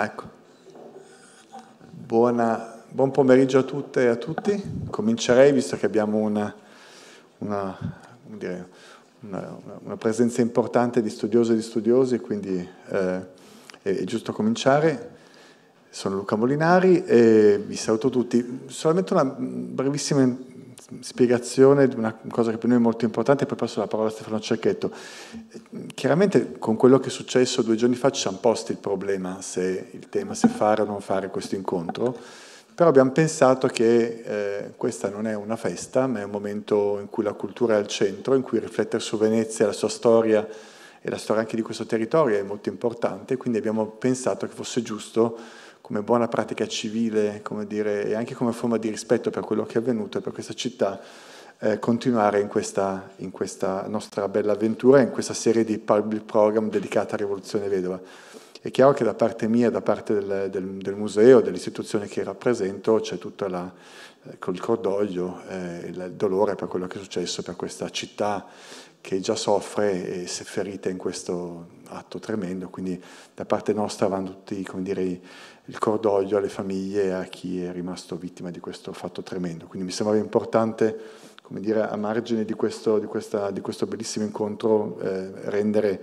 Ecco. Buona, buon pomeriggio a tutte e a tutti. Comincerei, visto che abbiamo una, una, dire, una, una presenza importante di studiosi e di studiosi, quindi eh, è, è, giusto cominciare. Sono Luca Molinari e vi saluto tutti. Solamente una brevissima spiegazione di una cosa che per noi è molto importante, e poi passo la parola a Stefano Cerchetto. Chiaramente con quello che è successo due giorni fa ci siamo posti il problema, se il tema se fare o non fare questo incontro, però abbiamo pensato che eh, questa non è una festa, ma è un momento in cui la cultura è al centro, in cui riflettere su Venezia, la sua storia e la storia anche di questo territorio è molto importante, quindi abbiamo pensato che fosse giusto come buona pratica civile, come dire, e anche come forma di rispetto per quello che è avvenuto e per questa città, eh, continuare in questa, in questa, nostra bella avventura, in questa serie di public program dedicata a Rivoluzione Vedova. È chiaro che da parte mia, da parte del, del, del museo, dell'istituzione che rappresento, c'è tutto la, eh, col cordoglio, eh, il dolore per quello che è successo per questa città che già soffre e si è ferita in questo atto tremendo, quindi da parte nostra vanno tutti, come dire, il cordoglio alle famiglie e a chi è rimasto vittima di questo fatto tremendo. Quindi mi sembrava importante, dire, a margine di questo, di questa, di questo bellissimo incontro, eh, rendere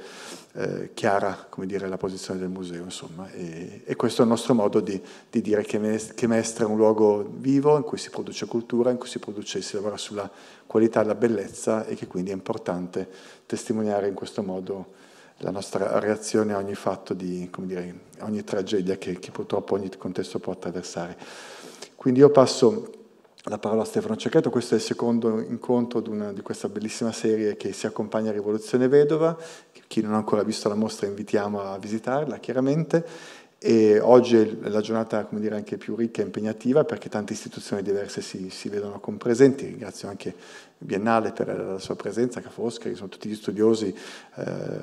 eh, chiara dire, la posizione del museo. Insomma. E, e questo è il nostro modo di, di dire che, Mestre è un luogo vivo in cui si produce cultura, in cui si produce e si lavora sulla qualità, e la bellezza e che quindi è importante testimoniare in questo modo la nostra reazione a ogni fatto di, come dire, ogni tragedia che, che purtroppo ogni contesto può attraversare. Quindi io passo la parola a Stefano Cecchetto, questo è il secondo incontro di questa bellissima serie che si accompagna a Rivoluzione Vedova, chi non ha ancora visto la mostra invitiamo a visitarla chiaramente, e oggi è la giornata come dire, anche più ricca e impegnativa perché tante istituzioni diverse si, si vedono con presenti, ringrazio anche biennale per la sua presenza, Cafosca, che sono tutti gli studiosi, eh,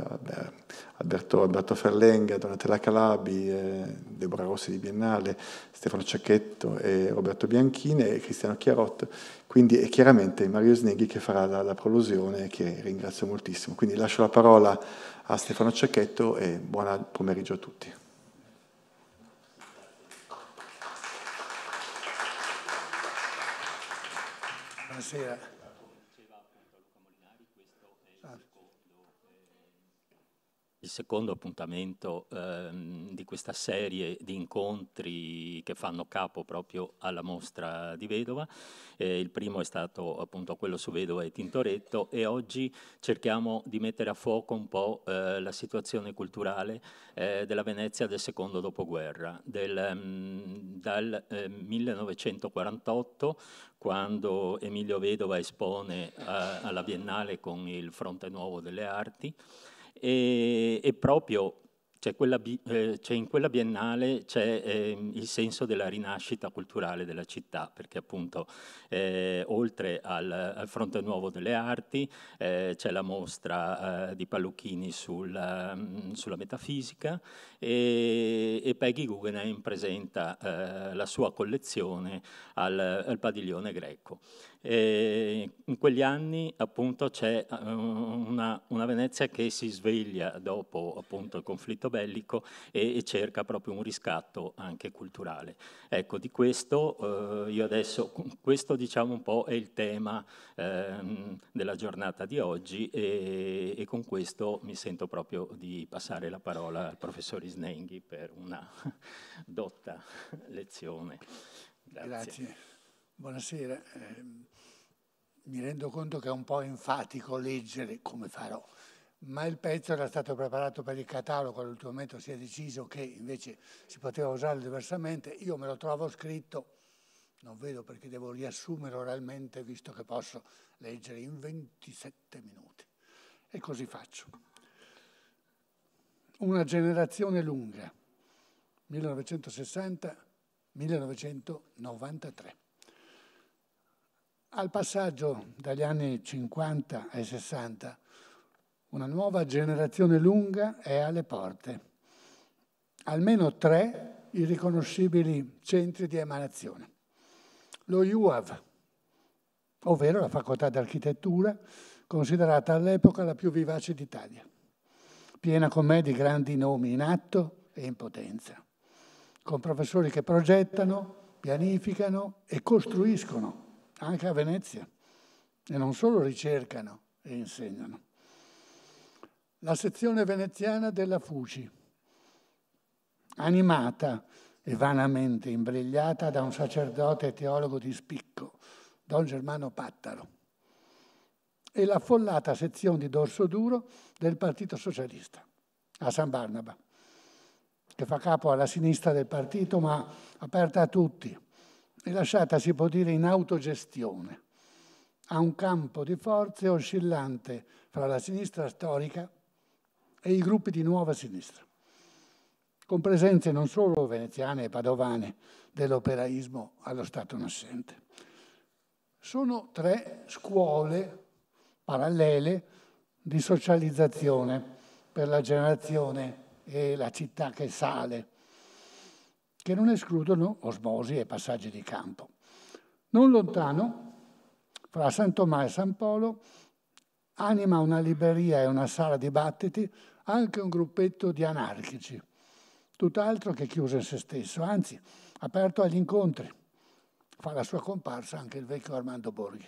Alberto, Alberto, Ferlenga, Donatella Calabi, eh, Deborah Rossi di Biennale, Stefano Ciacchetto e Roberto Bianchini e Cristiano Chiarot, quindi è chiaramente Mario Sneghi che farà la, la prolusione che ringrazio moltissimo. Quindi lascio la parola a Stefano Ciacchetto e buon pomeriggio a tutti. Buonasera. il secondo appuntamento ehm, di questa serie di incontri che fanno capo proprio alla mostra di Vedova. Eh, il primo è stato appunto quello su Vedova e Tintoretto e oggi cerchiamo di mettere a fuoco un po' eh, la situazione culturale eh, della Venezia del secondo dopoguerra, del, mh, mm, dal 1948 ehm, quando Emilio Vedova espone eh, alla Biennale con il Fronte Nuovo delle Arti e, e proprio c'è, eh, in quella biennale c'è ehm, il senso della rinascita culturale della città, perché appunto eh, oltre al, al, fronte nuovo delle arti eh, c'è la mostra eh, di Pallucchini sulla, mm, sulla metafisica e, e, Peggy Guggenheim presenta eh, la sua collezione al, al padiglione greco. E in quegli anni appunto c'è eh, una, una, Venezia che si sveglia dopo appunto il conflitto bellico e, e cerca proprio un riscatto anche culturale. Ecco, di questo eh, io adesso, questo diciamo un po' è il tema eh, della giornata di oggi e, e, con questo mi sento proprio di passare la parola al professor Isnenghi per una dotta lezione. Grazie. Grazie. Buonasera. Ehm, mi rendo conto che è un po' enfatico leggere come farò, ma il pezzo era stato preparato per il catalogo, all'ultimo momento si è deciso che invece si poteva usare diversamente, io me lo trovo scritto, non vedo perché devo riassumere oralmente visto che posso leggere in 27 minuti e così faccio. Una generazione lunga, 1960-1993. Al passaggio dagli anni 50 ai 60, una nuova generazione lunga è alle porte. Almeno tre irriconoscibili centri di emanazione. Lo IUAV, ovvero la facoltà d'architettura, considerata all'epoca la più vivace d'Italia, piena con me di grandi nomi in atto e in potenza, con professori che progettano, pianificano e costruiscono anche a Venezia. E non solo ricercano e insegnano. La sezione veneziana della Fuci, animata e vanamente imbrigliata da un sacerdote e teologo di spicco, Don Germano Pattaro, e l'affollata sezione di dorso duro del Partito Socialista a San Barnaba, che fa capo alla sinistra del partito ma aperta a tutti, è lasciata, si può dire, in autogestione a un campo di forze oscillante fra la sinistra storica e i gruppi di nuova sinistra, con presenze non solo veneziane e padovane dell'operaismo allo Stato nascente. Sono tre scuole parallele di socializzazione per la generazione e la città che sale che non escludono osmosi e passaggi di campo. Non lontano, fra San Tommaso e San Polo, anima una libreria e una sala di battiti anche un gruppetto di anarchici, tutt'altro che chiuso in se stesso, anzi aperto agli incontri. Fa la sua comparsa anche il vecchio Armando Borghi.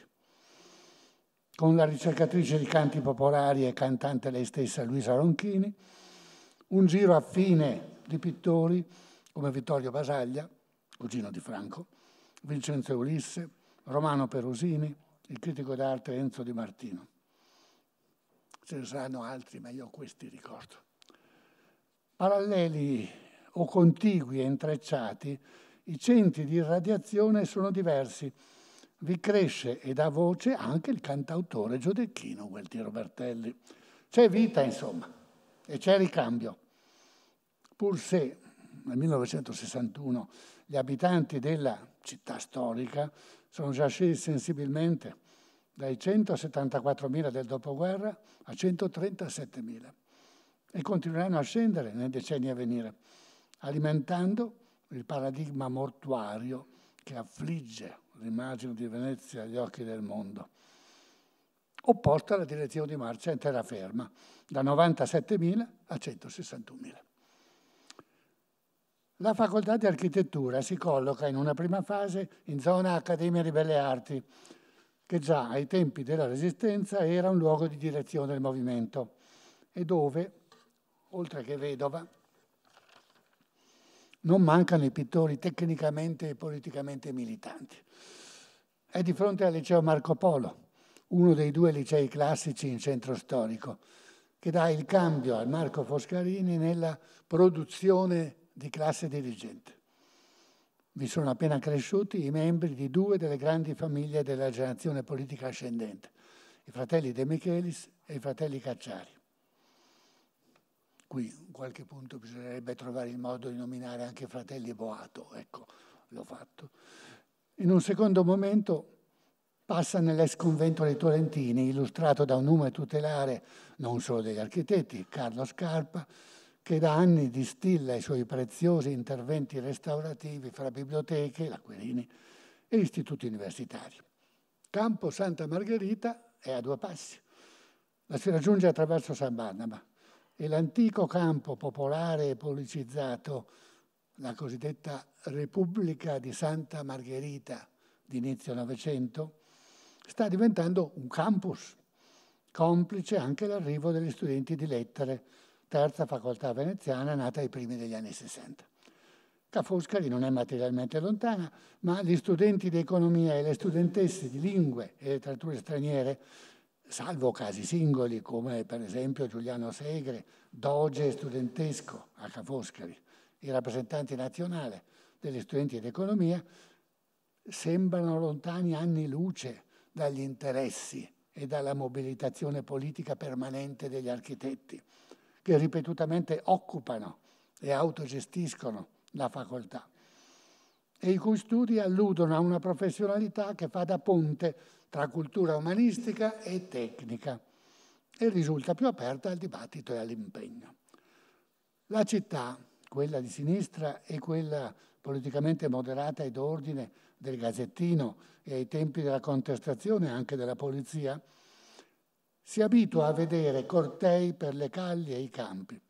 Con la ricercatrice di canti popolari e cantante lei stessa Luisa Ronchini, un giro affine di pittori, come Vittorio Basaglia, cugino di Franco, Vincenzo Ulisse, Romano Perusini, il critico d'arte Enzo Di Martino. Ce ne saranno altri, ma io questi ricordo. Paralleli o contigui e intrecciati, i centri di irradiazione sono diversi. Vi cresce e dà voce anche il cantautore Giodecchino Gualtiero Bertelli. C'è vita, insomma, e c'è ricambio, pur se nel 1961 gli abitanti della città storica sono già scesi sensibilmente dai 174.000 del dopoguerra a 137.000 e continueranno a scendere nei decenni a venire, alimentando il paradigma mortuario che affligge l'immagine di Venezia agli occhi del mondo, opposta alla direzione di marcia in terraferma, da 97.000 a 161.000. La facoltà di architettura si colloca in una prima fase in zona Accademia di Belle Arti, che già ai tempi della Resistenza era un luogo di direzione del movimento e dove, oltre che vedova, non mancano i pittori tecnicamente e politicamente militanti. È di fronte al liceo Marco Polo, uno dei due licei classici in centro storico, che dà il cambio a Marco Foscarini nella produzione di classe dirigente. Vi sono appena cresciuti i membri di due delle grandi famiglie della generazione politica ascendente, i fratelli De Michelis e i fratelli Cacciari. Qui in qualche punto bisognerebbe trovare il modo di nominare anche fratelli Boato, ecco, l'ho fatto. In un secondo momento passa nell'ex convento dei Tolentini, illustrato da un nome tutelare non solo degli architetti, Carlo Scarpa, che da anni distilla i suoi preziosi interventi restaurativi fra biblioteche, l'Aquilini e istituti universitari. Campo Santa Margherita è a due passi. La si raggiunge attraverso San Barnaba e l'antico campo popolare e policizzato, la cosiddetta Repubblica di Santa Margherita di inizio Novecento, sta diventando un campus, complice anche l'arrivo degli studenti di lettere terza facoltà veneziana nata ai primi degli anni 60. Ca Foscari non è materialmente lontana, ma gli studenti di economia e le studentesse di lingue e letterature straniere, salvo casi singoli come per esempio Giuliano Segre, doge studentesco a Ca Foscari, i rappresentanti nazionali degli studenti di economia, sembrano lontani anni luce dagli interessi e dalla mobilitazione politica permanente degli architetti che ripetutamente occupano e autogestiscono la facoltà e i cui studi alludono a una professionalità che fa da ponte tra cultura umanistica e tecnica e risulta più aperta al dibattito e all'impegno. La città, quella di sinistra e quella politicamente moderata ed ordine del Gazzettino e ai tempi della contestazione anche della polizia, si abitua a vedere cortei per le calli e i campi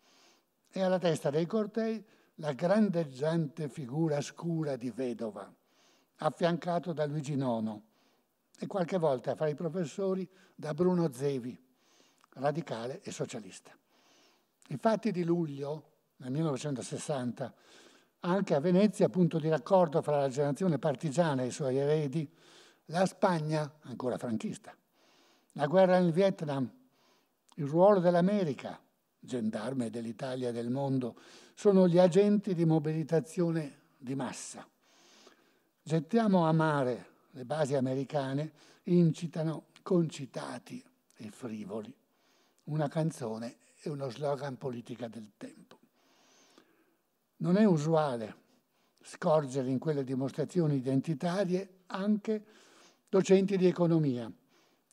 e alla testa dei cortei la grandeggiante figura scura di vedova, affiancato da Luigi IX e qualche volta fra i professori da Bruno Zevi, radicale e socialista. I fatti di luglio nel 1960, anche a Venezia, punto di raccordo fra la generazione partigiana e i suoi eredi, la Spagna, ancora franchista, la guerra in Vietnam, il ruolo dell'America, gendarme dell'Italia e del mondo, sono gli agenti di mobilitazione di massa. Gettiamo a mare le basi americane, incitano concitati e frivoli. Una canzone e uno slogan politica del tempo. Non è usuale scorgere in quelle dimostrazioni identitarie anche docenti di economia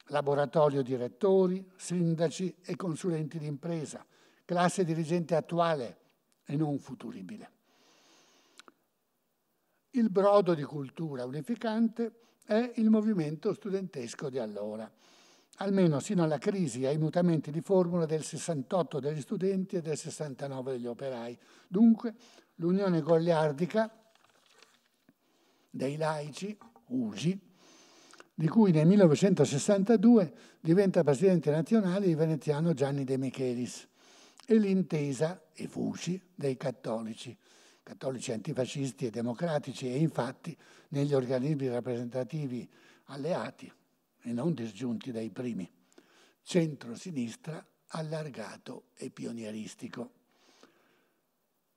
laboratorio direttori, sindaci e consulenti d'impresa, classe dirigente attuale e non futuribile. Il brodo di cultura unificante è il movimento studentesco di allora, almeno sino alla crisi e ai mutamenti di formula del 68 degli studenti e del 69 degli operai. Dunque, l'Unione Goliardica dei laici, UGI, di cui nel 1962 diventa presidente nazionale il veneziano Gianni De Michelis, e l'intesa, e fuci, dei cattolici, cattolici antifascisti e democratici, e infatti negli organismi rappresentativi alleati e non disgiunti dai primi, centro-sinistra allargato e pionieristico.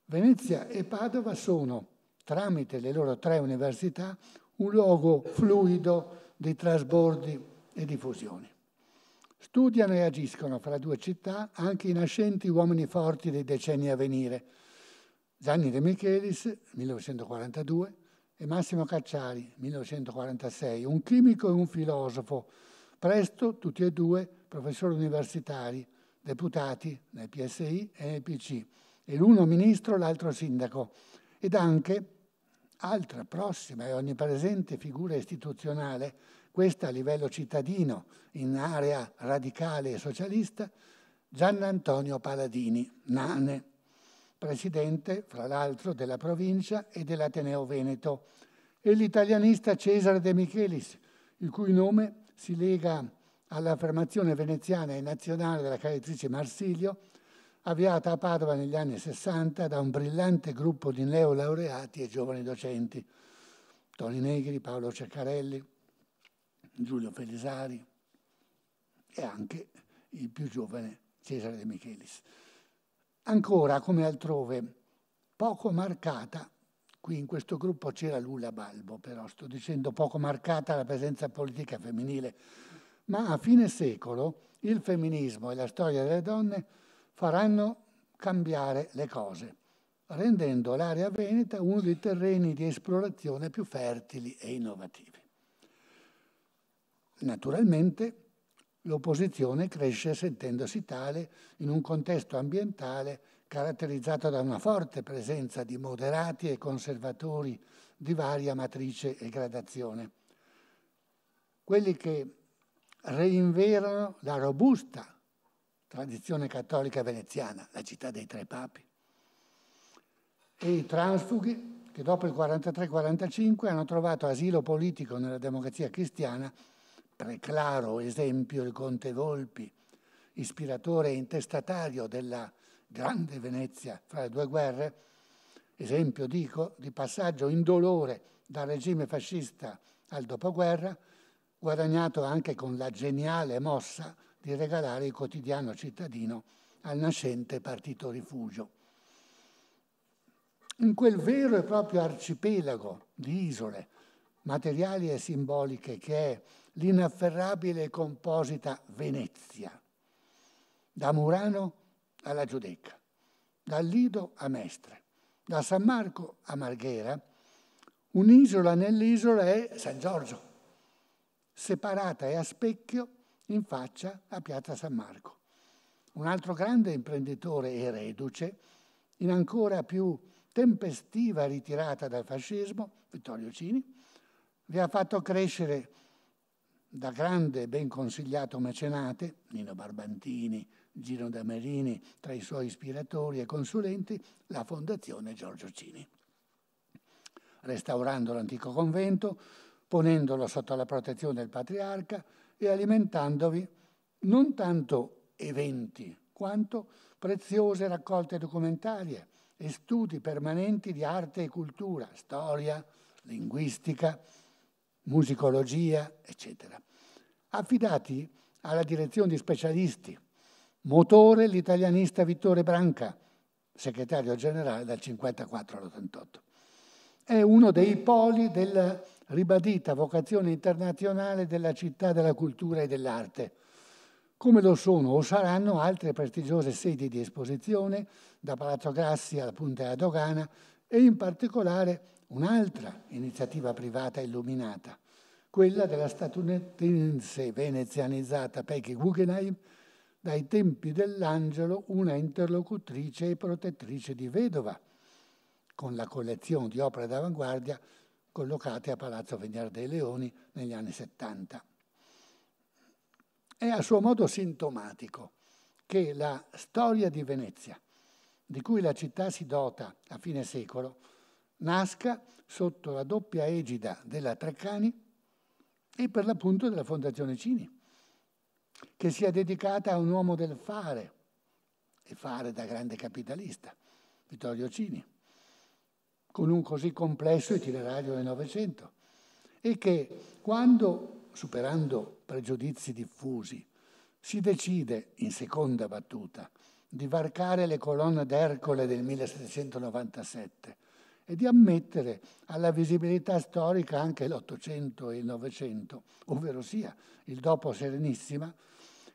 Venezia e Padova sono, tramite le loro tre università, un luogo fluido di trasbordi e di fusioni. Studiano e agiscono fra due città anche i nascenti uomini forti dei decenni a venire, Gianni De Michelis, 1942, e Massimo Cacciari, 1946, un chimico e un filosofo, presto tutti e due professori universitari, deputati nel PSI e nel PC, e l'uno ministro, l'altro sindaco, ed anche Altra prossima e onnipresente figura istituzionale, questa a livello cittadino, in area radicale e socialista, Giannantonio Paladini, Nane, presidente, fra l'altro, della provincia e dell'Ateneo Veneto, e l'italianista Cesare De Michelis, il cui nome si lega all'affermazione veneziana e nazionale della caritrice Marsilio avviata a Padova negli anni 60 da un brillante gruppo di neolaureati e giovani docenti, Toni Negri, Paolo Ceccarelli, Giulio Felisari e anche il più giovane Cesare De Michelis. Ancora, come altrove, poco marcata, qui in questo gruppo c'era Lula Balbo, però sto dicendo poco marcata la presenza politica femminile, ma a fine secolo il femminismo e la storia delle donne faranno cambiare le cose, rendendo l'area veneta uno dei terreni di esplorazione più fertili e innovativi. Naturalmente l'opposizione cresce sentendosi tale in un contesto ambientale caratterizzato da una forte presenza di moderati e conservatori di varia matrice e gradazione. Quelli che reinverano la robusta tradizione cattolica veneziana, la città dei tre papi, e i transfughi che dopo il 43-45 hanno trovato asilo politico nella democrazia cristiana, preclaro esempio il conte Volpi, ispiratore e intestatario della grande Venezia fra le due guerre, esempio, dico, di passaggio indolore dal regime fascista al dopoguerra, guadagnato anche con la geniale mossa di regalare il quotidiano cittadino al nascente partito rifugio. In quel vero e proprio arcipelago di isole, materiali e simboliche che è l'inafferrabile e composita Venezia, da Murano alla Giudecca, dal Lido a Mestre, da San Marco a Marghera, un'isola nell'isola è San Giorgio, separata e a specchio in faccia a Piazza San Marco. Un altro grande imprenditore e reduce, in ancora più tempestiva ritirata dal fascismo, Vittorio Cini, vi ha fatto crescere da grande e ben consigliato mecenate, Nino Barbantini, Gino Damerini, tra i suoi ispiratori e consulenti, la Fondazione Giorgio Cini. Restaurando l'antico convento, ponendolo sotto la protezione del patriarca, e alimentandovi non tanto eventi, quanto preziose raccolte documentarie e studi permanenti di arte e cultura, storia, linguistica, musicologia, eccetera, affidati alla direzione di specialisti, motore l'italianista Vittore Branca, segretario generale dal 54 all'88. È uno dei poli del ribadita vocazione internazionale della città della cultura e dell'arte, come lo sono o saranno altre prestigiose sedi di esposizione, da Palazzo Grassi alla Punta della Dogana e in particolare un'altra iniziativa privata illuminata, quella della statunitense venezianizzata Peggy Guggenheim, dai tempi dell'angelo una interlocutrice e protettrice di vedova, con la collezione di opere d'avanguardia collocate a Palazzo Vegnar dei Leoni negli anni 70. È a suo modo sintomatico che la storia di Venezia, di cui la città si dota a fine secolo, nasca sotto la doppia egida della Treccani e per l'appunto della Fondazione Cini, che sia dedicata a un uomo del fare, e fare da grande capitalista, Vittorio Cini con un così complesso itinerario del Novecento e che quando, superando pregiudizi diffusi, si decide, in seconda battuta, di varcare le colonne d'Ercole del 1797 e di ammettere alla visibilità storica anche l'Ottocento e il Novecento, ovvero sia il dopo Serenissima,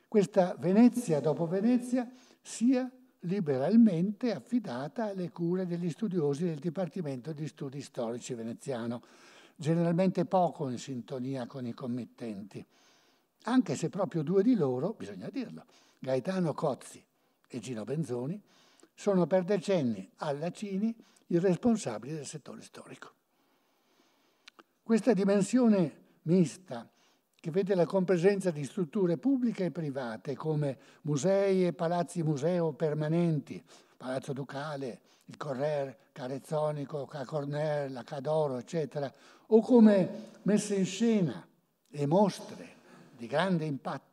questa Venezia dopo Venezia sia liberalmente affidata alle cure degli studiosi del Dipartimento di Studi Storici veneziano, generalmente poco in sintonia con i committenti, anche se proprio due di loro, bisogna dirlo, Gaetano Cozzi e Gino Benzoni, sono per decenni alla Cini i responsabili del settore storico. Questa dimensione mista che vede la compresenza di strutture pubbliche e private come musei e palazzi museo permanenti, Palazzo Ducale, il Correr Carezzonico, Ca Corner, la Cadoro, eccetera, o come messe in scena e mostre di grande impatto.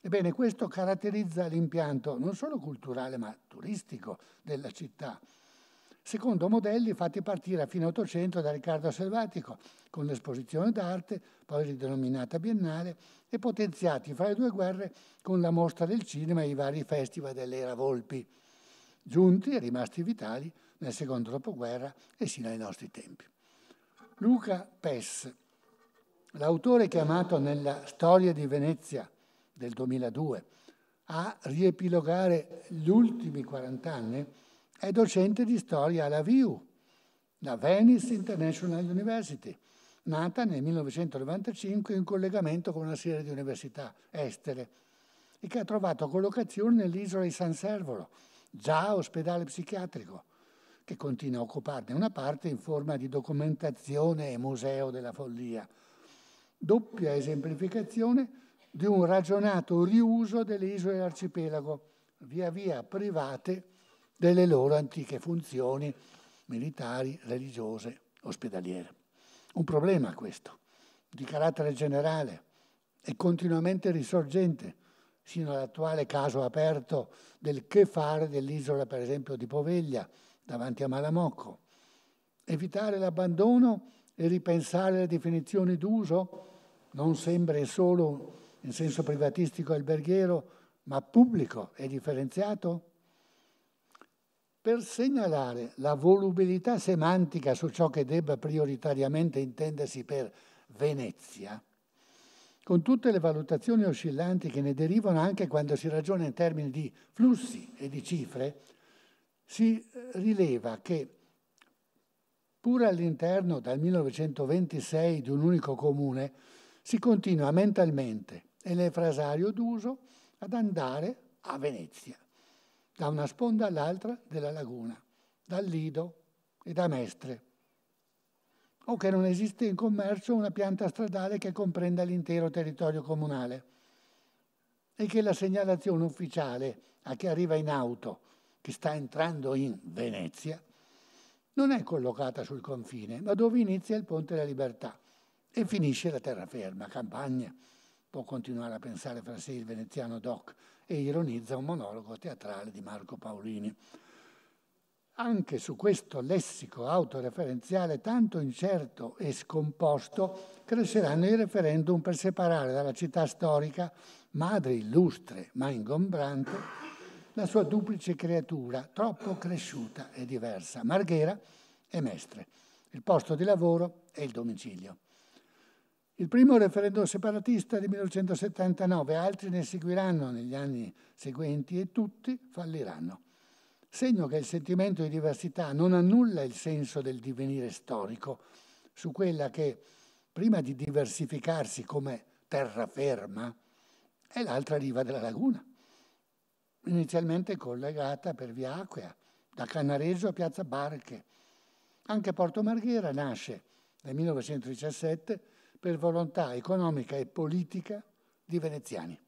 Ebbene, questo caratterizza l'impianto non solo culturale ma turistico della città secondo modelli fatti partire a fine Ottocento da Riccardo Selvatico, con l'esposizione d'arte, poi ridenominata Biennale, e potenziati fra le due guerre con la mostra del cinema e i vari festival dell'era Volpi, giunti e rimasti vitali nel secondo dopoguerra e sino ai nostri tempi. Luca Pess, l'autore chiamato nella Storia di Venezia del 2002 a riepilogare gli ultimi 40 anni, è docente di storia alla VU, la Venice International University, nata nel 1995 in collegamento con una serie di università estere e che ha trovato collocazione nell'isola di San Servolo, già ospedale psichiatrico, che continua a occuparne una parte in forma di documentazione e museo della follia. Doppia esemplificazione di un ragionato riuso delle isole dell'arcipelago, via via private delle loro antiche funzioni militari, religiose, ospedaliere. Un problema questo, di carattere generale e continuamente risorgente, sino all'attuale caso aperto del che fare dell'isola, per esempio, di Poveglia, davanti a Malamocco. Evitare l'abbandono e ripensare le definizioni d'uso non sembra solo in senso privatistico alberghiero, ma pubblico e differenziato? per segnalare la volubilità semantica su ciò che debba prioritariamente intendersi per Venezia, con tutte le valutazioni oscillanti che ne derivano anche quando si ragiona in termini di flussi e di cifre, si eh, rileva che pur all'interno dal 1926 di un unico comune si continua mentalmente e nel frasario d'uso ad andare a Venezia da una sponda all'altra della laguna, dal Lido e da Mestre, o che non esiste in commercio una pianta stradale che comprenda l'intero territorio comunale e che la segnalazione ufficiale a chi arriva in auto che sta entrando in Venezia non è collocata sul confine, ma dove inizia il Ponte della Libertà e finisce la terraferma, campagna. Può continuare a pensare fra sé il veneziano Doc, e ironizza un monologo teatrale di Marco Paolini. Anche su questo lessico autoreferenziale tanto incerto e scomposto cresceranno i referendum per separare dalla città storica, madre illustre ma ingombrante, la sua duplice creatura, troppo cresciuta e diversa, Marghera e Mestre, il posto di lavoro e il domicilio. Il primo referendum separatista del 1979, altri ne seguiranno negli anni seguenti e tutti falliranno. Segno che il sentimento di diversità non annulla il senso del divenire storico su quella che, prima di diversificarsi come terraferma, è l'altra riva della laguna, inizialmente collegata per via acquea, da Canareso a Piazza Barche. Anche Porto Marghera nasce nel 1917 per volontà economica e politica di veneziani,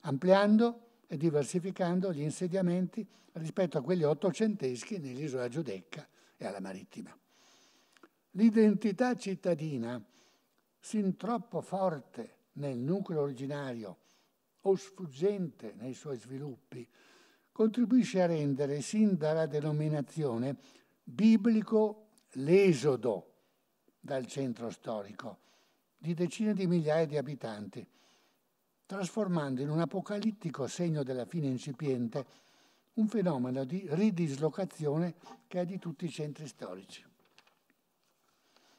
ampliando e diversificando gli insediamenti rispetto a quelli ottocenteschi nell'isola giudecca e alla marittima. L'identità cittadina, sin troppo forte nel nucleo originario o sfuggente nei suoi sviluppi, contribuisce a rendere sin dalla denominazione biblico l'esodo dal centro storico, di decine di migliaia di abitanti, trasformando in un apocalittico segno della fine incipiente un fenomeno di ridislocazione che è di tutti i centri storici.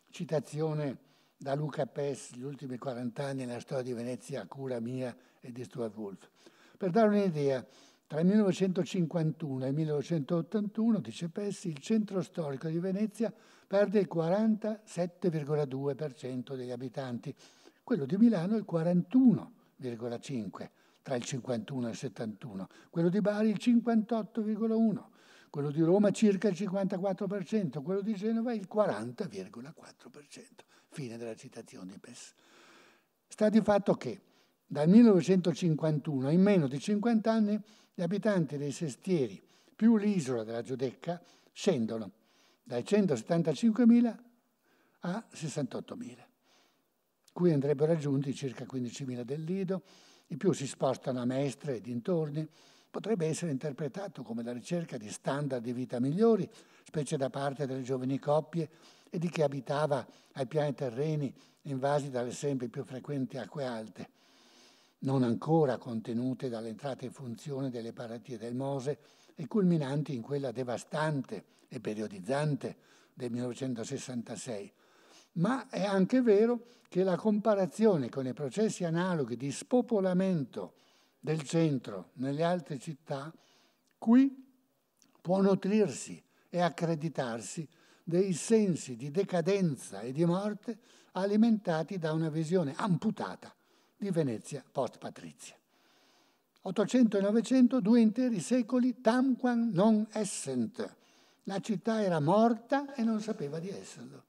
Citazione da Luca Pes, gli ultimi 40 anni nella storia di Venezia a cura mia e di Stuart Wolf. Per dare un'idea tra il 1951 e il 1981, dice Pessi, il centro storico di Venezia perde il 47,2% degli abitanti, quello di Milano il 41,5% tra il 51 e il 71, quello di Bari il 58,1%, quello di Roma circa il 54%, quello di Genova il 40,4%. Fine della citazione di Pessi. Sta di fatto che dal 1951 in meno di 50 anni gli abitanti dei sestieri più l'isola della Giudecca scendono dai 175.000 a 68.000, cui andrebbero aggiunti circa 15.000 del Lido, i più si spostano a Mestre e dintorni, potrebbe essere interpretato come la ricerca di standard di vita migliori, specie da parte delle giovani coppie e di chi abitava ai piani terreni invasi dalle sempre più frequenti acque alte non ancora contenute dall'entrata in funzione delle paratie del Mose e culminanti in quella devastante e periodizzante del 1966. Ma è anche vero che la comparazione con i processi analoghi di spopolamento del centro nelle altre città qui può nutrirsi e accreditarsi dei sensi di decadenza e di morte alimentati da una visione amputata di Venezia post-patrizia. 800 e 900, due interi secoli, tamquam non essent. La città era morta e non sapeva di esserlo.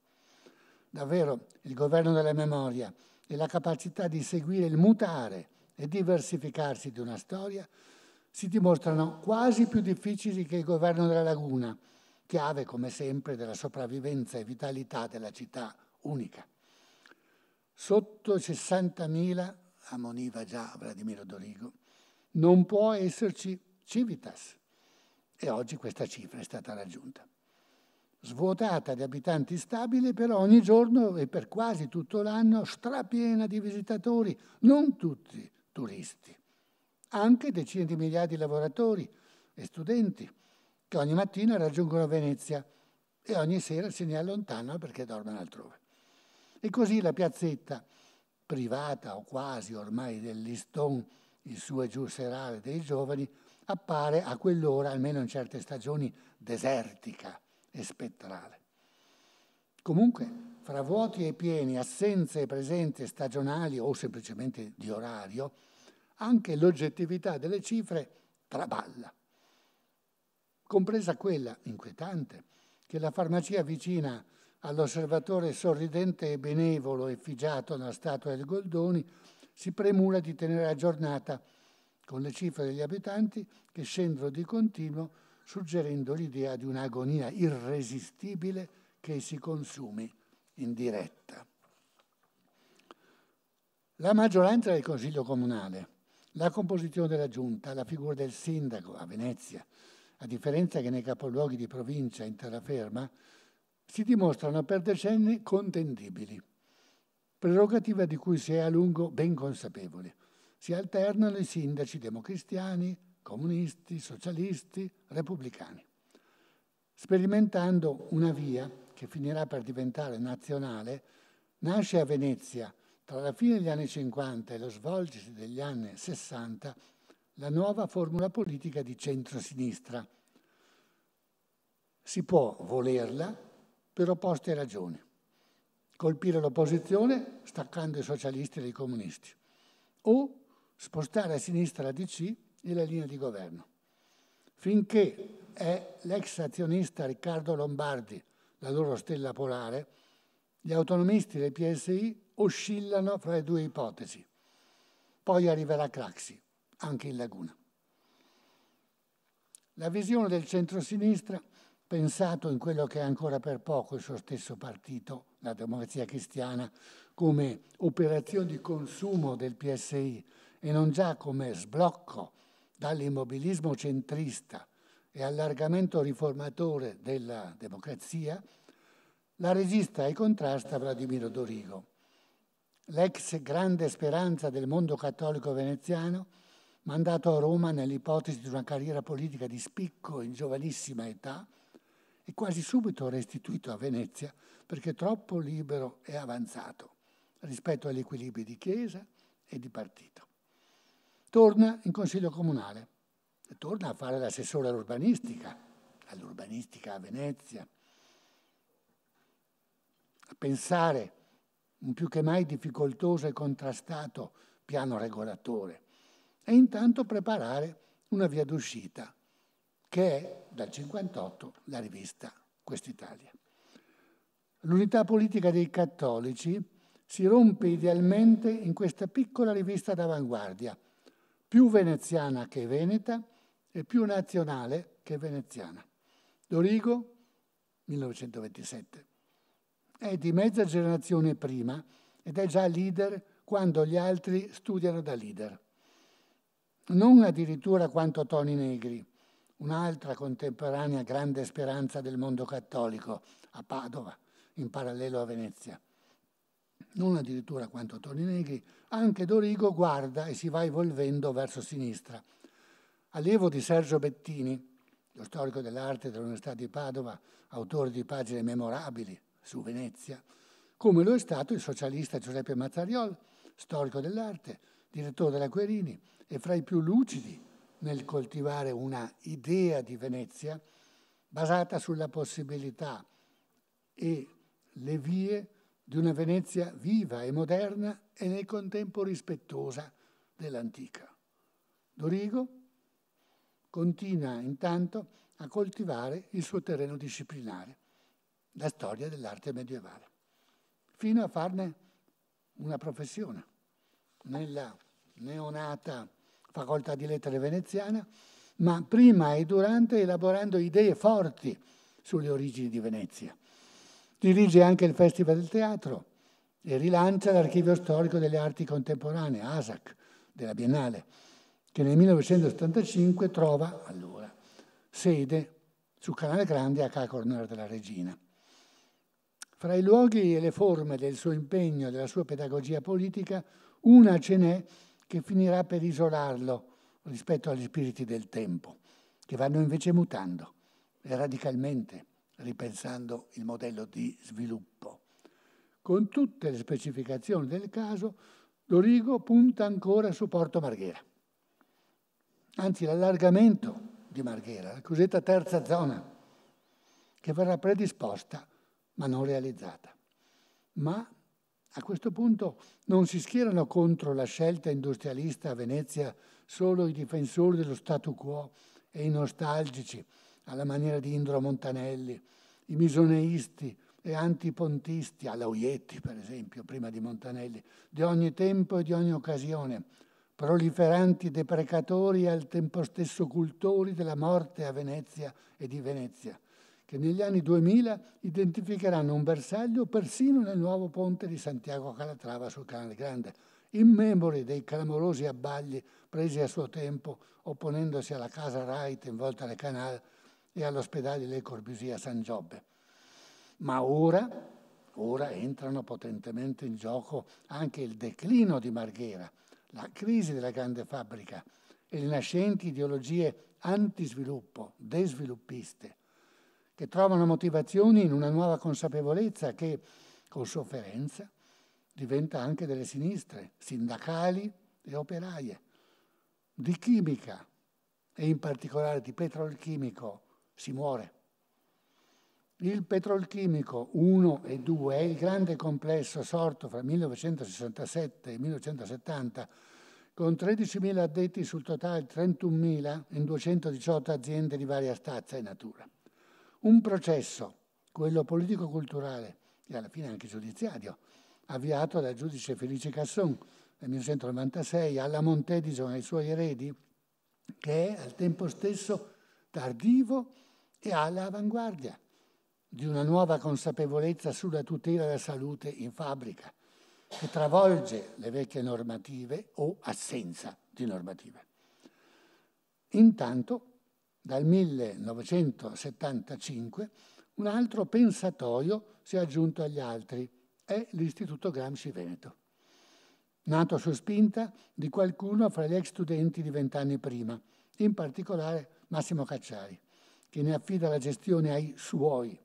Davvero, il governo della memoria e la capacità di seguire il mutare e diversificarsi di una storia si dimostrano quasi più difficili che il governo della laguna, chiave come sempre della sopravvivenza e vitalità della città unica sotto 60.000, ammoniva già Vladimiro Dorigo, non può esserci civitas. E oggi questa cifra è stata raggiunta. Svuotata di abitanti stabili, però ogni giorno e per quasi tutto l'anno strapiena di visitatori, non tutti turisti, anche decine di migliaia di lavoratori e studenti che ogni mattina raggiungono Venezia e ogni sera se ne allontanano perché dormono altrove. E così la piazzetta, privata o quasi ormai del liston, il suo serale dei giovani, appare a quell'ora, almeno in certe stagioni, desertica e spettrale. Comunque, fra vuoti e pieni, assenze e presenze stagionali o semplicemente di orario, anche l'oggettività delle cifre traballa, compresa quella inquietante che la farmacia vicina All'osservatore sorridente e benevolo effigiato nella statua del Goldoni si premura di tenere aggiornata con le cifre degli abitanti che scendono di continuo suggerendo l'idea di un'agonia irresistibile che si consumi in diretta. La maggioranza del Consiglio Comunale, la composizione della Giunta, la figura del sindaco a Venezia, a differenza che nei capoluoghi di provincia in terraferma si dimostrano per decenni contendibili, prerogativa di cui si è a lungo ben consapevoli. Si alternano i sindaci democristiani, comunisti, socialisti, repubblicani, sperimentando una via che finirà per diventare nazionale, nasce a Venezia tra la fine degli anni 50 e lo svolgersi degli anni 60 la nuova formula politica di centrosinistra. Si può volerla per opposte ragioni. Colpire l'opposizione staccando i socialisti dai comunisti o spostare a sinistra la DC e la linea di governo. Finché è l'ex azionista Riccardo Lombardi, la loro stella polare, gli autonomisti del PSI oscillano fra le due ipotesi. Poi arriverà Craxi, anche in Laguna. La visione del centro-sinistra pensato in quello che è ancora per poco il suo stesso partito, la democrazia cristiana, come operazione di consumo del PSI e non già come sblocco dall'immobilismo centrista e allargamento riformatore della democrazia, la resista e contrasta Vladimiro Dorigo. L'ex grande speranza del mondo cattolico veneziano, mandato a Roma nell'ipotesi di una carriera politica di spicco in giovanissima età, e quasi subito restituito a Venezia perché troppo libero e avanzato rispetto agli equilibri di Chiesa e di partito. Torna in Consiglio Comunale e torna a fare l'assessore all'urbanistica, all'urbanistica a Venezia, a pensare un più che mai difficoltoso e contrastato piano regolatore e intanto preparare una via d'uscita che è dal 58 la rivista Quest'Italia. L'unità politica dei cattolici si rompe idealmente in questa piccola rivista d'avanguardia, più veneziana che veneta e più nazionale che veneziana. Dorigo, 1927. È di mezza generazione prima ed è già leader quando gli altri studiano da leader. Non addirittura quanto Toni Negri, un'altra contemporanea grande speranza del mondo cattolico, a Padova, in parallelo a Venezia. Non addirittura quanto Negri, anche Dorigo guarda e si va evolvendo verso sinistra. Allievo di Sergio Bettini, lo storico dell'arte dell'Università di Padova, autore di pagine memorabili su Venezia, come lo è stato il socialista Giuseppe Mazzariol, storico dell'arte, direttore della Querini e fra i più lucidi nel coltivare una idea di Venezia basata sulla possibilità e le vie di una Venezia viva e moderna e nel contempo rispettosa dell'antica. Dorigo continua intanto a coltivare il suo terreno disciplinare, la storia dell'arte medievale, fino a farne una professione nella neonata facoltà di lettere veneziana, ma prima e durante elaborando idee forti sulle origini di Venezia. Dirige anche il Festival del Teatro e rilancia l'Archivio Storico delle Arti Contemporanee, ASAC, della Biennale, che nel 1975 trova, allora, sede su Canale Grande a Ca' della Regina. Fra i luoghi e le forme del suo impegno e della sua pedagogia politica, una ce n'è che finirà per isolarlo rispetto agli spiriti del tempo, che vanno invece mutando e radicalmente ripensando il modello di sviluppo. Con tutte le specificazioni del caso, Dorigo punta ancora su Porto Marghera. Anzi, l'allargamento di Marghera, la cosiddetta terza zona, che verrà predisposta ma non realizzata. Ma a questo punto non si schierano contro la scelta industrialista a Venezia solo i difensori dello statu quo e i nostalgici, alla maniera di Indro Montanelli, i misoneisti e antipontisti, alla Uietti per esempio, prima di Montanelli, di ogni tempo e di ogni occasione, proliferanti deprecatori e al tempo stesso cultori della morte a Venezia e di Venezia che negli anni 2000 identificheranno un bersaglio persino nel nuovo ponte di Santiago Calatrava sul Canale Grande, immemori dei clamorosi abbagli presi a suo tempo opponendosi alla casa Wright in volta alle Canal e all'ospedale Le Corbusier a San Giobbe. Ma ora, ora entrano potentemente in gioco anche il declino di Marghera, la crisi della grande fabbrica e le nascenti ideologie antisviluppo, desviluppiste, che trovano motivazioni in una nuova consapevolezza che, con sofferenza, diventa anche delle sinistre, sindacali e operaie, di chimica e in particolare di petrolchimico si muore. Il petrolchimico 1 e 2 è il grande complesso sorto fra 1967 e 1970 con 13.000 addetti sul totale 31.000 in 218 aziende di varia stazza e natura un processo, quello politico-culturale e alla fine anche giudiziario, avviato dal giudice Felice Casson nel 1996 alla Montedison diciamo, e ai suoi eredi, che è al tempo stesso tardivo e all'avanguardia di una nuova consapevolezza sulla tutela della salute in fabbrica, che travolge le vecchie normative o assenza di normative. Intanto dal 1975 un altro pensatoio si è aggiunto agli altri, è l'Istituto Gramsci Veneto. Nato su spinta di qualcuno fra gli ex studenti di vent'anni prima, in particolare Massimo Cacciari, che ne affida la gestione ai suoi,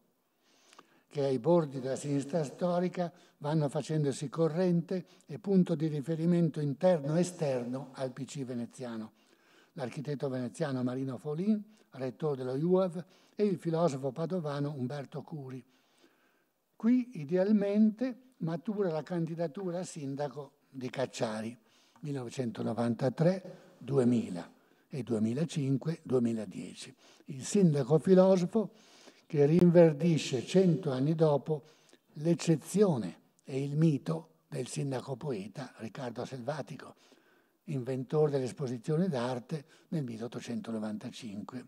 che ai bordi della sinistra storica vanno facendosi corrente e punto di riferimento interno e esterno al PC veneziano l'architetto veneziano Marino Folin, rettore dello IUAV, e il filosofo padovano Umberto Curi. Qui idealmente matura la candidatura a sindaco di Cacciari 1993, 2000 e 2005-2010. Il sindaco filosofo che rinverdisce cento anni dopo l'eccezione e il mito del sindaco poeta Riccardo Selvatico, inventore dell'esposizione d'arte nel 1895.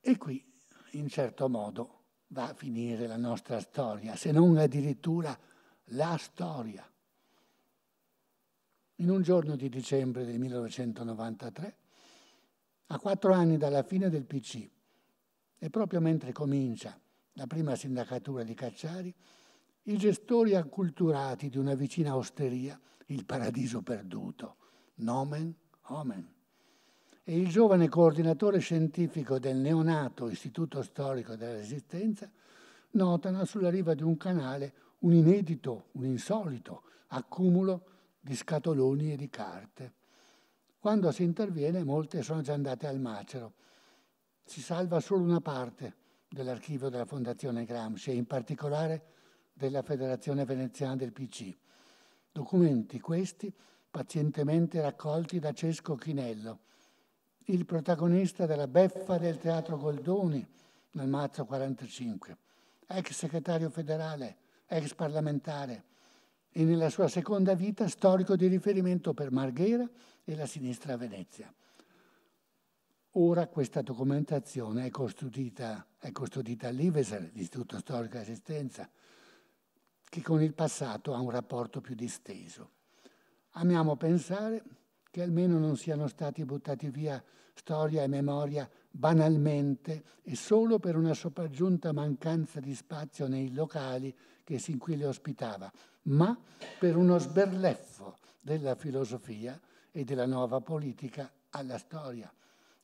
E qui, in certo modo, va a finire la nostra storia, se non addirittura la storia. In un giorno di dicembre del 1993, a quattro anni dalla fine del PC, e proprio mentre comincia la prima sindacatura di Cacciari, i gestori acculturati di una vicina osteria il paradiso perduto. Nomen, omen. E il giovane coordinatore scientifico del neonato Istituto Storico della Resistenza notano sulla riva di un canale un inedito, un insolito accumulo di scatoloni e di carte. Quando si interviene molte sono già andate al macero. Si salva solo una parte dell'archivio della Fondazione Gramsci e in particolare della Federazione Veneziana del PC Documenti questi pazientemente raccolti da Cesco Chinello, il protagonista della beffa del Teatro Goldoni nel marzo 1945, ex segretario federale, ex parlamentare e nella sua seconda vita storico di riferimento per Marghera e la sinistra a Venezia. Ora questa documentazione è custodita, è custodita all'Iveser, l'Istituto Storico e Assistenza, che con il passato ha un rapporto più disteso. Amiamo pensare che almeno non siano stati buttati via storia e memoria banalmente e solo per una sopraggiunta mancanza di spazio nei locali che sin qui le ospitava, ma per uno sberleffo della filosofia e della nuova politica alla storia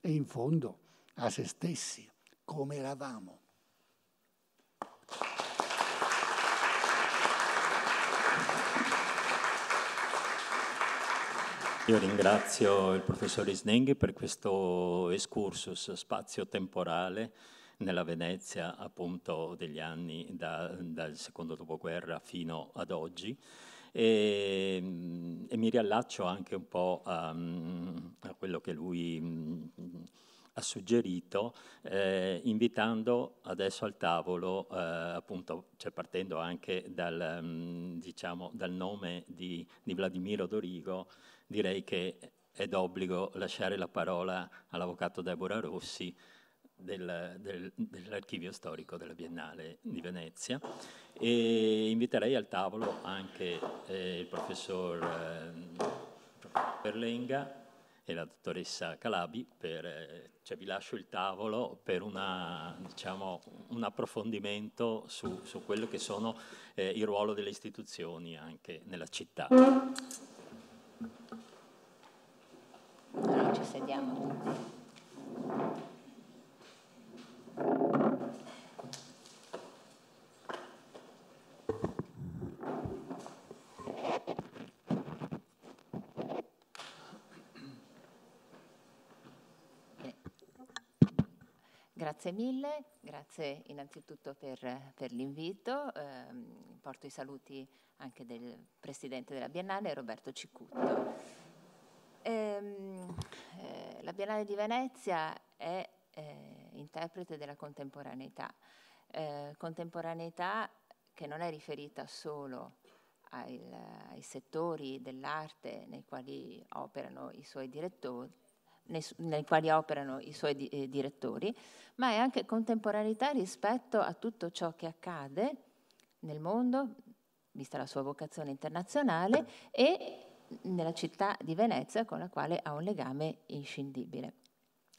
e in fondo a se stessi, come eravamo. Io ringrazio il professor Isnenghi per questo excursus spazio-temporale nella Venezia appunto degli anni da, dal secondo dopoguerra fino ad oggi. E, e, mi riallaccio anche un po' a, a quello che lui ha suggerito, eh, invitando adesso al tavolo, eh, appunto, cioè partendo anche dal, diciamo, dal nome di, di Vladimiro Dorigo, direi che è d'obbligo lasciare la parola all'avvocato Deborah Rossi del, del, dell'archivio storico della Biennale di Venezia e inviterei al tavolo anche eh, il professor eh, Berlenga e la dottoressa Calabi, per, eh, cioè vi lascio il tavolo per una, diciamo, un approfondimento su, su, quello che sono eh, il ruolo delle istituzioni anche nella città. Noi ci sediamo Grazie mille, grazie innanzitutto per, per l'invito. Eh, porto i saluti anche del presidente della Biennale, Roberto Cicutto. Ehm, eh, la Biennale di Venezia è eh, interprete della contemporaneità, eh, contemporaneità che non è riferita solo ai, ai settori dell'arte nei quali operano i suoi direttori, nei, quali operano i suoi eh, direttori, ma è anche contemporaneità rispetto a tutto ciò che accade nel mondo, vista la sua vocazione internazionale, e nella città di Venezia con la quale ha un legame inscindibile.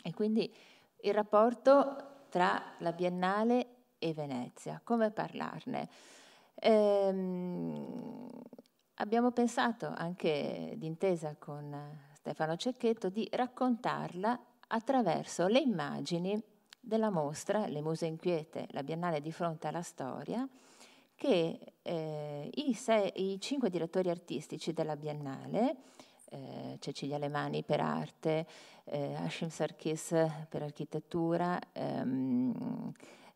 E quindi il rapporto tra la Biennale e Venezia, come parlarne? Ehm, abbiamo pensato anche d'intesa con Stefano Cecchetto di raccontarla attraverso le immagini della mostra Le Muse Inquiete, la Biennale di fronte alla storia, che eh, i, sei, i, cinque direttori artistici della Biennale, eh, Cecilia Alemani per arte, eh, Hashim Sarkis per architettura, ehm,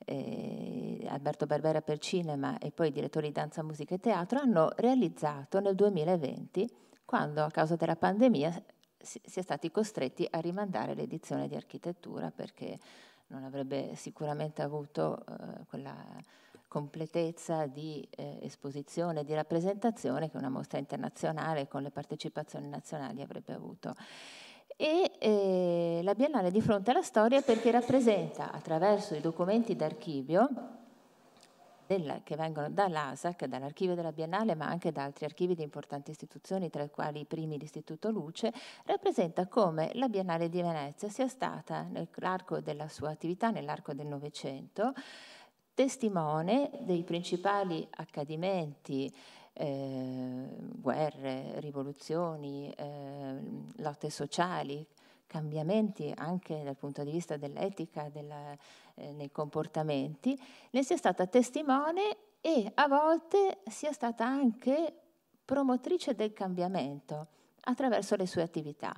eh, Alberto Barbera per cinema e poi direttori di danza, musica e teatro, hanno realizzato nel 2020, quando a causa della pandemia si, si è stati costretti a rimandare l'edizione di architettura perché non avrebbe sicuramente avuto eh, quella completezza di eh, esposizione, di rappresentazione che una mostra internazionale con le partecipazioni nazionali avrebbe avuto. E eh, la Biennale di fronte alla storia perché rappresenta attraverso i documenti d'archivio della, che vengono dall'ASAC, dall'archivio della Biennale, ma anche da altri archivi di importanti istituzioni, tra i quali i primi l'Istituto Luce, rappresenta come la Biennale di Venezia sia stata nell'arco della sua attività, nell'arco del Novecento, testimone dei principali accadimenti, eh, guerre, rivoluzioni, eh, lotte sociali, cambiamenti anche dal punto di vista dell'etica, della, eh, nei comportamenti, ne sia stata testimone e a volte sia stata anche promotrice del cambiamento attraverso le sue attività.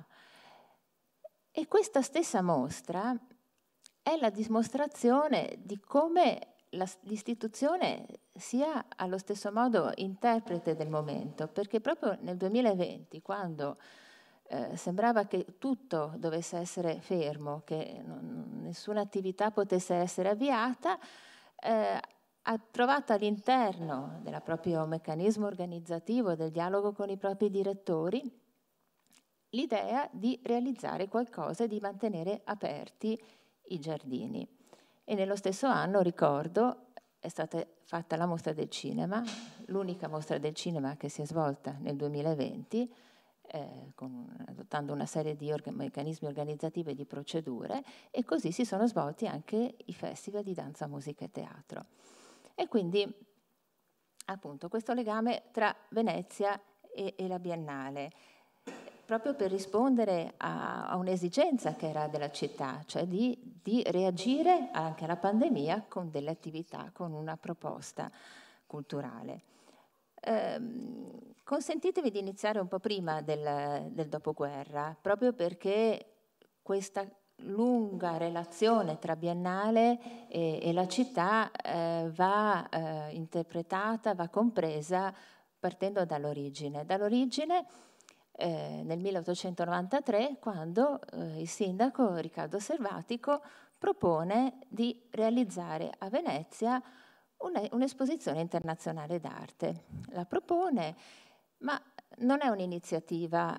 E questa stessa mostra è la dimostrazione di come l'istituzione sia allo stesso modo interprete del momento, perché proprio nel 2020, quando eh, sembrava che tutto dovesse essere fermo, che non, nessuna attività potesse essere avviata, eh, ha trovato all'interno del proprio meccanismo organizzativo del dialogo con i propri direttori l'idea di realizzare qualcosa e di mantenere aperti i giardini e nello stesso anno, ricordo, è stata fatta la mostra del cinema, l'unica mostra del cinema che si è svolta nel 2020, eh, con, adottando una serie di organ- meccanismi organizzativi e di procedure, e così si sono svolti anche i festival di danza, musica e teatro. E quindi, appunto, questo legame tra Venezia e, e la Biennale proprio per rispondere a, a un'esigenza che era della città, cioè di, di, reagire anche alla pandemia con delle attività, con una proposta culturale. Ehm, consentitevi di iniziare un po' prima del, del dopoguerra, proprio perché questa lunga relazione tra biennale e, e la città eh, va eh, interpretata, va compresa partendo dall'origine. Dall'origine eh, nel 1893 quando eh, il sindaco Riccardo Servatico propone di realizzare a Venezia un'esposizione internazionale d'arte. La propone, ma non è un'iniziativa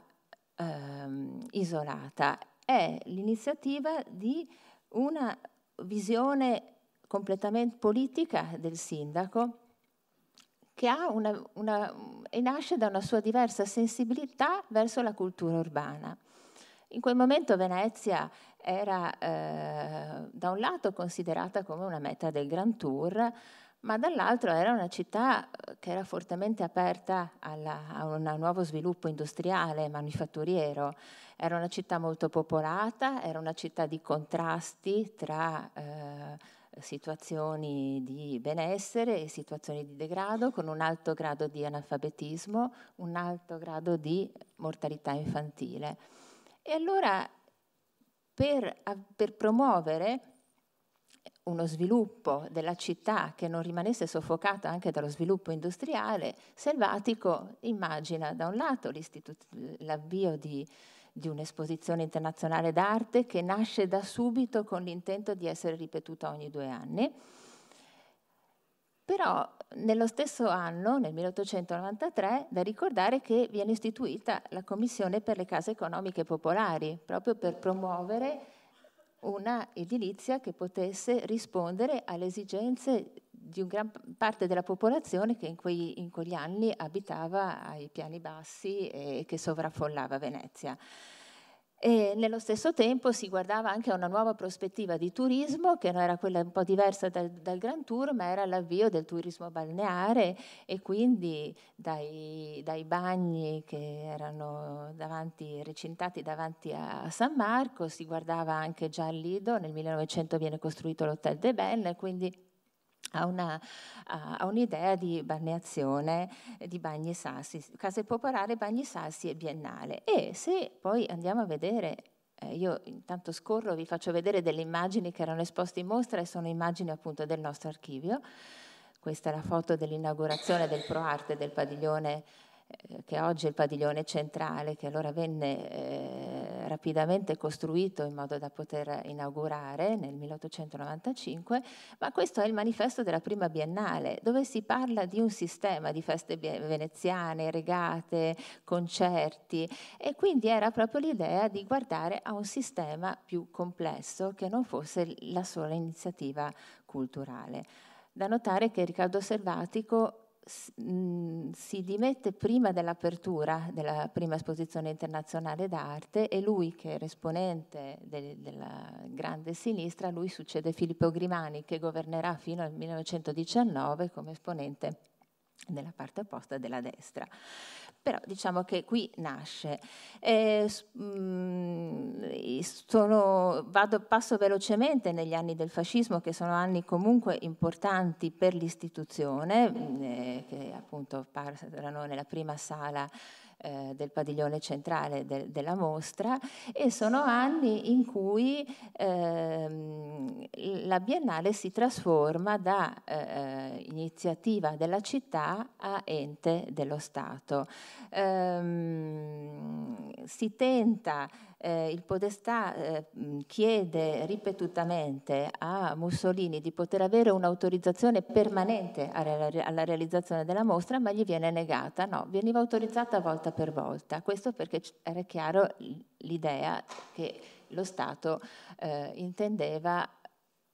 ehm, isolata, è l'iniziativa di una visione completamente politica del sindaco che una, una, nasce da una sua diversa sensibilità verso la cultura urbana. In quel momento Venezia era eh, da un lato considerata come una meta del Grand Tour, ma dall'altro era una città eh, che era fortemente aperta alla, a un nuovo sviluppo industriale, e manifatturiero. era una città molto popolata, era una città di contrasti tra... Eh, situazioni di benessere e situazioni di degrado, con un alto grado di analfabetismo, un alto grado di mortalità infantile. E allora per, per promuovere uno sviluppo della città che non rimanesse soffocata anche dallo sviluppo industriale, Selvatico immagina da un lato l'avvio di di un'esposizione internazionale d'arte che nasce da subito con l'intento di essere ripetuta ogni due anni. Però nello stesso anno, nel 1893, da ricordare che viene istituita la Commissione per le case economiche popolari, proprio per promuovere una edilizia che potesse rispondere alle esigenze di una gran parte della popolazione che in, quei, in, quegli anni abitava ai piani bassi e che sovraffollava Venezia. E nello stesso tempo si guardava anche a una nuova prospettiva di turismo che non era quella un po' diversa dal, dal Grand Tour, ma era l'avvio del turismo balneare e quindi dai, dai bagni che erano davanti, recintati davanti a, a, San Marco si guardava anche già al Lido, nel 1900 viene costruito l'Hotel de Belle, quindi ha, un'idea di balneazione eh, di Bagni Sassi, case popolare Bagni Sassi e Biennale. E se poi andiamo a vedere, eh, io intanto scorro, vi faccio vedere delle immagini che erano esposte in mostra e sono immagini appunto del nostro archivio. Questa è la foto dell'inaugurazione del ProArte del padiglione eh, che oggi è il padiglione centrale, che allora venne eh, rapidamente costruito in modo da poter inaugurare nel 1895, ma questo è il manifesto della prima biennale, dove si parla di un sistema di feste veneziane, regate, concerti, e quindi era proprio l'idea di guardare a un sistema più complesso che non fosse la sola iniziativa culturale. Da notare che Riccardo Selvatico Mm, si dimette prima dell'apertura della prima esposizione internazionale d'arte e lui che era esponente de, della grande sinistra, lui succede Filippo Grimani che governerà fino al 1919 come esponente della parte opposta della destra però diciamo che qui nasce. E, mm, sono, vado, passo velocemente negli anni del fascismo, che sono anni comunque importanti per l'istituzione, mm, eh, che appunto erano nella prima sala eh, del padiglione centrale de, della mostra e sono anni in cui ehm, la Biennale si trasforma da eh, eh, iniziativa della città a ente dello Stato. Ehm, si tenta eh, il Podestà eh, chiede ripetutamente a Mussolini di poter avere un'autorizzazione permanente alla realizzazione della mostra, ma gli viene negata, no, veniva autorizzata volta per volta, questo perché era chiaro l'idea che lo Stato eh, intendeva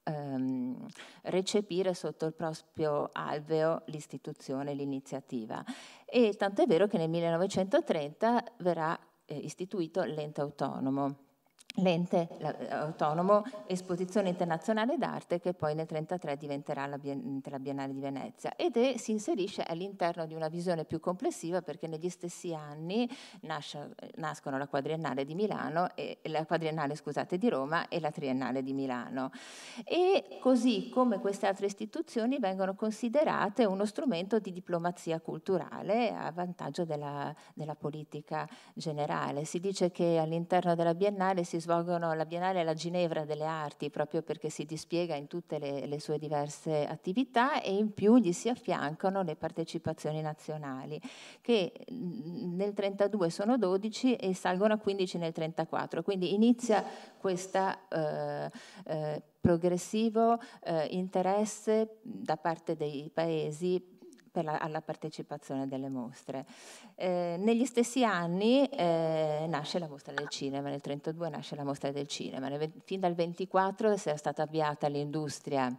ehm, recepire sotto il proprio alveo l'istituzione, l'iniziativa. E tanto è vero che nel 1930 verrà eh, istituito l'ente autonomo l'ente eh, autonomo Esposizione Internazionale d'Arte che poi nel 1933 diventerà la, Biennale di Venezia ed è, si inserisce all'interno di una visione più complessiva perché negli stessi anni nasce, nascono la Quadriennale di Milano e la Quadriennale scusate, di Roma e la Triennale di Milano e così come queste altre istituzioni vengono considerate uno strumento di diplomazia culturale a vantaggio della, della politica generale. Si dice che all'interno della Biennale si si svolgono la Biennale e Ginevra delle Arti, proprio perché si dispiega in tutte le, le sue diverse attività e in più gli si affiancano le partecipazioni nazionali, che mm, nel 32 sono 12 e salgono a 15 nel 34, quindi inizia questa... Eh, eh, progressivo eh, interesse da parte dei paesi la, alla partecipazione delle mostre. Eh, negli stessi anni eh, nasce la mostra del cinema, nel 1932 nasce la mostra del cinema, fin dal 1924 è stata avviata l'industria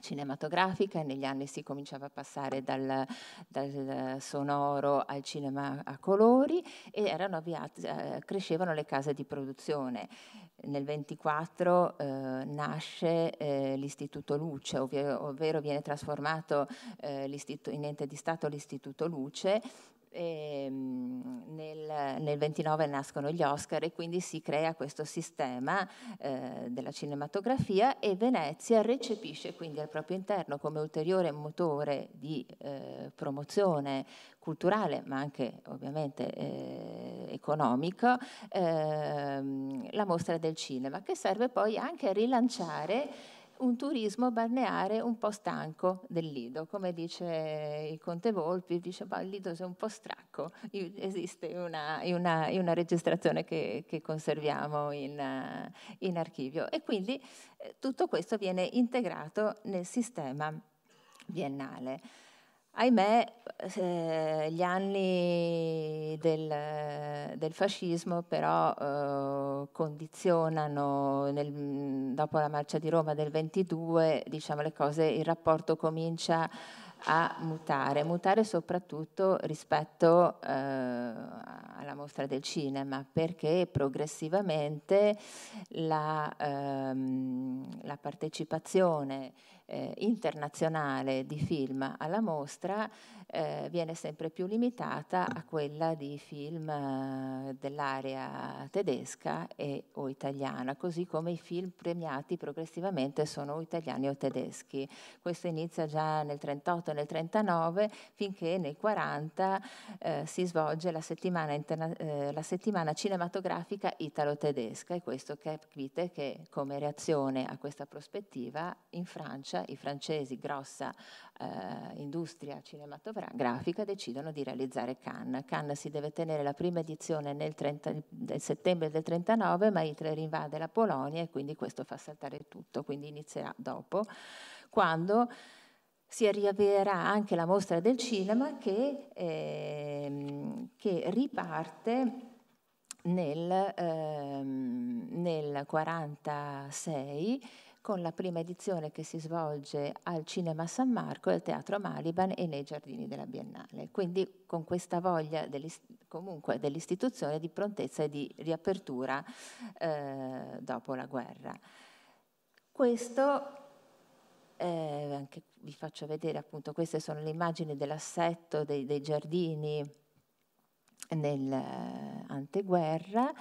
cinematografica negli anni si cominciava a passare dal, dal, sonoro al cinema a colori e avviate, eh, crescevano le case di produzione. Nel 24 eh, nasce eh, l'Istituto Luce, ovvero, ovvero viene trasformato eh, in ente di Stato l'Istituto Luce Ehm, nel, nel, 29 nascono gli Oscar e quindi si crea questo sistema eh, della cinematografia e Venezia recepisce quindi al proprio interno come ulteriore motore di eh, promozione culturale ma anche ovviamente eh, economico ehm, la mostra del cinema che serve poi anche a rilanciare un turismo balneare un po' stanco del Lido, come dice il Conte Volpi, dice ma il Lido sei un po' stracco, esiste una, una, una registrazione che, che conserviamo in, in, archivio e quindi eh, tutto questo viene integrato nel sistema biennale ahimè, eh, gli anni del, del fascismo però eh, condizionano, nel, dopo la marcia di Roma del 22, diciamo le cose, il rapporto comincia a mutare, mutare soprattutto rispetto eh, alla mostra del cinema, perché progressivamente la, ehm, la partecipazione eh, internazionale di film alla mostra eh, viene sempre più limitata a quella di film eh, dell'area tedesca e, o italiana, così come i film premiati progressivamente sono italiani o tedeschi. Questo inizia già nel 38 e nel 39, finché nel 40 eh, si svolge la settimana, interna- eh, la settimana cinematografica italo-tedesca e questo capite che come reazione a questa prospettiva in Francia Francia, i francesi, grossa eh, industria cinematografica, decidono di realizzare Cannes. Cannes si deve tenere la prima edizione nel, 30, nel settembre del 39, ma Hitler invade la Polonia e quindi questo fa saltare tutto, quindi inizierà dopo, quando si riavvierà anche la mostra del cinema che, ehm, che riparte nel, ehm, nel 1946 con la prima edizione che si svolge al Cinema San Marco, al Teatro Maliban e nei giardini della Biennale. Quindi con questa voglia dell'ist- comunque dell'istituzione di prontezza e di riapertura eh, dopo la guerra. Questo eh, anche vi faccio vedere appunto queste sono le immagini dell'assetto dei, dei giardini nell'anteguerra eh,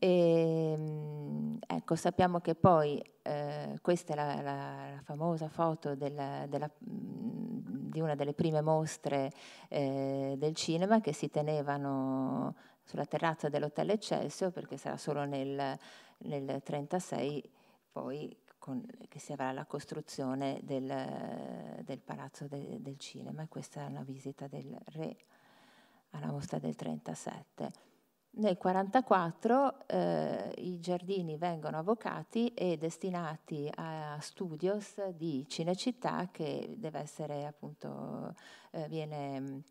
e, ehm, ecco, sappiamo che poi eh, questa è la, la, la famosa foto della, della, mhmm, di una delle prime mostre eh, del cinema che si tenevano sulla terrazza dell'Hotel Eccelsio, perché sarà solo nel 1936 poi con, che si avrà la costruzione del, del Palazzo de, del Cinema. Questa è una visita del re alla mostra del 1937. Nel 1944 eh, i giardini vengono avvocati e destinati a studios di Cinecittà che deve essere appunto, eh, viene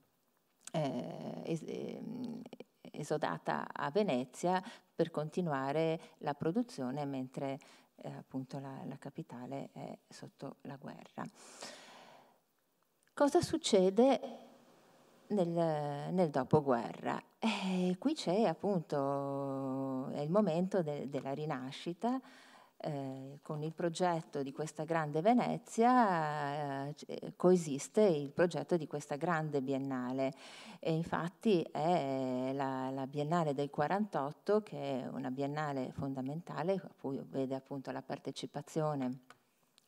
eh, es- eh, esodata a Venezia per continuare la produzione mentre eh, appunto la, la capitale è sotto la guerra. Cosa succede nel, nel dopoguerra. E qui c'è appunto il momento de, della rinascita. Eh, con il progetto di questa grande Venezia eh, eh, coesiste il progetto di questa grande biennale e infatti è la, la, biennale del 48 che è una biennale fondamentale a cui vede appunto la partecipazione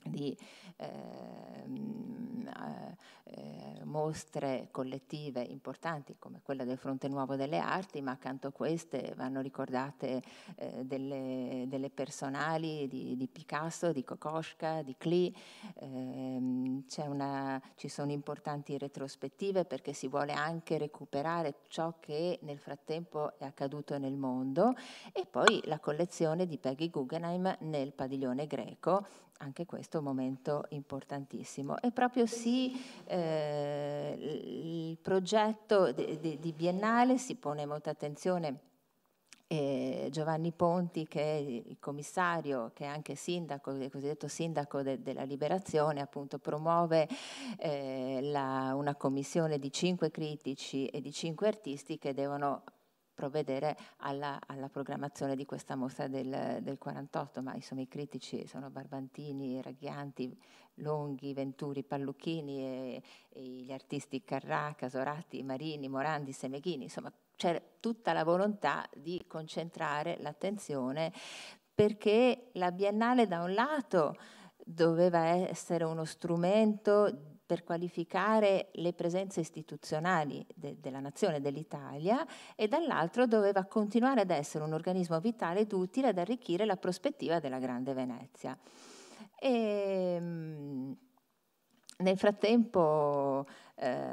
di ehm, eh, mostre collettive importanti come quella del Fronte Nuovo delle Arti, ma accanto a queste vanno ricordate eh, delle, delle, personali di, di, Picasso, di Kokoschka, di Klee. Eh, una, ci sono importanti retrospettive perché si vuole anche recuperare ciò che nel frattempo è accaduto nel mondo e poi la collezione di Peggy Guggenheim nel padiglione greco anche questo è un momento importantissimo. E proprio sì, eh, il progetto di, di, Biennale si pone molta attenzione. Eh, Giovanni Ponti, che è il commissario, che è anche sindaco, il cosiddetto sindaco de, della liberazione, appunto promuove eh, la, una commissione di cinque critici e di cinque artisti che devono provvedere alla, alla programmazione di questa mostra del, del, 48, ma insomma i critici sono Barbantini, Raghianti, Longhi, Venturi, Pallucchini, e, e gli artisti Carrà, Casorati, Marini, Morandi, Semeghini, insomma c'è tutta la volontà di concentrare l'attenzione perché la Biennale da un lato doveva essere uno strumento per qualificare le presenze istituzionali de, della nazione dell'Italia e dall'altro doveva continuare ad essere un organismo vitale ed utile ad arricchire la prospettiva della Grande Venezia. E, ehm, nel frattempo eh,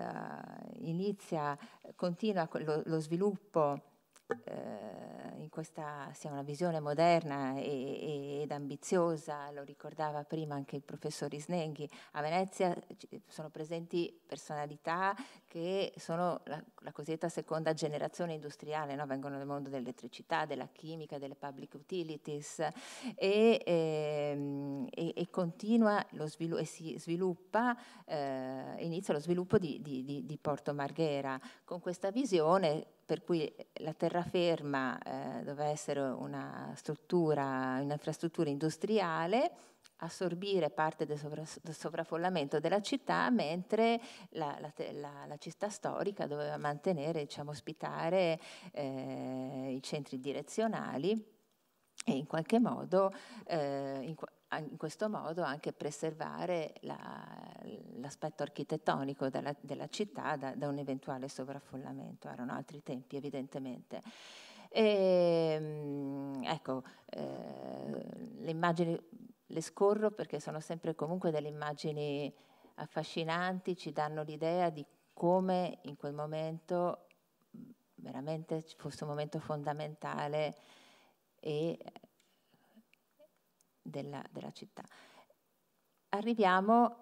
inizia, continua lo, lo sviluppo eh, in questa sia una visione moderna e, ed ambiziosa, lo ricordava prima anche il professor Isnenghi, a Venezia sono presenti personalità che sono la, la cosiddetta seconda generazione industriale, no? vengono dal mondo dell'elettricità, della chimica, delle public utilities e, ehm, e, e continua lo sviluppo, e si sviluppa, eh, inizia lo sviluppo di, di, di, di Porto Marghera con questa visione per cui la terraferma eh, doveva essere una struttura, un'infrastruttura industriale, assorbire parte del, sovra, del sovraffollamento della città, mentre la, la, la, la città storica doveva mantenere, diciamo, ospitare eh, i centri direzionali e in qualche modo eh, in, in questo modo anche preservare la, l'aspetto architettonico della, della città da, da, un eventuale sovraffollamento. Erano altri tempi evidentemente. E, ehm, ecco, eh, le immagini le scorro perché sono sempre comunque delle immagini affascinanti, ci danno l'idea di come in quel momento veramente fosse un momento fondamentale e della, della città. Arriviamo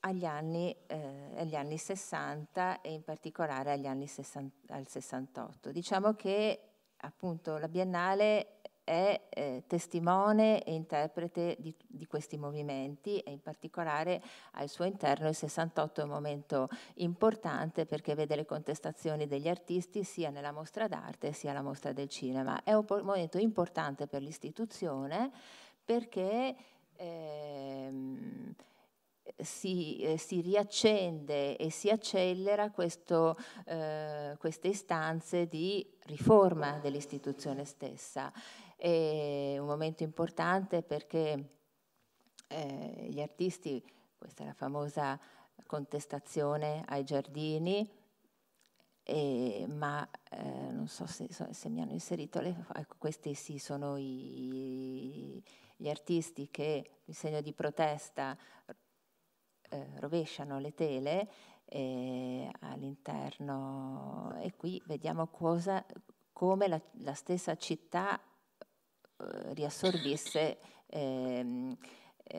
agli anni, eh, agli anni, 60 e in particolare agli anni 60, al 68. Diciamo che appunto la Biennale è eh, testimone e interprete di, di, questi movimenti e in particolare al suo interno il 68 è un momento importante perché vede le contestazioni degli artisti sia nella mostra d'arte sia alla mostra del cinema. È un momento importante per l'istituzione perché ehm, si, eh, si, riaccende e si accelera questo, eh, queste istanze di riforma dell'istituzione stessa. È un momento importante perché eh, gli artisti, questa è la famosa contestazione ai giardini, e, ma eh, non so se, se, mi hanno inserito, le, ecco, questi sì sono i, gli artisti che in segno di protesta eh, rovesciano le tele eh, all'interno e qui vediamo cosa, come la, la, stessa città eh, riassorbisse ehm, eh,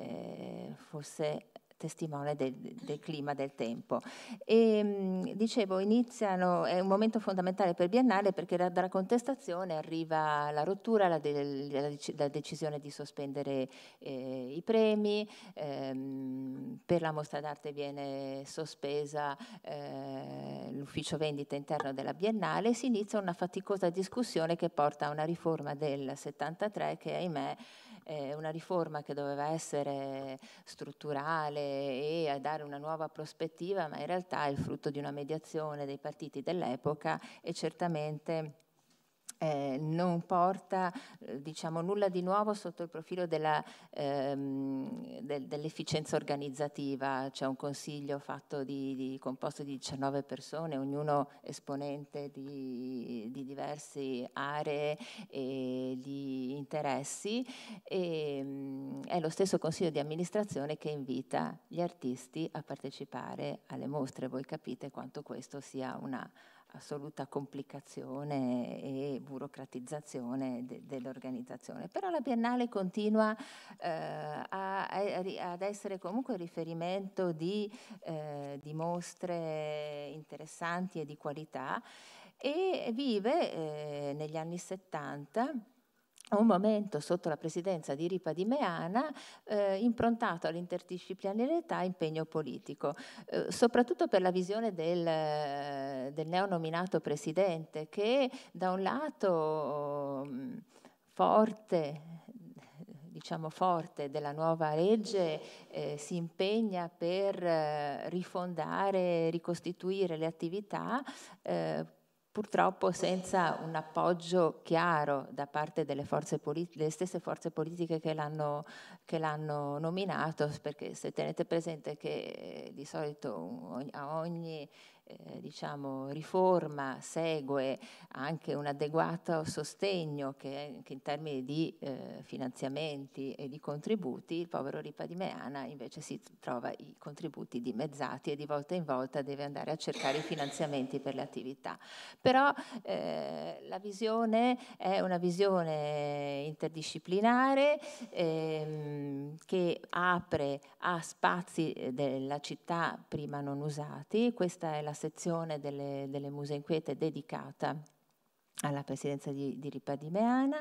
eh, fosse testimone del, del clima, del tempo. E, ehm, dicevo, iniziano, è un momento fondamentale per Biennale perché da, dalla contestazione arriva la rottura, la, de, la decisione di sospendere eh, i premi, ehm, per la mostra d'arte viene sospesa eh, l'ufficio vendita interno della Biennale e si inizia una faticosa discussione che porta a una riforma del 73 che ahimè eh, una riforma che doveva essere strutturale e dare una nuova prospettiva, ma in realtà è il frutto di una mediazione dei partiti dell'epoca e certamente eh, non porta eh, diciamo, nulla di nuovo sotto il profilo della, ehm, de, dell'efficienza organizzativa. C'è un consiglio di, di, composto di 19 persone, ognuno esponente di, di diverse aree e di interessi. E, mh, mm, è lo stesso consiglio di amministrazione che invita gli artisti a partecipare alle mostre. Voi capite quanto questo sia una assoluta complicazione e burocratizzazione de, dell'organizzazione. Però la Biennale continua eh, a, a, ad essere comunque riferimento di, eh, di mostre interessanti e di qualità e vive eh, negli anni 70 un momento sotto la presidenza di Ripa di Meana eh, improntato all'interdisciplinarietà e impegno politico, eh, soprattutto per la visione del, del neonominato presidente che da un lato mh, mm, forte diciamo, forte della nuova legge eh, si impegna per eh, rifondare, ricostituire le attività eh, purtroppo senza un appoggio chiaro da parte delle, politi- delle stesse forze politiche che l'hanno, che l'hanno, nominato, perché se tenete presente che eh, di solito a ogni eh, diciamo, riforma segue anche un adeguato sostegno che, che in termini di eh, finanziamenti e di contributi, il povero Ripa di Meana invece si trova i contributi dimezzati e di volta in volta deve andare a cercare i finanziamenti per le attività. Però eh, la visione è una visione interdisciplinare ehm, che apre a spazi eh, della città prima non usati, questa è la sezione delle, delle Muse Inquiete dedicata alla presidenza di, di Ripa di Meana.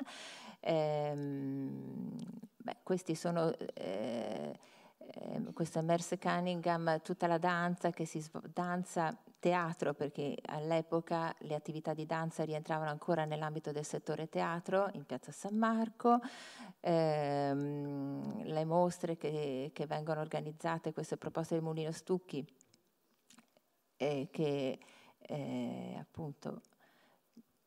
Ehm, beh, questi sono... Eh, è ehm, Merce Cunningham, tutta la danza che si svolge, danza teatro, perché all'epoca le attività di danza rientravano ancora nell'ambito del settore teatro in piazza San Marco, ehm, le mostre che, che vengono organizzate, queste proposte del Mulino Stucchi eh, che eh, appunto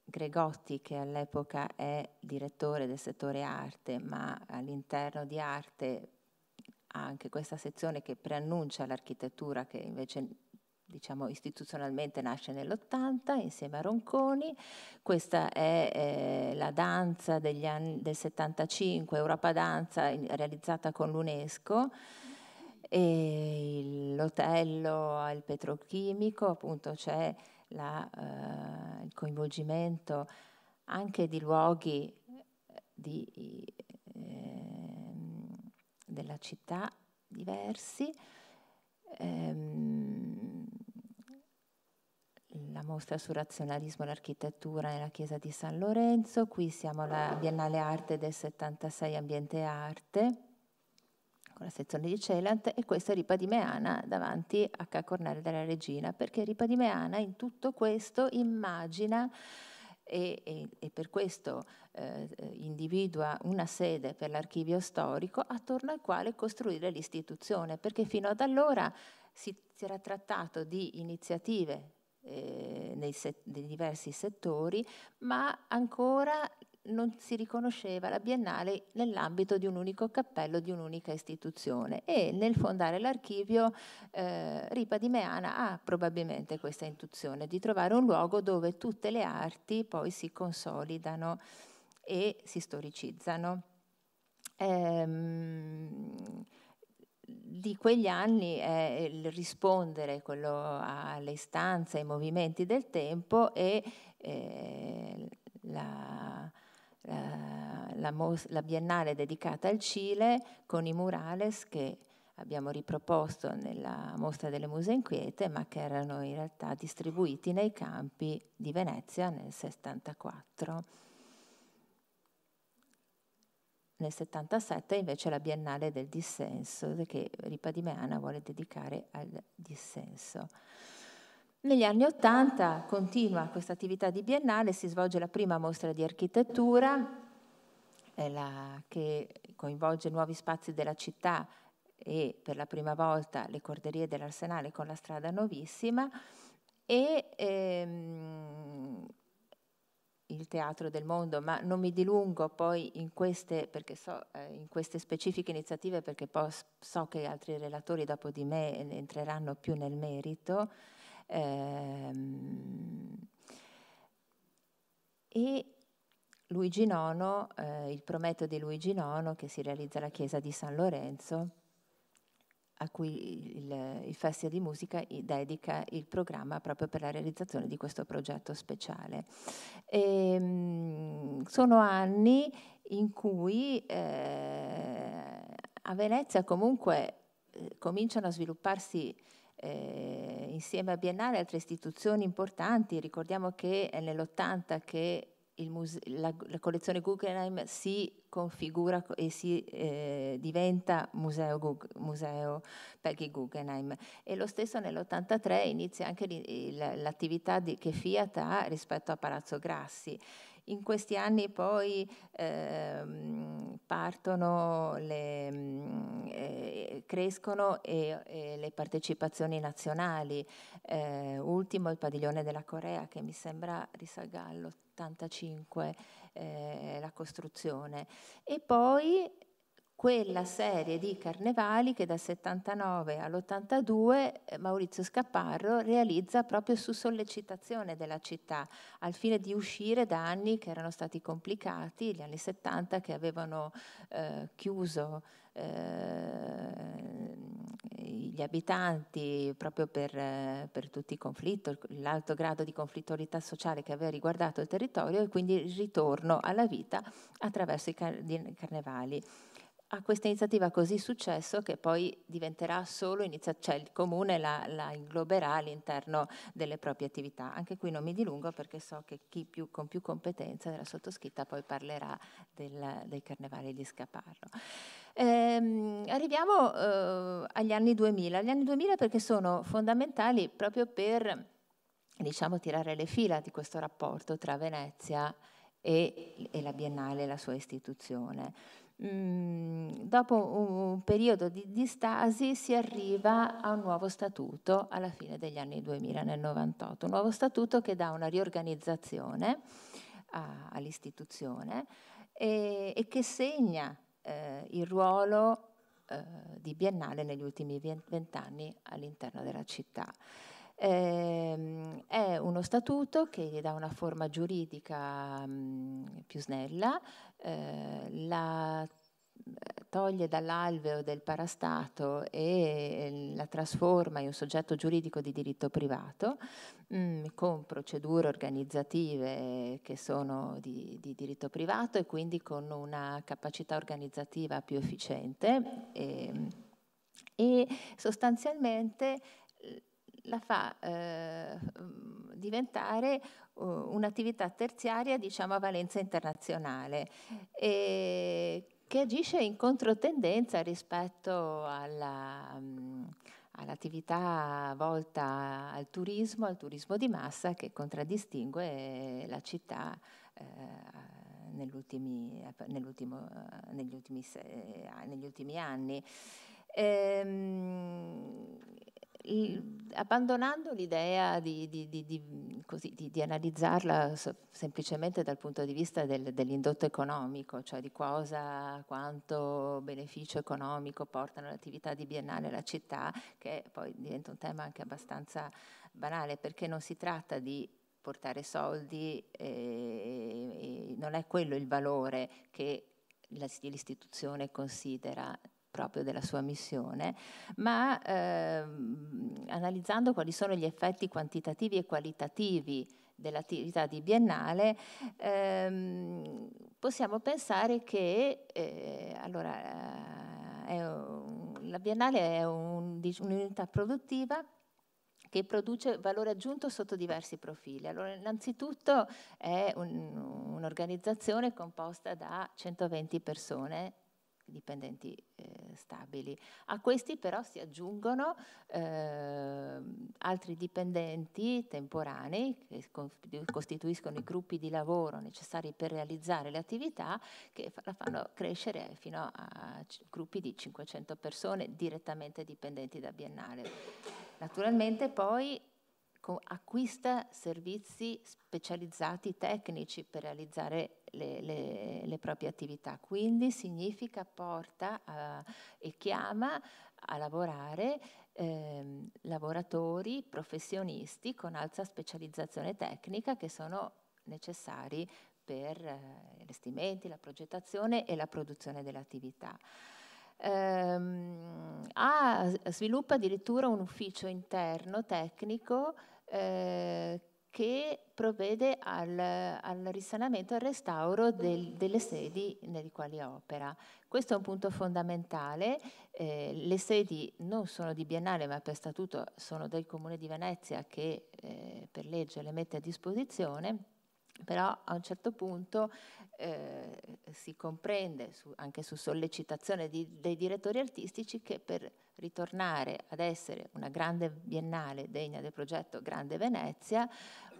Gregotti, che all'epoca è direttore del settore arte, ma all'interno di arte ha anche questa sezione che preannuncia l'architettura, che invece diciamo istituzionalmente nasce nell'80 insieme a Ronconi, questa è eh, la danza degli anni, del 75, Europa Danza realizzata con l'UNESCO e l'Otello al petrochimico, appunto c'è la, eh, il coinvolgimento anche di luoghi eh, di, eh, della città diversi. Ehm, la mostra sul razionalismo e l'architettura nella chiesa di San Lorenzo, qui siamo alla Biennale Arte del 76 Ambiente Arte con la sezione di Celant e questa è Ripa di Meana davanti a Ca Cornare della Regina, perché Ripa di Meana in tutto questo immagina e, e, e per questo eh, individua una sede per l'archivio storico attorno al quale costruire l'istituzione, perché fino ad allora si, si era trattato di iniziative eh, nei, set, nei diversi settori, ma ancora non si riconosceva la Biennale nell'ambito di un unico cappello di un'unica istituzione e nel fondare l'archivio eh, Ripa di Meana ha probabilmente questa intuizione di trovare un luogo dove tutte le arti poi si consolidano e si storicizzano. Ehm, di quegli anni è il rispondere alle istanze, ai movimenti del tempo e eh, la, eh, la, mos- la, biennale dedicata al Cile con i murales che abbiamo riproposto nella mostra delle Muse Inquiete, ma che erano in realtà distribuiti nei campi di Venezia nel 74. Nel 77 invece la Biennale del Dissenso, che Ripa di Meana vuole dedicare al dissenso. Negli anni Ottanta continua questa attività di biennale, si svolge la prima mostra di architettura la, che coinvolge nuovi spazi della città e per la prima volta le corderie dell'Arsenale con la strada Novissima e ehm, il Teatro del Mondo, ma non mi dilungo poi in queste, so, eh, in queste specifiche iniziative perché poi so che altri relatori dopo di me eh, entreranno più nel merito. Ehm, e Luigi IX, eh, il Prometeo di Luigi IX che si realizza alla chiesa di San Lorenzo, a cui il, il Festival di Musica dedica il programma proprio per la realizzazione di questo progetto speciale. E, ehm, sono anni in cui eh, a Venezia comunque eh, cominciano a svilupparsi eh, insieme a Biennale e altre istituzioni importanti. Ricordiamo che è nell'80 che la, la, collezione Guggenheim si configura e si eh, diventa museo, Gug, museo, Peggy Guggenheim e lo stesso nell'83 inizia anche l'attività che Fiat ha rispetto a Palazzo Grassi in questi anni poi ehm, partono, le, mm, eh, crescono e, e le partecipazioni nazionali. Eh, ultimo il padiglione della Corea che mi sembra risalga all'85 eh, la costruzione. E poi quella serie di carnevali che dal 79 all'82 Maurizio Scapparro realizza proprio su sollecitazione della città, al fine di uscire da anni che erano stati complicati, gli anni 70 che avevano eh, chiuso eh, gli abitanti proprio per, eh, per tutti i conflitti, l'alto grado di conflittualità sociale che aveva riguardato il territorio e quindi il ritorno alla vita attraverso i carnevali a questa iniziativa così successo che poi diventerà solo iniziativa, cioè il comune la, la, ingloberà all'interno delle proprie attività. Anche qui non mi dilungo perché so che chi più, con più competenza della sottoscritta poi parlerà del, dei carnevali di Scaparro. Ehm, arriviamo eh, agli anni 2000, gli anni 2000 perché sono fondamentali proprio per diciamo, tirare le fila di questo rapporto tra Venezia e, e la Biennale la sua istituzione Mm, dopo un, un, periodo di, di stasi si arriva a un nuovo statuto alla fine degli anni 2000, nel 98, un nuovo statuto che dà una riorganizzazione a, all'istituzione e, e, che segna eh, il ruolo eh, di Biennale negli ultimi vent'anni all'interno della città eh, è uno statuto che gli dà una forma giuridica mh, mm, più snella, eh, la eh, toglie dall'alveo del parastato e eh, la trasforma in un soggetto giuridico di diritto privato mh, mm, con procedure organizzative che sono di, di, diritto privato e quindi con una capacità organizzativa più efficiente e, ehm, e sostanzialmente la fa ehm, eh, diventare uh, un'attività terziaria diciamo, a valenza internazionale e che agisce in controtendenza rispetto alla... Um, all'attività volta al turismo, al turismo di massa che contraddistingue la città eh, negli, ultimi, negli, ultimi, negli ultimi anni. Ehm, abbandonando l'idea di, di, di, così, di, analizzarla semplicemente dal punto di vista del, dell'indotto economico, cioè di cosa, quanto beneficio economico portano l'attività di biennale alla città, che poi diventa un tema anche abbastanza banale, perché non si tratta di portare soldi, eh, non è quello il valore che l'istituzione considera proprio della sua missione, ma ehm, analizzando quali sono gli effetti quantitativi e qualitativi dell'attività di Biennale, ehm, possiamo pensare che eh, allora, eh, un, la Biennale è un, un'unità produttiva che produce valore aggiunto sotto diversi profili. Allora, innanzitutto è un, un'organizzazione composta da 120 persone dipendenti eh, stabili. A questi però si aggiungono eh, altri dipendenti temporanei che costituiscono i gruppi di lavoro necessari per realizzare le attività che la fanno crescere fino a gruppi di 500 persone direttamente dipendenti da Biennale. Naturalmente poi acquista servizi specializzati tecnici per realizzare le, le, le proprie attività, quindi significa porta a, eh, e chiama a lavorare eh, lavoratori professionisti con alta specializzazione tecnica che sono necessari per eh, gli investimenti, la progettazione e la produzione dell'attività. Ehm, ha, sviluppa addirittura un ufficio interno tecnico eh, che provvede al, al, risanamento, al restauro del, delle sedi nelle quali opera. Questo è un punto fondamentale, eh, le sedi non sono di Biennale ma per statuto sono del Comune di Venezia che eh, per legge le mette a disposizione però a un certo punto eh, si comprende, su, anche su sollecitazione di, dei direttori artistici, che per ritornare ad essere una grande biennale degna del progetto Grande Venezia,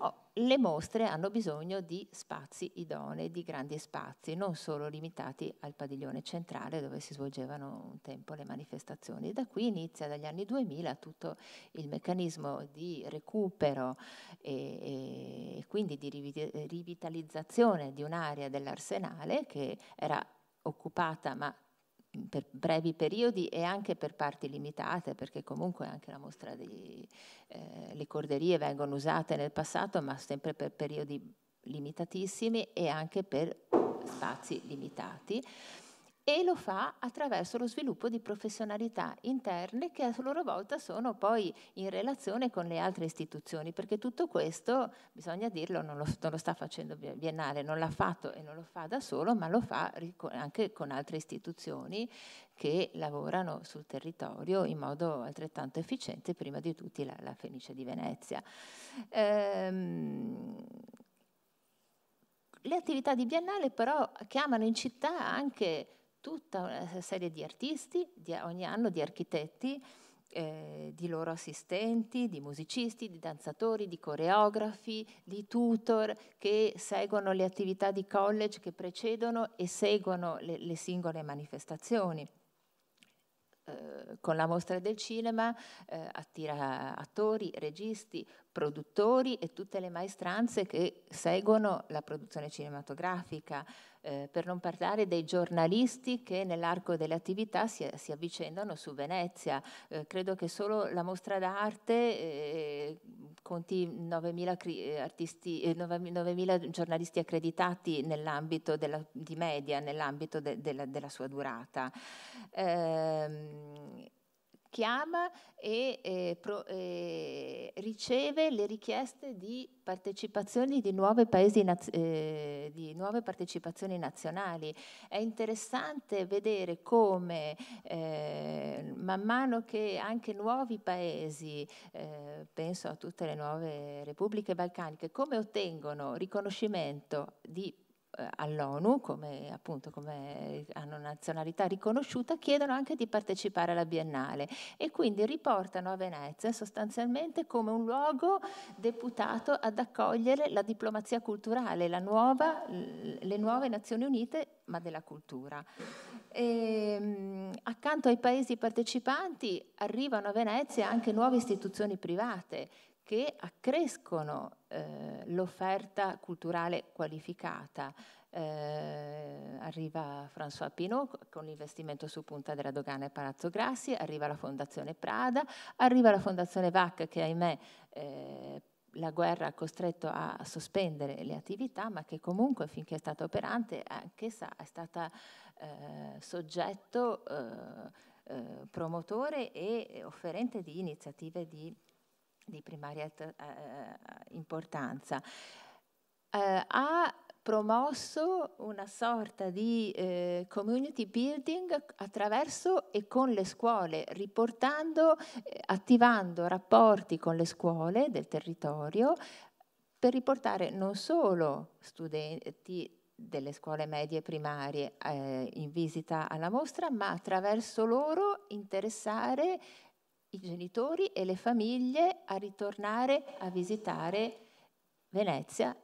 Oh, le mostre hanno bisogno di spazi idonei, di grandi spazi, non solo limitati al padiglione centrale dove si svolgevano un tempo le manifestazioni. Da qui inizia dagli anni 2000 tutto il meccanismo di recupero e, e quindi di rivitalizzazione di un'area dell'arsenale che era occupata ma per brevi periodi e anche per parti limitate, perché comunque anche la mostra delle eh, corderie vengono usate nel passato, ma sempre per periodi limitatissimi e anche per spazi limitati e lo fa attraverso lo sviluppo di professionalità interne che a loro volta sono poi in relazione con le altre istituzioni, perché tutto questo, bisogna dirlo, non lo, non lo sta facendo Biennale, non l'ha fatto e non lo fa da solo, ma lo fa anche con altre istituzioni che lavorano sul territorio in modo altrettanto efficiente, prima di tutti la, la Fenice di Venezia. Ehm, le attività di Biennale però chiamano in città anche tutta una serie di artisti, di, ogni anno di architetti, eh, di loro assistenti, di musicisti, di danzatori, di coreografi, di tutor che seguono le attività di college che precedono e seguono le, le singole manifestazioni. Eh, con la mostra del cinema eh, attira attori, registi, produttori e tutte le maestranze che seguono la produzione cinematografica, eh, per non parlare dei giornalisti che nell'arco delle attività si, si avvicendano su Venezia. Eh, credo che solo la mostra d'arte eh, conti 9.000, eh, artisti, 9.000 eh, giornalisti accreditati nell'ambito di media, nell'ambito de, de, della, sua durata. Ehm, chiama e eh, pro, eh, riceve le richieste di partecipazioni di nuove, paesi, eh, di nuove partecipazioni nazionali. È interessante vedere come eh, man mano che anche nuovi paesi, eh, penso a tutte le nuove repubbliche balcaniche, come ottengono riconoscimento di eh, all'ONU, come, appunto, come hanno nazionalità riconosciuta, chiedono anche di partecipare alla Biennale e quindi riportano a Venezia sostanzialmente come un luogo deputato ad accogliere la diplomazia culturale, la nuova, le nuove Nazioni Unite, ma della cultura. E, ehm, accanto ai paesi partecipanti arrivano a Venezia anche nuove istituzioni private che accrescono eh, l'offerta culturale qualificata. Eh, arriva François Pinot con l'investimento su Punta della Dogana e Palazzo Grassi, arriva la Fondazione Prada, arriva la Fondazione VAC che ahimè eh, la guerra ha costretto a sospendere le attività, ma che comunque finché è stata operante anch'essa è stata eh, soggetto, eh, eh, promotore e offerente di iniziative di di primaria eh, eh, importanza, eh, ha promosso una sorta di eh, community building attraverso e con le scuole, riportando, eh, attivando rapporti con le scuole del territorio per riportare non solo studenti delle scuole medie e primarie eh, in visita alla mostra, ma attraverso loro interessare i genitori e le famiglie a ritornare a visitare Venezia,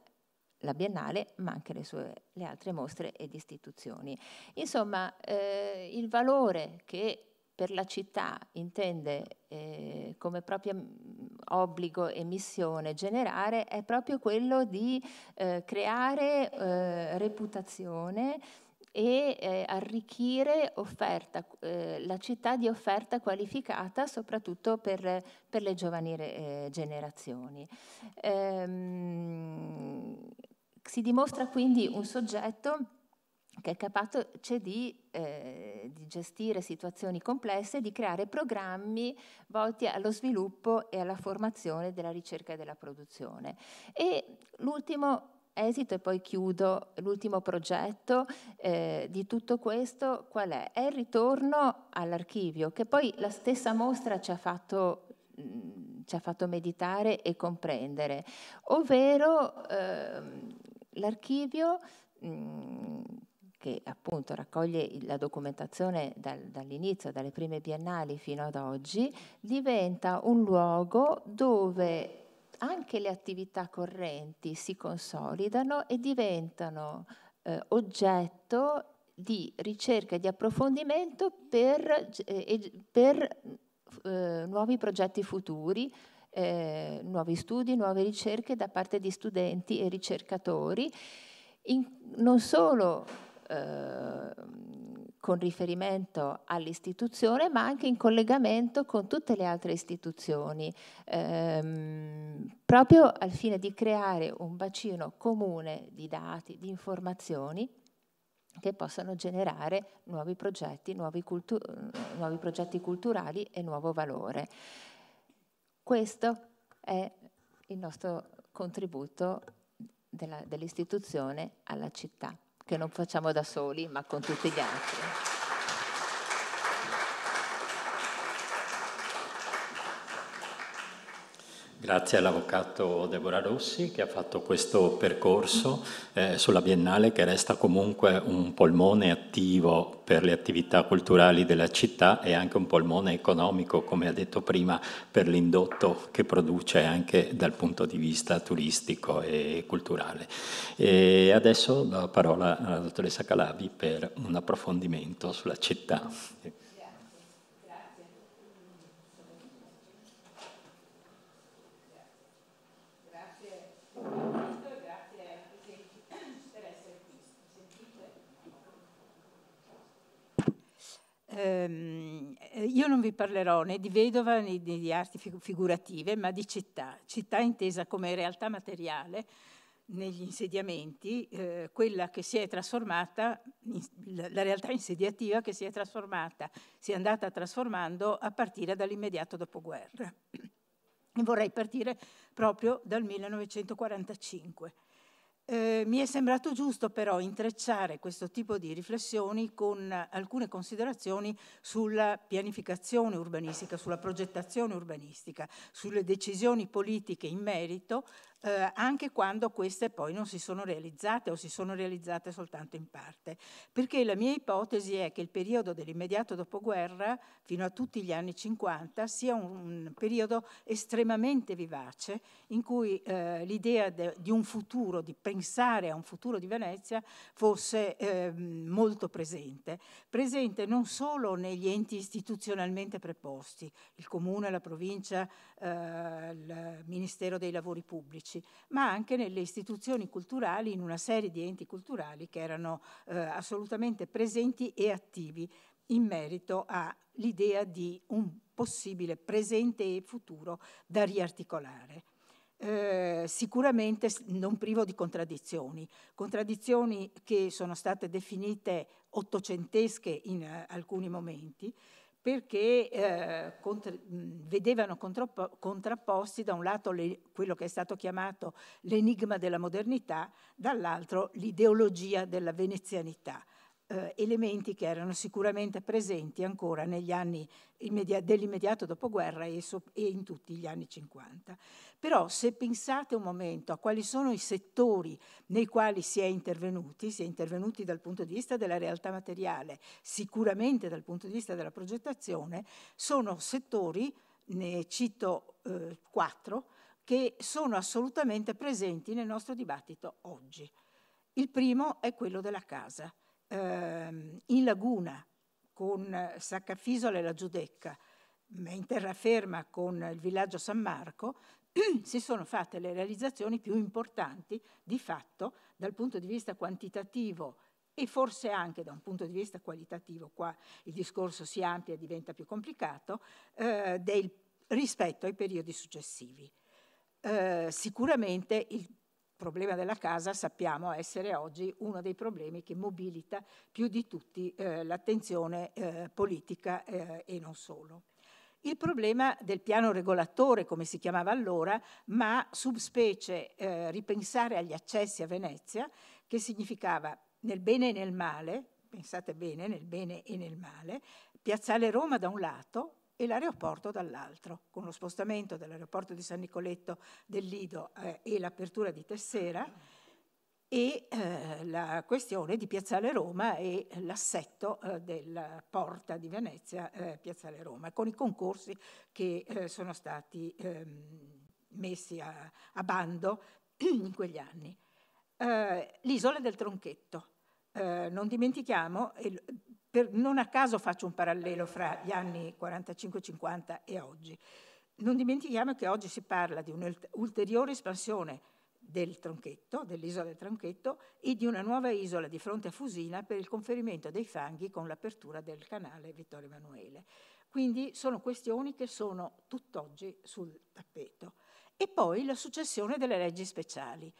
la Biennale, ma anche le, sue, le altre mostre ed istituzioni. Insomma, eh, il valore che per la città intende eh, come proprio mm, obbligo e missione generare è proprio quello di eh, creare eh, reputazione, e eh, arricchire offerta, eh, la città di offerta qualificata soprattutto per, per le giovani eh, generazioni. Ehm, si dimostra quindi un soggetto che è capace di, eh, di, gestire situazioni complesse, di creare programmi volti allo sviluppo e alla formazione della ricerca e della produzione. E l'ultimo esito e poi chiudo l'ultimo progetto eh, di tutto questo qual è? È il ritorno all'archivio che poi la stessa mostra ci ha fatto mh, mm, ci ha fatto meditare e comprendere, ovvero eh, l'archivio mh, mm, che appunto raccoglie la documentazione dal, dall'inizio, dalle prime biennali fino ad oggi, diventa un luogo dove anche le attività correnti si consolidano e diventano eh, oggetto di ricerca e di approfondimento per, eh, per eh, nuovi progetti futuri, eh, nuovi studi, nuove ricerche da parte di studenti e ricercatori, in, non solo eh, con riferimento all'istituzione, ma anche in collegamento con tutte le altre istituzioni, ehm, proprio al fine di creare un bacino comune di dati, di informazioni che possano generare nuovi progetti, nuovi, cultu nuovi progetti culturali e nuovo valore. Questo è il nostro contributo dell'istituzione alla città che non facciamo da soli, ma con tutti gli altri. Grazie all'avvocato Deborah Rossi che ha fatto questo percorso eh, sulla Biennale che resta comunque un polmone attivo per le attività culturali della città e anche un polmone economico, come ha detto prima, per l'indotto che produce anche dal punto di vista turistico e culturale. E adesso la parola alla dottoressa Calavi per un approfondimento sulla città. Grazie. Ehm, io non vi parlerò né di vedova né di arti figurative, ma di città, città intesa come realtà materiale negli insediamenti, eh, quella che si è trasformata, la realtà insediativa che si è trasformata, si è andata trasformando a partire dall'immediato dopoguerra. E vorrei partire proprio dal 1945 eh, mi è sembrato giusto però intrecciare questo tipo di riflessioni con alcune considerazioni sulla pianificazione urbanistica, sulla progettazione urbanistica, sulle decisioni politiche in merito eh, anche quando queste poi non si sono realizzate o si sono realizzate soltanto in parte. Perché la mia ipotesi è che il periodo dell'immediato dopoguerra, fino a tutti gli anni 50, sia un, un periodo estremamente vivace in cui eh, l'idea di un futuro, di pensare a un futuro di Venezia, fosse eh, molto presente. Presente non solo negli enti istituzionalmente preposti, il comune, la provincia, eh, il Ministero dei Lavori Pubblici, politici, ma anche nelle istituzioni culturali, in una serie di enti culturali che erano eh, assolutamente presenti e attivi in merito all'idea di un possibile presente e futuro da riarticolare. Eh, sicuramente non privo di contraddizioni, contraddizioni che sono state definite ottocentesche in eh, alcuni momenti, perché eh, contra- vedevano contrapp- contrapposti da un lato le- quello che è stato chiamato l'enigma della modernità, dall'altro l'ideologia della venezianità eh, elementi che erano sicuramente presenti ancora negli anni dell'immediato dopoguerra e, so e in tutti gli anni 50. Però se pensate un momento a quali sono i settori nei quali si è intervenuti, si è intervenuti dal punto di vista della realtà materiale, sicuramente dal punto di vista della progettazione, sono settori, ne cito eh, quattro, che sono assolutamente presenti nel nostro dibattito oggi. Il primo è quello della casa eh, in laguna con Saccafisola e la Giudecca, ma in terraferma con il villaggio San Marco, si sono fatte le realizzazioni più importanti di fatto dal punto di vista quantitativo e forse anche da un punto di vista qualitativo, qua il discorso si amplia e diventa più complicato, eh, del, rispetto ai periodi successivi. Eh, sicuramente il problema della casa sappiamo essere oggi uno dei problemi che mobilita più di tutti eh, l'attenzione eh, politica eh, e non solo. Il problema del piano regolatore, come si chiamava allora, ma subspecie eh, ripensare agli accessi a Venezia, che significava nel bene e nel male, pensate bene, nel bene e nel male, piazzale Roma da un lato, e l'aeroporto dall'altro, con lo spostamento dell'aeroporto di San Nicoletto del Lido eh, e l'apertura di Tessera e eh, la questione di Piazzale Roma e l'assetto eh, della porta di Venezia eh, Piazzale Roma, con i concorsi che eh, sono stati ehm, messi a, a, bando in quegli anni. Eh, l'isola del Tronchetto. non dimentichiamo, per, non a caso faccio un parallelo fra gli anni 45-50 e oggi. Non dimentichiamo che oggi si parla di un'ulteriore espansione del Tronchetto, dell'isola del Tronchetto e di una nuova isola di fronte a Fusina per il conferimento dei fanghi con l'apertura del canale Vittorio Emanuele. Quindi sono questioni che sono tutt'oggi sul tappeto. E poi la successione delle leggi speciali.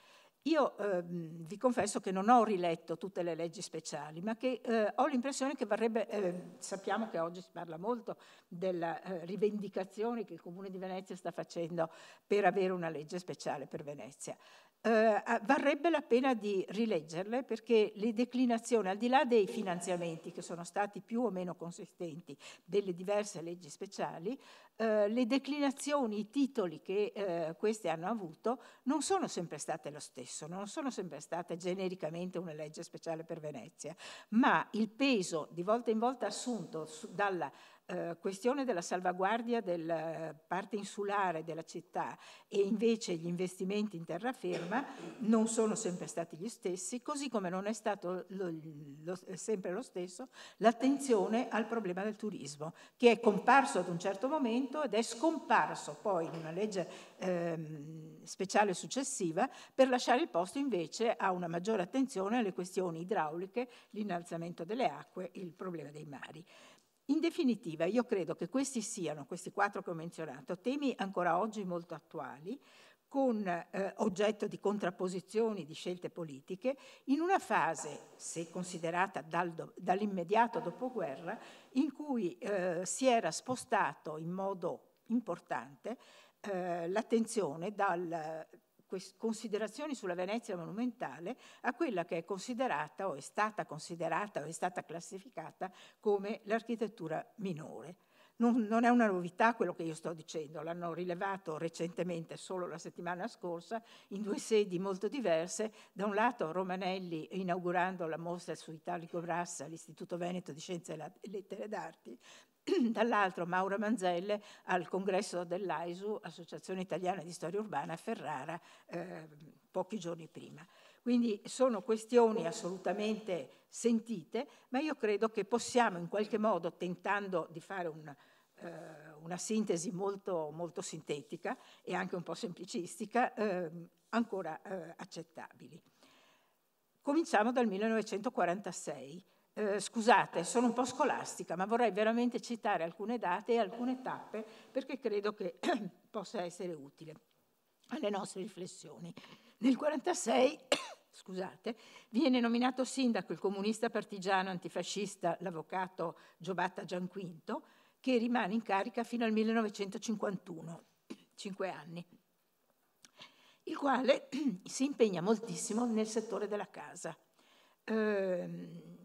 Io eh, vi confesso che non ho riletto tutte le leggi speciali, ma che eh, ho l'impressione che varrebbe, eh, sappiamo che oggi si parla molto della eh, rivendicazione che il Comune di Venezia sta facendo per avere una legge speciale per Venezia eh, varrebbe la pena di rileggerle perché le declinazioni, al di là dei finanziamenti che sono stati più o meno consistenti delle diverse leggi speciali, eh, le declinazioni, i titoli che eh, queste hanno avuto non sono sempre state lo stesso, non sono sempre state genericamente una legge speciale per Venezia, ma il peso di volta in volta assunto su, dalla eh, questione della salvaguardia della eh, parte insulare della città e invece gli investimenti in terraferma non sono sempre stati gli stessi, così come non è stato lo, lo, sempre lo stesso l'attenzione al problema del turismo, che è comparso ad un certo momento ed è scomparso poi in una legge ehm, speciale successiva per lasciare il posto invece a una maggiore attenzione alle questioni idrauliche, l'innalzamento delle acque, il problema dei mari. In definitiva, io credo che questi siano, questi quattro che ho menzionato, temi ancora oggi molto attuali, con eh, oggetto di contrapposizioni, di scelte politiche, in una fase, se considerata dal dall'immediato dopoguerra, in cui eh, si era spostato in modo importante eh, l'attenzione dal considerazioni sulla Venezia monumentale a quella che è considerata o è stata considerata o è stata classificata come l'architettura minore. Non, non è una novità quello che io sto dicendo, l'hanno rilevato recentemente, solo la settimana scorsa, in due sedi molto diverse. Da un lato Romanelli inaugurando la mostra su Italico Brass all'Istituto Veneto di Scienze e Lettere d'Arti dall'altro Maura Manzelle al congresso dell'AISU, Associazione Italiana di Storia Urbana, a Ferrara, eh, pochi giorni prima. Quindi sono questioni assolutamente sentite, ma io credo che possiamo in qualche modo, tentando di fare un, eh, una sintesi molto, molto, sintetica e anche un po' semplicistica, ehm, eh, ancora accettabili. Cominciamo dal 1946 eh, scusate, sono un po' scolastica, ma vorrei veramente citare alcune date e alcune tappe perché credo che possa essere utile alle nostre riflessioni. Nel 1946, scusate, viene nominato sindaco il comunista partigiano antifascista, l'avvocato Giobatta Gianquinto, che rimane in carica fino al 1951, cinque anni, il quale si impegna moltissimo nel settore della casa. Eh,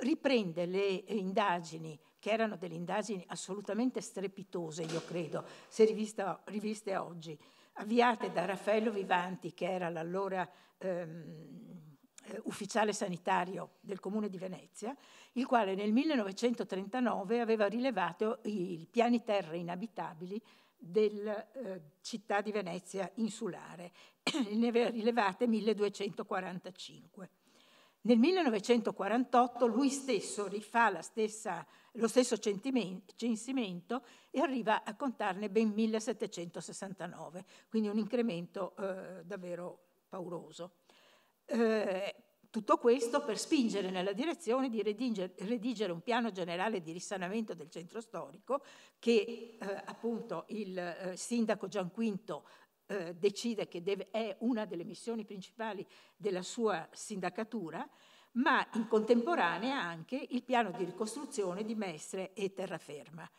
riprende le eh, indagini che erano delle indagini assolutamente strepitose, io credo, se rivista, riviste oggi, avviate da Raffaello Vivanti, che era l'allora ehm, eh, ufficiale sanitario del comune di Venezia, il quale nel 1939 aveva rilevato i piani terra inabitabili della eh, città di Venezia insulare, ne aveva rilevate 1245. Nel 1948 lui stesso rifà stessa, lo stesso censimento e arriva a contarne ben 1769, quindi un incremento eh, davvero pauroso. Eh, tutto questo per spingere nella direzione di redigere, redigere, un piano generale di risanamento del centro storico che eh, appunto il eh, sindaco Gianquinto eh, decide che deve, è una delle missioni principali della sua sindacatura, ma in contemporanea anche il piano di ricostruzione di Mestre e Terraferma.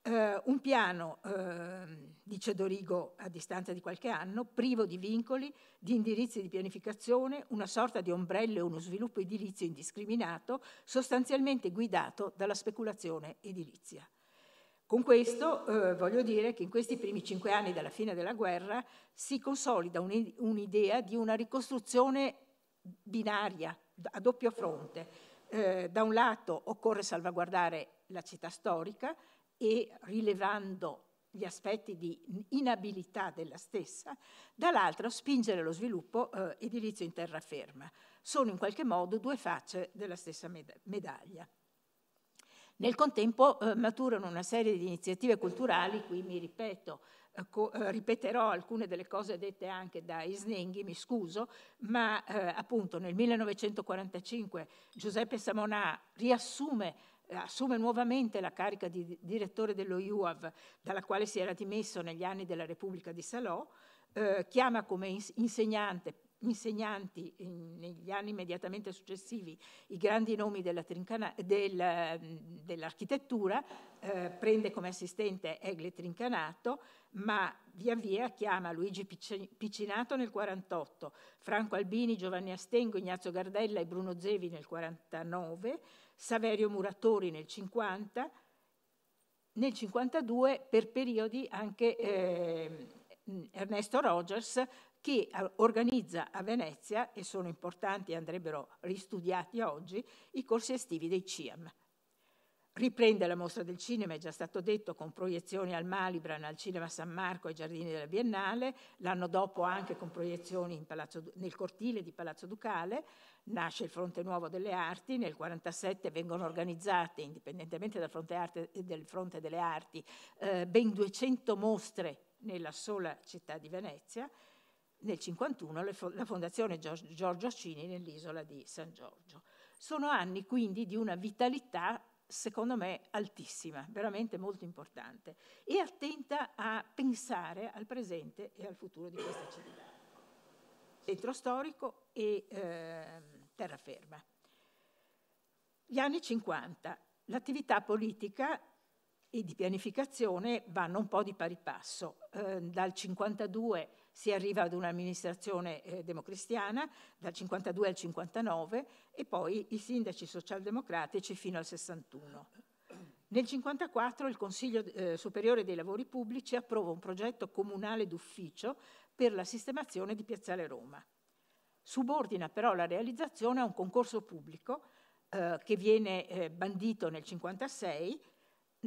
Eh, un piano, eh, dice Dorigo a distanza di qualche anno, privo di vincoli, di indirizzi di pianificazione, una sorta di ombrello e uno sviluppo edilizio indiscriminato, sostanzialmente guidato dalla speculazione edilizia. Con questo eh, voglio dire che in questi primi cinque anni dalla fine della guerra si consolida un'idea di una ricostruzione binaria, a doppio fronte. Eh, da un lato occorre salvaguardare la città storica e rilevando gli aspetti di inabilità della stessa, dall'altro spingere lo sviluppo eh, edilizio in terraferma. Sono in qualche modo due facce della stessa med- medaglia. Nel contempo eh, maturano una serie di iniziative culturali, qui mi ripeto, eh, eh, ripeterò alcune delle cose dette anche da Isnenghi, mi scuso, ma eh, appunto nel 1945 Giuseppe Samonà riassume eh, assume nuovamente la carica di direttore dello IUAV, dalla quale si era dimesso negli anni della Repubblica di Salò, eh, chiama come insegnante insegnanti in, negli anni immediatamente successivi i grandi nomi della trincana, del, dell'architettura, eh, prende come assistente Egle Trincanato, ma via via chiama Luigi Piccinato nel 48, Franco Albini, Giovanni Astengo, Ignazio Gardella e Bruno Zevi nel 49, Saverio Muratori nel 50, nel 52 per periodi anche eh, Ernesto Rogers che eh, organizza a Venezia, e sono importanti e andrebbero ristudiati oggi, i corsi estivi dei CIAM. Riprende la mostra del cinema, è già stato detto, con proiezioni al Malibran, al Cinema San Marco, ai Giardini della Biennale, l'anno dopo anche con proiezioni Palazzo, nel cortile di Palazzo Ducale, nasce il Fronte Nuovo delle Arti, nel 1947 vengono organizzate, indipendentemente dal Fronte, Arte, eh, del fronte delle Arti, eh, ben 200 mostre nella sola città di Venezia, nel 1951 la Fondazione Giorgio Cini nell'isola di San Giorgio. Sono anni quindi di una vitalità, secondo me, altissima, veramente molto importante e attenta a pensare al presente e al futuro di questa città. Centro storico e eh, terraferma. Gli anni 50, l'attività politica e di pianificazione vanno un po' di pari passo. Eh, dal 52 si arriva ad un'amministrazione eh, democristiana dal 52 al 59 e poi i sindaci socialdemocratici fino al 61. Nel 54 il Consiglio eh, Superiore dei Lavori Pubblici approva un progetto comunale d'ufficio per la sistemazione di Piazzale Roma. Subordina però la realizzazione a un concorso pubblico eh, che viene eh, bandito nel 56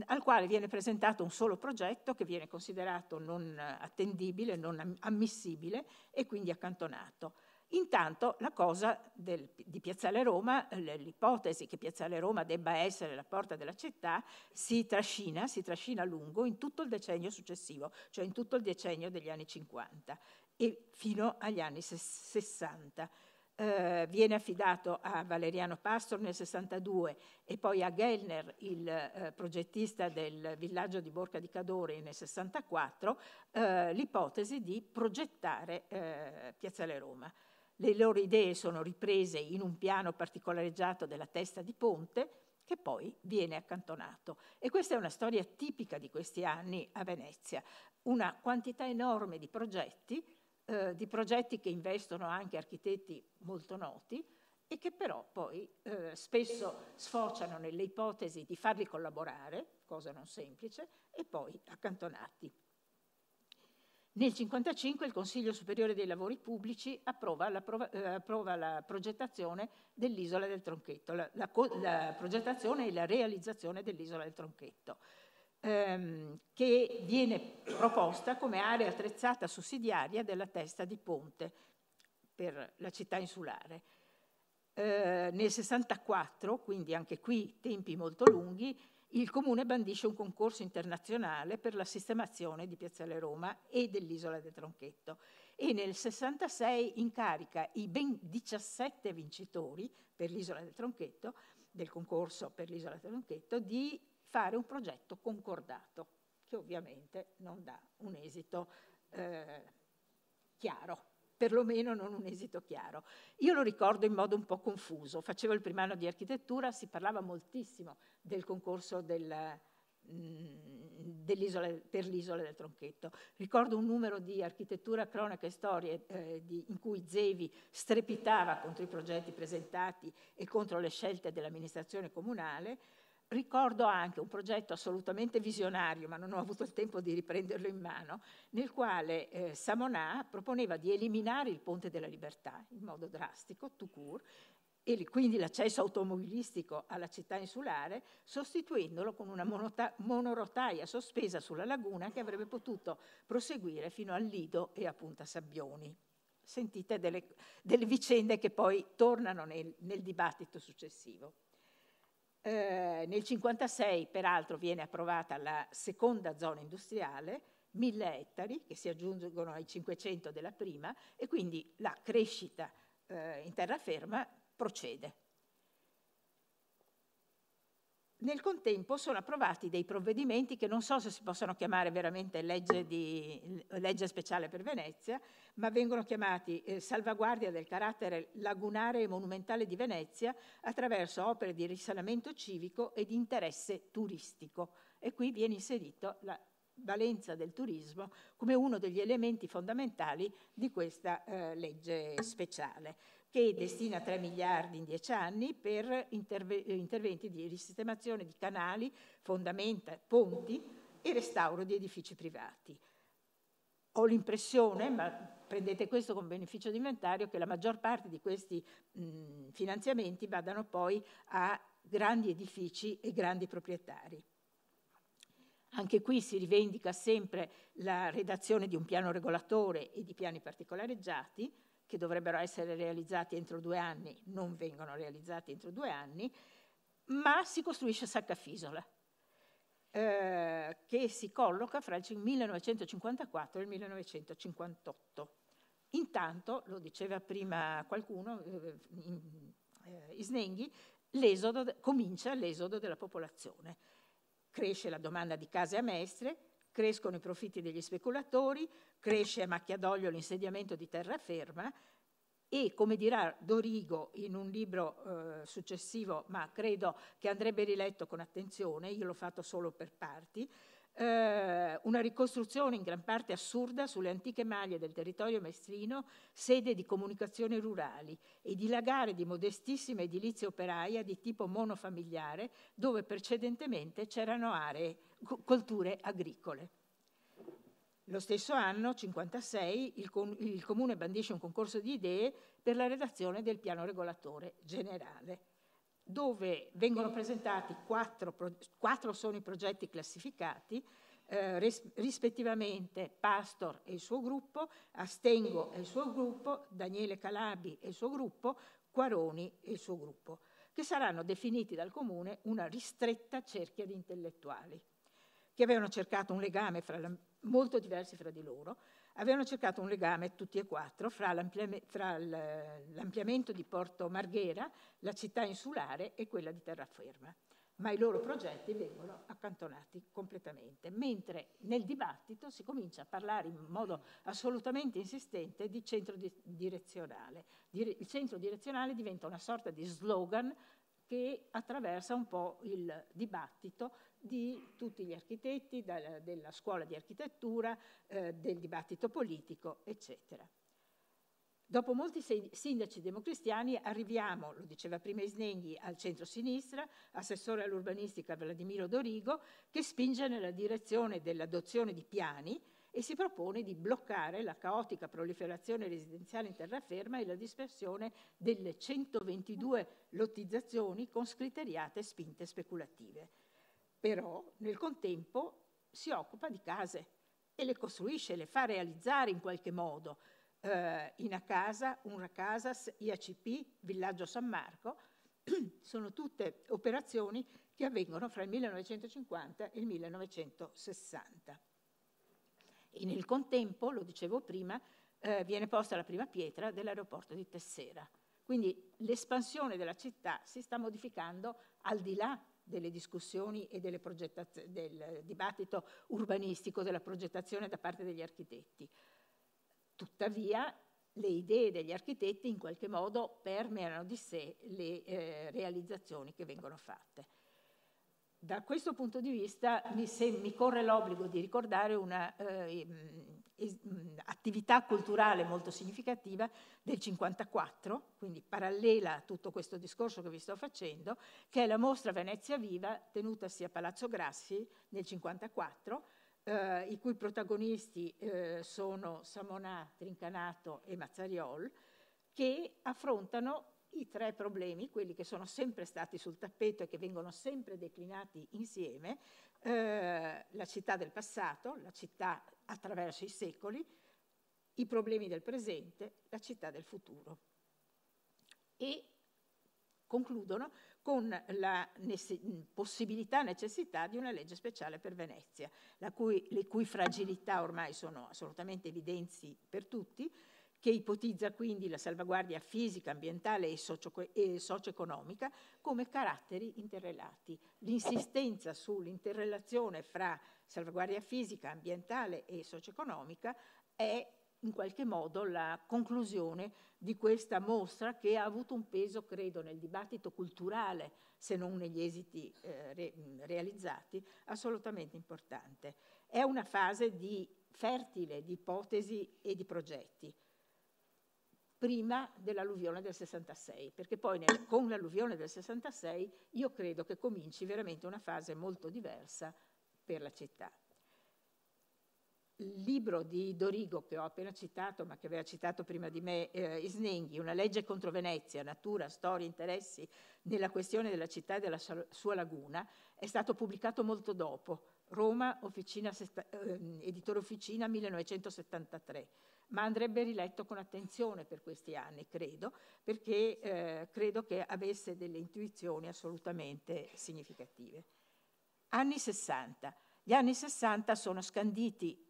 al quale viene presentato un solo progetto che viene considerato non attendibile, non ammissibile e quindi accantonato. Intanto la cosa del, di Piazzale Roma, l'ipotesi che Piazzale Roma debba essere la porta della città, si trascina, si trascina a lungo in tutto il decennio successivo, cioè in tutto il decennio degli anni 50 e fino agli anni 60 eh, viene affidato a Valeriano Pastor nel 62 e poi a Gellner, il eh, progettista del villaggio di Borca di Cadore nel 64, eh, l'ipotesi di progettare eh, Piazzale Roma. Le loro idee sono riprese in un piano particolareggiato della testa di Ponte che poi viene accantonato. E questa è una storia tipica di questi anni a Venezia, una quantità enorme di progetti eh, di progetti che investono anche architetti molto noti e che però poi eh, spesso sfociano nelle ipotesi di farli collaborare, cosa non semplice, e poi accantonati. Nel 1955 il Consiglio Superiore dei Lavori Pubblici approva la, prova, eh, approva la progettazione dell'isola del Tronchetto, la, la, la progettazione e la realizzazione dell'isola del Tronchetto ehm, che viene proposta come area attrezzata sussidiaria della testa di ponte per la città insulare. Eh, nel 64, quindi anche qui tempi molto lunghi, il Comune bandisce un concorso internazionale per la sistemazione di Piazzale Roma e dell'isola del Tronchetto e nel 66 incarica i ben 17 vincitori per l'isola del Tronchetto, del concorso per l'isola del Tronchetto, di fare un progetto concordato, che ovviamente non dà un esito eh, chiaro perlomeno non un esito chiaro. Io lo ricordo in modo un po' confuso, facevo il primo anno di architettura, si parlava moltissimo del concorso del, mm, per l'isola del Tronchetto. Ricordo un numero di architettura, cronaca e storie eh, di, in cui Zevi strepitava contro i progetti presentati e contro le scelte dell'amministrazione comunale Ricordo anche un progetto assolutamente visionario, ma non ho avuto il tempo di riprenderlo in mano, nel quale eh, Samonà proponeva di eliminare il Ponte della Libertà in modo drastico, tout court, e quindi l'accesso automobilistico alla città insulare, sostituendolo con una monota- monorotaia sospesa sulla laguna che avrebbe potuto proseguire fino al Lido e a Punta Sabbioni. Sentite delle, delle vicende che poi tornano nel, nel dibattito successivo. Eh, nel 1956, peraltro, viene approvata la seconda zona industriale, 1000 ettari, che si aggiungono ai 500 della prima, e quindi la crescita eh, in terraferma procede nel contempo sono approvati dei provvedimenti che non so se si possono chiamare veramente legge, di, legge speciale per Venezia, ma vengono chiamati eh, salvaguardia del carattere lagunare e monumentale di Venezia attraverso opere di risanamento civico e di interesse turistico. E qui viene inserito la valenza del turismo come uno degli elementi fondamentali di questa eh, legge speciale che destina 3 miliardi in 10 anni per interve- eh, interventi di risistemazione di canali, fondamenta, ponti e restauro di edifici privati. Ho l'impressione, ma prendete questo come beneficio di inventario, che la maggior parte di questi mh, finanziamenti vadano poi a grandi edifici e grandi proprietari. Anche qui si rivendica sempre la redazione di un piano regolatore e di piani particolareggiati, che dovrebbero essere realizzati entro due anni non vengono realizzati entro due anni, ma si costruisce Saccafisola, eh, che si colloca fra il 1954 e il 1958. Intanto, lo diceva prima qualcuno, eh, eh, Isnenghi, l'esodo, comincia l'esodo della popolazione. Cresce la domanda di case a Mestre, crescono i profitti degli speculatori, cresce a macchia d'olio l'insediamento di terraferma e come dirà Dorigo in un libro eh, successivo, ma credo che andrebbe riletto con attenzione, io l'ho fatto solo per parti, eh, una ricostruzione in gran parte assurda sulle antiche maglie del territorio mestrino, sede di comunicazioni rurali, e dilagare di modestissima edilizia operaia di tipo monofamiliare, dove precedentemente c'erano aree, colture agricole. Lo stesso anno, 1956, il, com- il Comune bandisce un concorso di idee per la redazione del piano regolatore generale dove vengono presentati quattro, quattro sono i progetti classificati, eh, ris rispettivamente Pastor e il suo gruppo, Astengo e il suo gruppo, Daniele Calabi e il suo gruppo, Quaroni e il suo gruppo, che saranno definiti dal Comune una ristretta cerchia di intellettuali che avevano cercato un legame fra la, molto diversi fra di loro avevano cercato un legame tutti e quattro fra, l'ampliame, fra l'ampliamento di Porto Marghera, la città insulare e quella di terraferma, ma i loro progetti vengono accantonati completamente, mentre nel dibattito si comincia a parlare in modo assolutamente insistente di centro direzionale. il centro direzionale diventa una sorta di slogan che attraversa un po' il dibattito di tutti gli architetti, da, della scuola di architettura, eh, del dibattito politico, eccetera. Dopo molti sindaci democristiani arriviamo, lo diceva prima Isnenghi, al centro-sinistra, assessore all'urbanistica Vladimiro Dorigo, che spinge nella direzione dell'adozione di piani e si propone di bloccare la caotica proliferazione residenziale in terraferma e la dispersione delle 122 lottizzazioni con scriteriate spinte speculative. Però nel contempo si occupa di case e le costruisce, le fa realizzare in qualche modo. Eh, in Acasa, Unracasas, IACP, Villaggio San Marco, sono tutte operazioni che avvengono fra il 1950 e il 1960. E nel contempo, lo dicevo prima, eh, viene posta la prima pietra dell'aeroporto di Tessera. Quindi l'espansione della città si sta modificando al di là delle discussioni e delle del dibattito urbanistico, della progettazione da parte degli architetti. Tuttavia le idee degli architetti in qualche modo permeano di sé le eh, realizzazioni che vengono fatte da questo punto di vista mi, se, mi corre l'obbligo di ricordare un'attività eh, culturale molto significativa del 54, quindi parallela a tutto questo discorso che vi sto facendo, che è la mostra Venezia Viva tenutasi a Palazzo Grassi nel 54, eh, i cui protagonisti eh, sono Samonà, Trincanato e Mazzariol, che affrontano i tre problemi, quelli che sono sempre stati sul tappeto e che vengono sempre declinati insieme, eh, la città del passato, la città attraverso i secoli, i problemi del presente, la città del futuro. E concludono con la possibilità e necessità di una legge speciale per Venezia, cui, le cui fragilità ormai sono assolutamente evidenzi per tutti, che ipotizza quindi la salvaguardia fisica, ambientale e, socio- e socio-economica come caratteri interrelati. L'insistenza sull'interrelazione fra salvaguardia fisica, ambientale e socio-economica è in qualche modo la conclusione di questa mostra che ha avuto un peso, credo, nel dibattito culturale, se non negli esiti eh, re, realizzati, assolutamente importante. È una fase di fertile di ipotesi e di progetti prima dell'alluvione del 66, perché poi nel, con l'alluvione del 66 io credo che cominci veramente una fase molto diversa per la città. Il libro di Dorigo che ho appena citato, ma che aveva citato prima di me eh, Isnenghi, Una legge contro Venezia, natura, storia, interessi nella questione della città e della sua laguna, è stato pubblicato molto dopo, Roma, officina, eh, editore Officina 1973 ma andrebbe riletto con attenzione per questi anni, credo, perché eh, credo che avesse delle intuizioni assolutamente significative. Anni 60. Gli anni 60 sono scanditi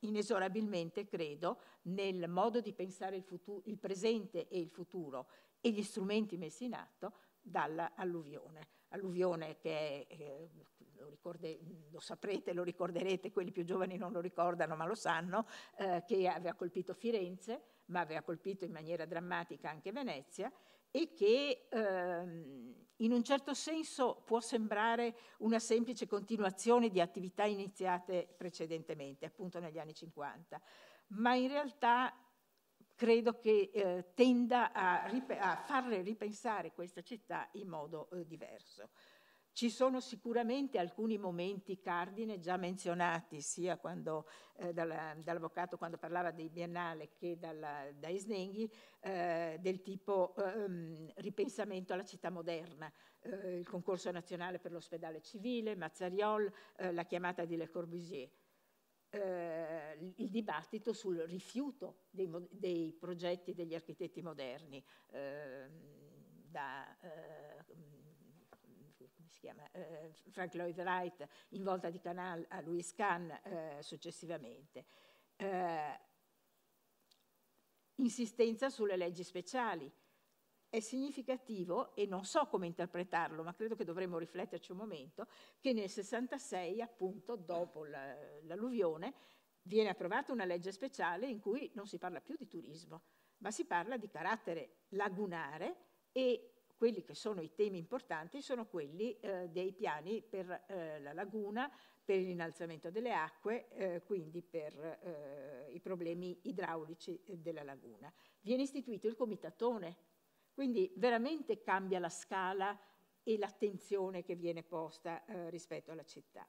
inesorabilmente, credo, nel modo di pensare il, futuro, il presente e il futuro e gli strumenti messi in atto dall'alluvione, alluvione che è eh, lo, ricorde, lo, saprete, lo ricorderete, quelli più giovani non lo ricordano ma lo sanno, eh, che aveva colpito Firenze, ma aveva colpito in maniera drammatica anche Venezia e che ehm, in un certo senso può sembrare una semplice continuazione di attività iniziate precedentemente, appunto negli anni 50, ma in realtà credo che eh, tenda a, a, farle ripensare questa città in modo eh, diverso. Ci sono sicuramente alcuni momenti cardine già menzionati, sia quando, eh, dalla, dall'avvocato quando parlava di biennale che dalla, da Isnenghi, eh, del tipo ehm, ripensamento alla città moderna, eh, il concorso nazionale per l'ospedale civile, Mazzariol, eh, la chiamata di Le Corbusier. Eh, il dibattito sul rifiuto dei, dei progetti degli architetti moderni eh, da, eh, chiama eh, Frank Lloyd Wright in volta di Canal a Louis Kahn eh, successivamente. Eh, insistenza sulle leggi speciali. È significativo, e non so come interpretarlo, ma credo che dovremmo rifletterci un momento, che nel 66, appunto, dopo l'alluvione, viene approvata una legge speciale in cui non si parla più di turismo, ma si parla di carattere lagunare e quelli che sono i temi importanti sono quelli eh, dei piani per eh, la laguna, per l'innalzamento delle acque, eh, quindi per eh, i problemi idraulici eh, della laguna. Viene istituito il comitatone, quindi veramente cambia la scala e l'attenzione che viene posta eh, rispetto alla città.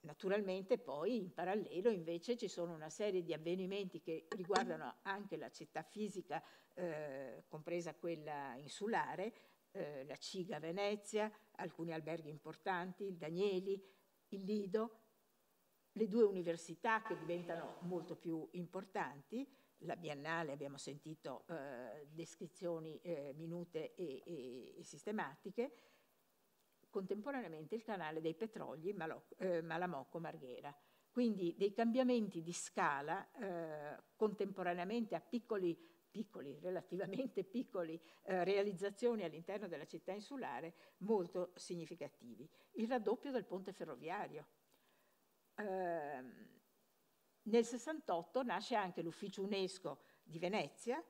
Naturalmente poi in parallelo invece ci sono una serie di avvenimenti che riguardano anche la città fisica eh, compresa quella insulare, eh, la Ciga Venezia, alcuni alberghi importanti, il Danieli, il Lido, le due università che diventano molto più importanti, la Biennale abbiamo sentito eh, descrizioni eh, minute e, e, e, sistematiche, contemporaneamente il canale dei petrogli Maloc- eh, Malamocco-Marghera. Quindi dei cambiamenti di scala eh, contemporaneamente a piccoli piccoli, relativamente piccoli eh, realizzazioni all'interno della città insulare molto significativi. Il raddoppio del ponte ferroviario. Eh, nel 68 nasce anche l'ufficio UNESCO di Venezia,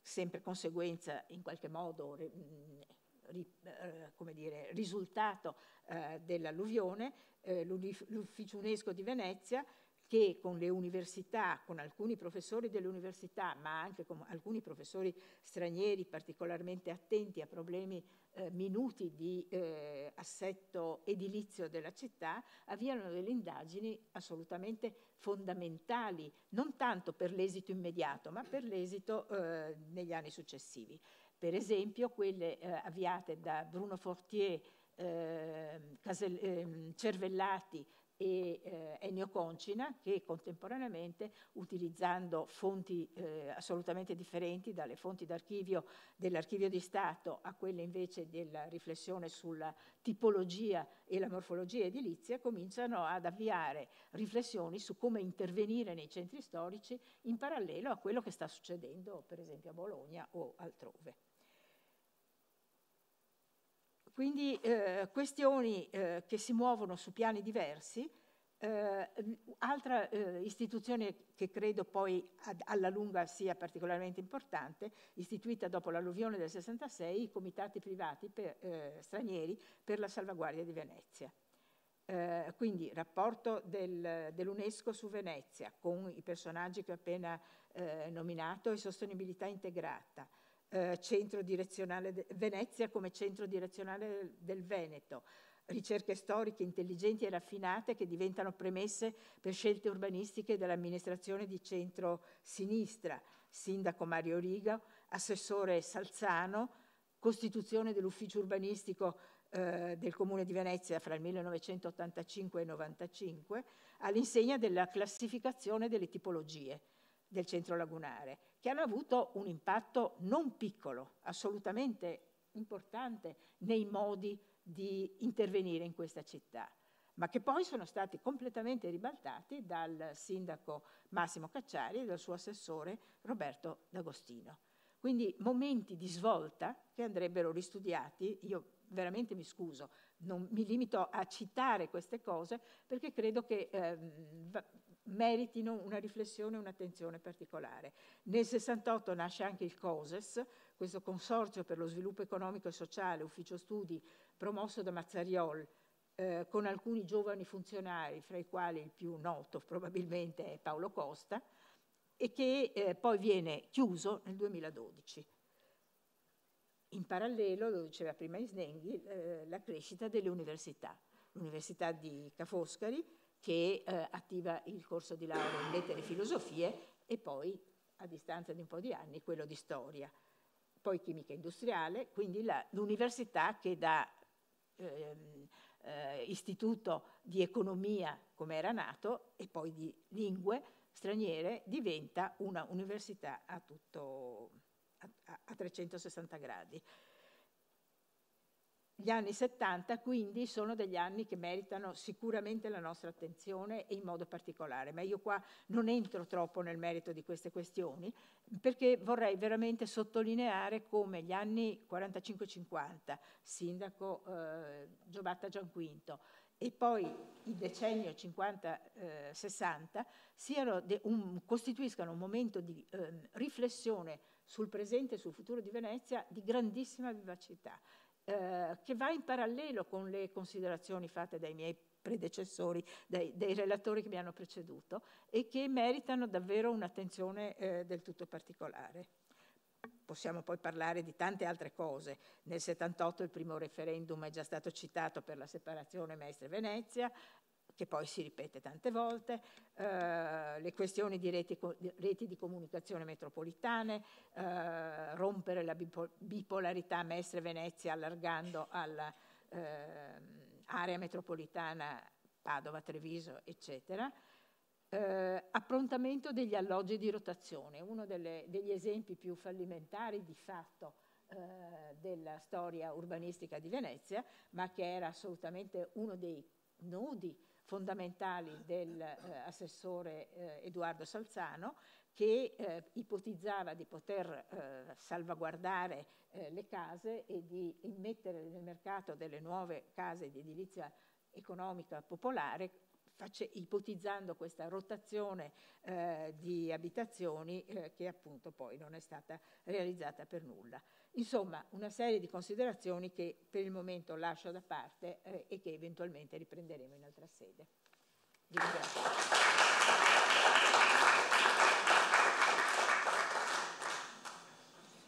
sempre conseguenza in qualche modo eh, come dire, risultato eh, dell'alluvione, eh, l'ufficio UNESCO di Venezia che con le università, con alcuni professori delle università, ma anche con alcuni professori stranieri particolarmente attenti a problemi eh, minuti di eh, assetto edilizio della città, avviano delle indagini assolutamente fondamentali, non tanto per l'esito immediato, ma per l'esito eh, negli anni successivi. Per esempio quelle eh, avviate da Bruno Fortier ehm, Casell- ehm, Cervellati e eh, Ennio Concina che contemporaneamente utilizzando fonti eh, assolutamente differenti dalle fonti d'archivio dell'archivio di Stato a quelle invece della riflessione sulla tipologia e la morfologia edilizia cominciano ad avviare riflessioni su come intervenire nei centri storici in parallelo a quello che sta succedendo per esempio a Bologna o altrove. Quindi eh, questioni eh, che si muovono su piani diversi. Eh, altra eh, istituzione che credo poi ad, alla lunga sia particolarmente importante, istituita dopo l'alluvione del 66, i comitati privati per, eh, stranieri per la salvaguardia di Venezia. Eh, quindi rapporto del, dell'UNESCO su Venezia con i personaggi che ho appena eh, nominato e sostenibilità integrata, eh, centro direzionale de- Venezia come centro direzionale del, Veneto, ricerche storiche intelligenti e raffinate che diventano premesse per scelte urbanistiche dell'amministrazione di centro-sinistra, sindaco Mario Riga, assessore Salzano, costituzione dell'ufficio urbanistico eh, del Comune di Venezia fra il 1985 e il 1995, all'insegna della classificazione delle tipologie del centro lagunare, che hanno avuto un impatto non piccolo, assolutamente importante nei modi di intervenire in questa città, ma che poi sono stati completamente ribaltati dal sindaco Massimo Cacciari e dal suo assessore Roberto D'Agostino. Quindi momenti di svolta che andrebbero ristudiati, io veramente mi scuso, non mi limito a citare queste cose perché credo che eh, meritino una riflessione e un'attenzione particolare. Nel 68 nasce anche il COSES, questo Consorzio per lo Sviluppo Economico e Sociale, ufficio studi, promosso da Mazzariol, eh, con alcuni giovani funzionari, fra i quali il più noto probabilmente è Paolo Costa, e che eh, poi viene chiuso nel 2012. In parallelo, lo diceva prima Isnenghi, eh, la crescita delle università. L'Università di Ca' Foscari, che eh, attiva il corso di laurea in lettere e filosofie e poi, a distanza di un po' di anni, quello di storia. Poi chimica industriale, quindi la, l'università che da ehm, eh, istituto di economia, come era nato, e poi di lingue straniere, diventa una università a, tutto, a, a 360 gradi. Gli anni 70 quindi sono degli anni che meritano sicuramente la nostra attenzione e in modo particolare, ma io qua non entro troppo nel merito di queste questioni perché vorrei veramente sottolineare come gli anni 45-50, sindaco eh, Giovatta Gianquinto, e poi il decennio 50-60 eh, un, costituiscano un momento di eh, riflessione sul presente e sul futuro di Venezia di grandissima vivacità. Eh, che va in parallelo con le considerazioni fatte dai miei predecessori, dai, dei relatori che mi hanno preceduto e che meritano davvero un'attenzione eh, del tutto particolare. Possiamo poi parlare di tante altre cose. Nel 78 il primo referendum è già stato citato per la separazione Maestre venezia che poi si ripete tante volte, eh, le questioni di reti, di reti, di comunicazione metropolitane, eh, rompere la bipolarità Mestre-Venezia allargando all'area ehm, eh, metropolitana Padova-Treviso, eccetera. approntamento degli alloggi di rotazione, uno delle, degli esempi più fallimentari di fatto eh, della storia urbanistica di Venezia, ma che era assolutamente uno dei nodi fondamentali dell'assessore eh, eh, Edoardo Salzano che eh, ipotizzava di poter eh, salvaguardare eh, le case e di immettere nel mercato delle nuove case di edilizia economica popolare face, ipotizzando questa rotazione eh, di abitazioni eh, che appunto poi non è stata realizzata per nulla. Insomma, una serie di considerazioni che per il momento lascio da parte eh, e che eventualmente riprenderemo in altra sede. Vi ringrazio.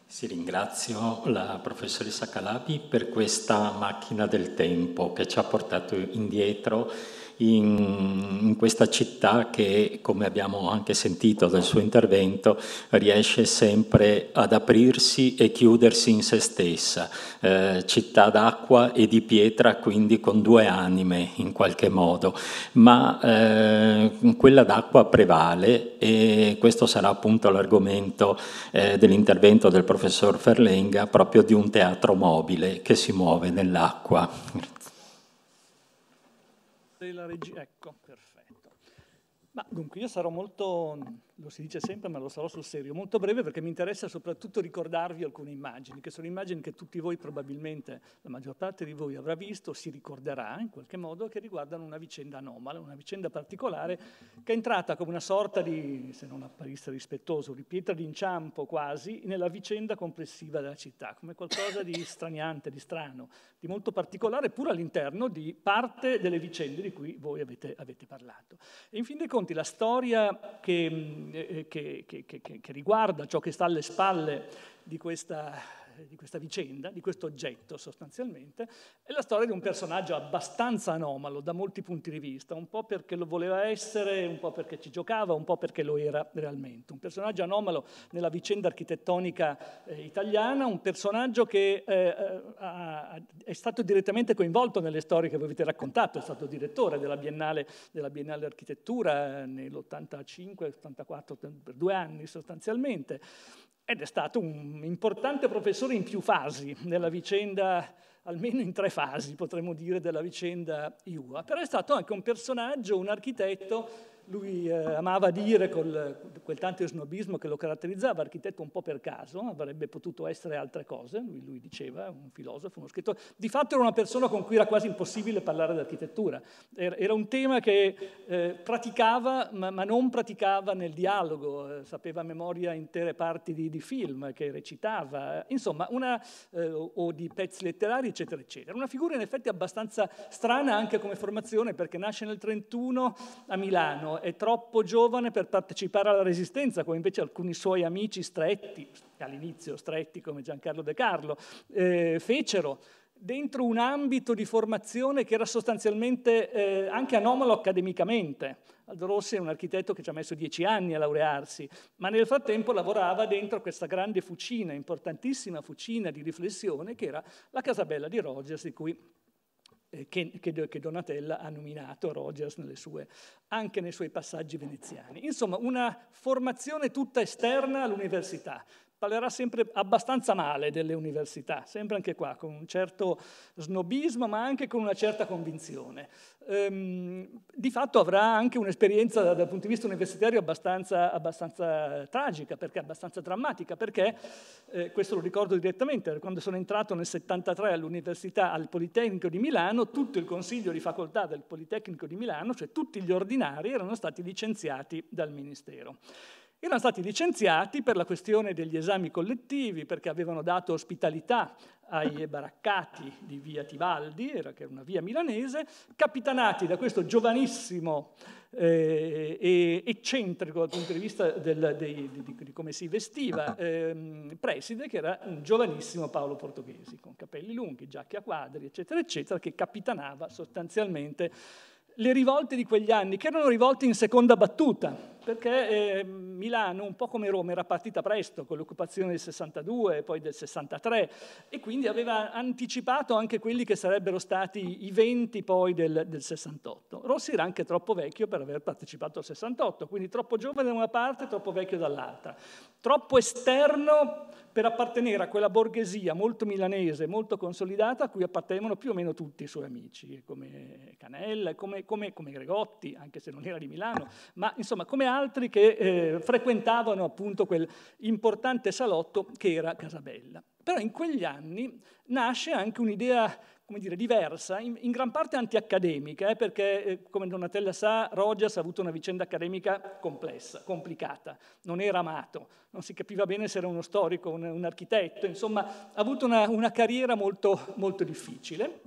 Si ringrazio la professoressa Calabi per questa macchina del tempo che ci ha portato indietro in, in questa città che, come abbiamo anche sentito dal suo intervento, riesce sempre ad aprirsi e chiudersi in se stessa, eh, città d'acqua e di pietra, quindi con due anime in qualche modo, ma eh, quella d'acqua prevale e questo sarà appunto l'argomento eh, dell'intervento del professor Ferlenga proprio di un teatro mobile che si muove nell'acqua parte della regia. Ecco, perfetto. Ma dunque io sarò molto lo si dice sempre, ma lo sarò sul serio, molto breve perché mi interessa soprattutto ricordarvi alcune immagini, che sono immagini che tutti voi probabilmente, la maggior parte di voi avrà visto, si ricorderà in qualche modo, che riguardano una vicenda anomala, una vicenda particolare che è entrata come una sorta di, se non apparisse rispettoso, di pietra d'inciampo quasi, nella vicenda complessiva della città, come qualcosa di straniante, di strano, di molto particolare, pur all'interno di parte delle vicende di cui voi avete, avete parlato. E in fin dei conti la storia che eh, eh, che, che, che, che riguarda ciò che sta alle spalle di questa eh, di questa vicenda, di questo oggetto sostanzialmente, è la storia di un personaggio abbastanza anomalo da molti punti di vista, un po' perché lo voleva essere, un po' perché ci giocava, un po' perché lo era realmente. Un personaggio anomalo nella vicenda architettonica eh, italiana, un personaggio che eh, eh ha, è stato direttamente coinvolto nelle storie che voi avete raccontato, è stato direttore della Biennale, della Biennale Architettura nell'85-84, per due anni sostanzialmente ed è stato un importante professore in più fasi nella vicenda, almeno in tre fasi potremmo dire, della vicenda Iua, però è stato anche un personaggio, un architetto lui eh, amava dire, con quel tanto snobismo che lo caratterizzava, architetto un po' per caso, avrebbe potuto essere altre cose, lui, lui diceva, un filosofo, uno scrittore. Di fatto era una persona con cui era quasi impossibile parlare d'architettura. Er, era, un tema che eh, praticava, ma, ma, non praticava nel dialogo, eh, sapeva a memoria intere parti di, di film che recitava, eh, insomma, una, eh, o di pezzi letterari, eccetera, eccetera. Una figura in effetti abbastanza strana anche come formazione, perché nasce nel 1931 a Milano, è troppo giovane per partecipare alla resistenza, come invece alcuni suoi amici stretti, all'inizio stretti come Giancarlo De Carlo, eh, fecero dentro un ambito di formazione che era sostanzialmente eh, anche anomalo accademicamente. Aldo Rossi è un architetto che ci ha messo dieci anni a laurearsi, ma nel frattempo lavorava dentro questa grande fucina, importantissima fucina di riflessione che era la Casabella di Rogers, di cui eh, che, che, che, Donatella ha nominato Rogers sue, anche nei suoi passaggi veneziani. Insomma, una formazione tutta esterna all'università, parlerà sempre abbastanza male delle università, sempre anche qua, con un certo snobismo, ma anche con una certa convinzione. Ehm, di fatto avrà anche un'esperienza dal punto di vista universitario abbastanza, abbastanza tragica, perché abbastanza drammatica, perché, eh, questo lo ricordo direttamente, quando sono entrato nel 73 all'università, al Politecnico di Milano, tutto il consiglio di facoltà del Politecnico di Milano, cioè tutti gli ordinari, erano stati licenziati dal Ministero erano stati licenziati per la questione degli esami collettivi, perché avevano dato ospitalità ai baraccati di via Tibaldi, era che era una via milanese, capitanati da questo giovanissimo eh, e eccentrico dal punto di vista del, dei, di, di, come si vestiva eh, preside, che era un giovanissimo Paolo Portoghesi, con capelli lunghi, giacche a quadri, eccetera, eccetera, che capitanava sostanzialmente le rivolte di quegli anni, che erano rivolte in seconda battuta, perché eh, Milano, un po' come Roma, era partita presto con l'occupazione del 62 e poi del 63 e quindi aveva anticipato anche quelli che sarebbero stati i venti poi del, del 68. Rossi era anche troppo vecchio per aver partecipato al 68, quindi troppo giovane da una parte, troppo vecchio dall'altra, troppo esterno per appartenere a quella borghesia molto milanese, molto consolidata, a cui appartenevano più o meno tutti i suoi amici, come Canella, come, come, come Gregotti, anche se non era di Milano, ma insomma come altri che eh, frequentavano appunto quel importante salotto che era Casabella. Però in quegli anni nasce anche un'idea come dire, diversa, in, in gran parte antiaccademica, eh, perché eh, come Donatella sa, Rogers ha avuto una vicenda accademica complessa, complicata, non era amato, non si capiva bene se era uno storico, un, un architetto, insomma ha avuto una, una carriera molto, molto difficile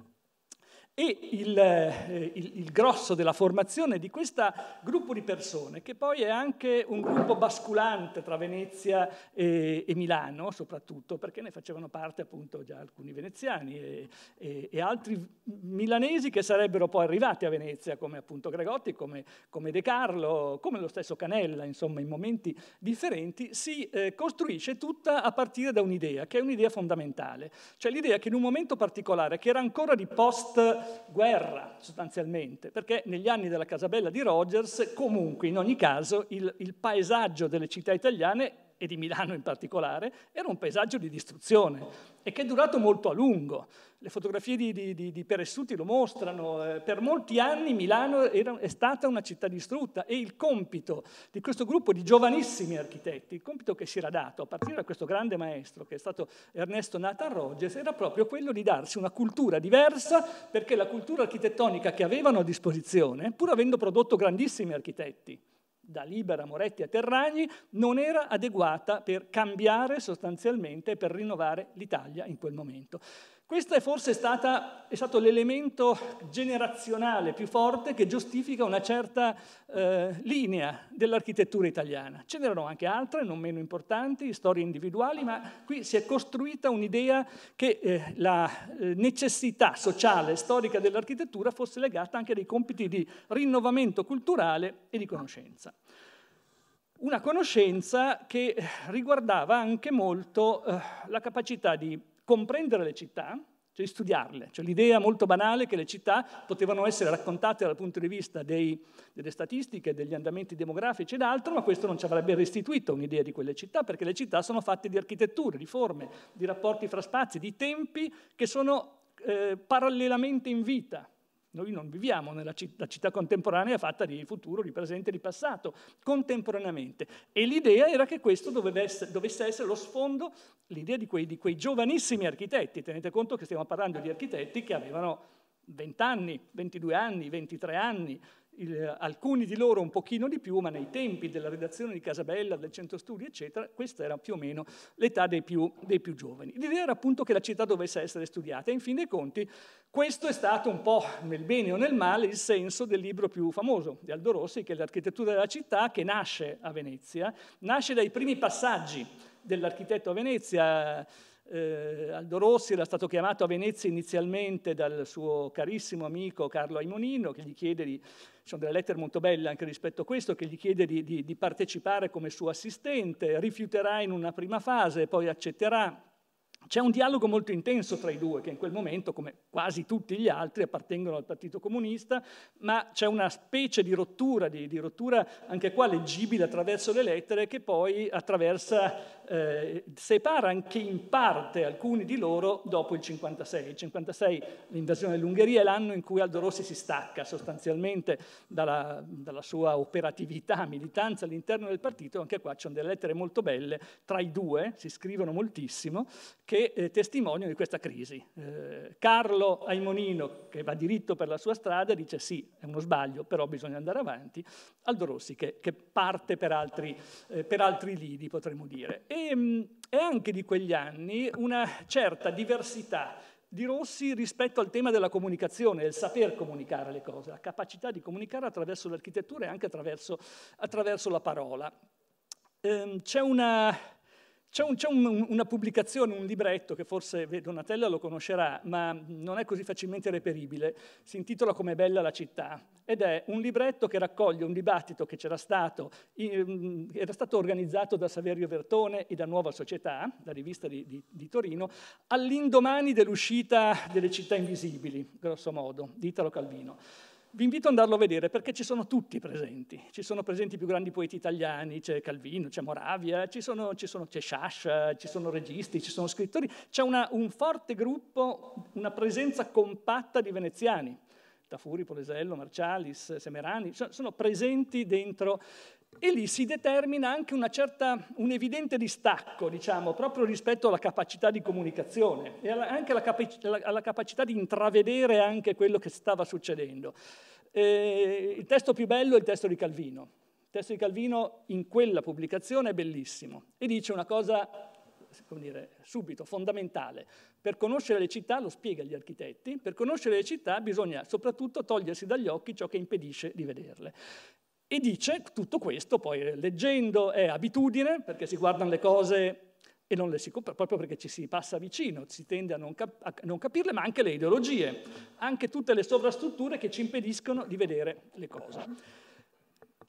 e il, eh, il, il, grosso della formazione di questo gruppo di persone, che poi è anche un gruppo basculante tra Venezia e, e Milano, soprattutto perché ne facevano parte appunto già alcuni veneziani e, e, e, altri milanesi che sarebbero poi arrivati a Venezia, come appunto Gregotti, come, come De Carlo, come lo stesso Canella, insomma in momenti differenti, si eh, costruisce tutta a partire da un'idea, che è un'idea fondamentale, cioè l'idea che in un momento particolare, che era ancora di post guerra sostanzialmente, perché negli anni della Casabella di Rogers comunque in ogni caso il, il paesaggio delle città italiane e di Milano in particolare, era un paesaggio di distruzione e che è durato molto a lungo. Le fotografie di, di, di Peressuti lo mostrano. Eh, per molti anni Milano era, è stata una città distrutta e il compito di questo gruppo di giovanissimi architetti, il compito che si era dato a partire da questo grande maestro che è stato Ernesto Nathan Rogers, era proprio quello di darsi una cultura diversa perché la cultura architettonica che avevano a disposizione, pur avendo prodotto grandissimi architetti, da Libera, Moretti a Terragni, non era adeguata per cambiare sostanzialmente, per rinnovare l'Italia in quel momento. Questo è forse stata, è stato l'elemento generazionale più forte che giustifica una certa eh, linea dell'architettura italiana. Ce n'erano anche altre, non meno importanti, storie individuali, ma qui si è costruita un'idea che eh, la eh, necessità sociale e storica dell'architettura fosse legata anche ai compiti di rinnovamento culturale e di conoscenza una conoscenza che riguardava anche molto eh, la capacità di comprendere le città, cioè studiarle, cioè l'idea molto banale che le città potevano essere raccontate dal punto di vista dei, delle statistiche, degli andamenti demografici ed altro, ma questo non ci avrebbe restituito un'idea di quelle città, perché le città sono fatte di architetture, di forme, di rapporti fra spazi, di tempi che sono eh, parallelamente in vita. Noi non viviamo nella città, città contemporanea fatta di futuro, di presente e di passato, contemporaneamente. E l'idea era che questo dovesse, dovesse essere lo sfondo, l'idea di quei, di quei giovanissimi architetti. Tenete conto che stiamo parlando di architetti che avevano 20 anni, 22 anni, 23 anni, il, alcuni di loro un pochino di più, ma nei tempi della redazione di Casabella, del centro studi, eccetera, questa era più o meno l'età dei più, dei più giovani. L'idea era appunto che la città dovesse essere studiata e in fin dei conti questo è stato un po' nel bene o nel male il senso del libro più famoso di Aldo Rossi, che è l'architettura della città, che nasce a Venezia, nasce dai primi passaggi dell'architetto a Venezia. Eh, Aldo Rossi era stato chiamato a Venezia inizialmente dal suo carissimo amico Carlo Aimonino, che gli chiede di ci sono delle lettere molto belle anche rispetto a questo, che gli chiede di, di, di partecipare come suo assistente, rifiuterà in una prima fase, poi accetterà c'è un dialogo molto intenso tra i due, che in quel momento, come quasi tutti gli altri, appartengono al Partito Comunista, ma c'è una specie di rottura, di, di rottura anche qua leggibile attraverso le lettere, che poi attraversa, eh, separa anche in parte alcuni di loro dopo il 56. Il 56, l'invasione dell'Ungheria, è l'anno in cui Aldo Rossi si stacca sostanzialmente dalla, dalla sua operatività, militanza all'interno del partito, anche qua ci sono delle lettere molto belle tra i due, si scrivono moltissimo, che eh, testimoniano di questa crisi. Eh, Carlo Aimonino, che va diritto per la sua strada, dice sì, è uno sbaglio, però bisogna andare avanti. Aldo Rossi, che, che parte per altri, eh, per altri lidi, potremmo dire. E mh, mm, è anche di quegli anni una certa diversità di Rossi rispetto al tema della comunicazione, del saper comunicare le cose, la capacità di comunicare attraverso l'architettura e anche attraverso, attraverso la parola. Ehm, c'è una c'è, un, c'è un, una pubblicazione, un libretto che forse Donatella lo conoscerà, ma non è così facilmente reperibile, si intitola Com'è bella la città ed è un libretto che raccoglie un dibattito che c'era stato, mm, era stato organizzato da Saverio Vertone e da Nuova Società, la rivista di, di, di Torino, all'indomani dell'uscita delle città invisibili, grosso modo, di Italo Calvino. Vi invito ad andarlo a vedere perché ci sono tutti presenti. Ci sono presenti i più grandi poeti italiani, c'è Calvino, c'è Moravia, ci sono, ci sono, c'è Sciascia, ci sono registi, ci sono scrittori. C'è una, un forte gruppo, una presenza compatta di veneziani. Tafuri, Polesello, Marcialis, Semerani, sono presenti dentro e lì si determina anche certa, un evidente distacco, diciamo, proprio rispetto alla capacità di comunicazione e alla, anche alla, capac- alla capacità di intravedere anche quello che stava succedendo. Eh, il testo più bello è il testo di Calvino. Il testo di Calvino in quella pubblicazione è bellissimo e dice una cosa, come dire, subito, fondamentale. Per conoscere le città, lo spiega agli architetti, per conoscere le città bisogna soprattutto togliersi dagli occhi ciò che impedisce di vederle. E dice tutto questo, poi eh, leggendo è abitudine, perché si guardano le cose e non le si compra, proprio perché ci si passa vicino, si tende a non, cap- a non capirle, ma anche le ideologie, anche tutte le sovrastrutture che ci impediscono di vedere le cose.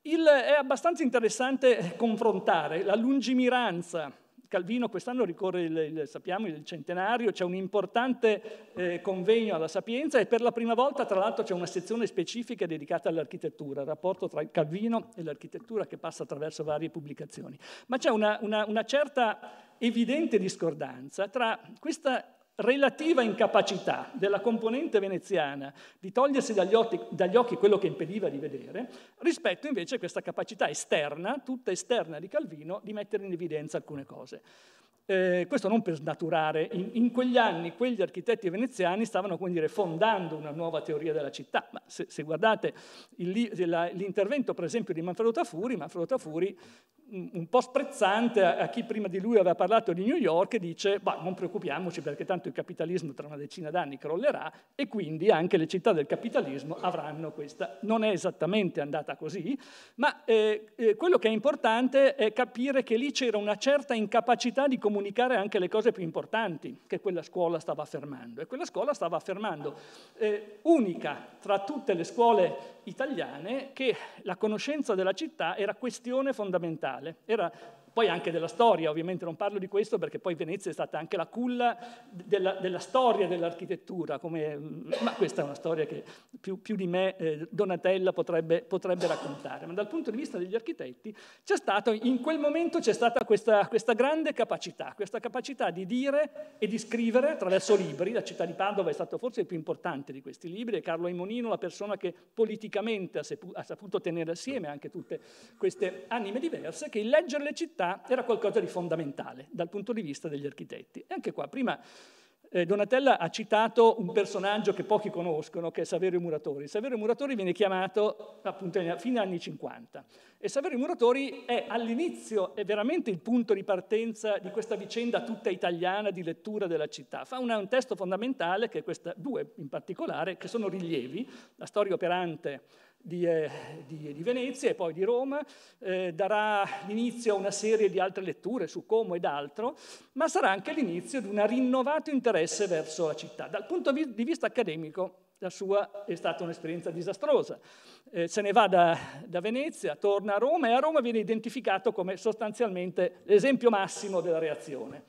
Il, è abbastanza interessante confrontare la lungimiranza Calvino quest'anno ricorre, il, il, sappiamo, il centenario, c'è un importante eh, convegno alla Sapienza e per la prima volta, tra l'altro, c'è una sezione specifica dedicata all'architettura, il rapporto tra il Calvino e l'architettura che passa attraverso varie pubblicazioni. Ma c'è una, una, una certa evidente discordanza tra questa relativa incapacità della componente veneziana di togliersi dagli occhi, dagli occhi, quello che impediva di vedere, rispetto invece a questa capacità esterna, tutta esterna di Calvino, di mettere in evidenza alcune cose. Eh, questo non per snaturare, in, in, quegli anni quegli architetti veneziani stavano come dire, fondando una nuova teoria della città, ma se, se guardate il, la, l'intervento per esempio di Manfredo Tafuri, Manfredo Tafuri un po' sprezzante a, a chi prima di lui aveva parlato di New York dice bah, non preoccupiamoci perché tanto il capitalismo tra una decina d'anni crollerà e quindi anche le città del capitalismo avranno questa. Non è esattamente andata così, ma eh, eh, quello che è importante è capire che lì c'era una certa incapacità di comunicare comunicare anche le cose più importanti che quella scuola stava affermando. E quella scuola stava affermando, eh, unica tra tutte le scuole italiane, che la conoscenza della città era questione fondamentale, era poi anche della storia, ovviamente non parlo di questo perché poi Venezia è stata anche la culla della, della storia dell'architettura, come, mm, ma questa è una storia che più, più di me eh, Donatella potrebbe, potrebbe, raccontare, ma dal punto di vista degli architetti c'è stato, in quel momento c'è stata questa, questa grande capacità, questa capacità di dire e di scrivere attraverso libri, la città di Padova è stata forse il più importante di questi libri e Carlo Aimonino la persona che politicamente ha, sepu, ha saputo tenere assieme anche tutte queste anime diverse, che il leggere le città era qualcosa di fondamentale dal punto di vista degli architetti. E anche qua, prima eh, Donatella ha citato un personaggio che pochi conoscono, che è Saverio Muratori. Saverio Muratori viene chiamato appunto fine anni 50 e Saverio Muratori è all'inizio, è veramente il punto di partenza di questa vicenda tutta italiana di lettura della città. Fa una, un testo fondamentale, che è questa, due in particolare, che sono rilievi, la storia operante di, eh, di, di, Venezia e poi di Roma, eh, darà l'inizio a una serie di altre letture su Como ed altro, ma sarà anche l'inizio di un rinnovato interesse verso la città. Dal punto di vista accademico la sua è stata un'esperienza disastrosa. Eh, se ne va da, da, Venezia, torna a Roma e a Roma viene identificato come sostanzialmente l'esempio massimo della reazione.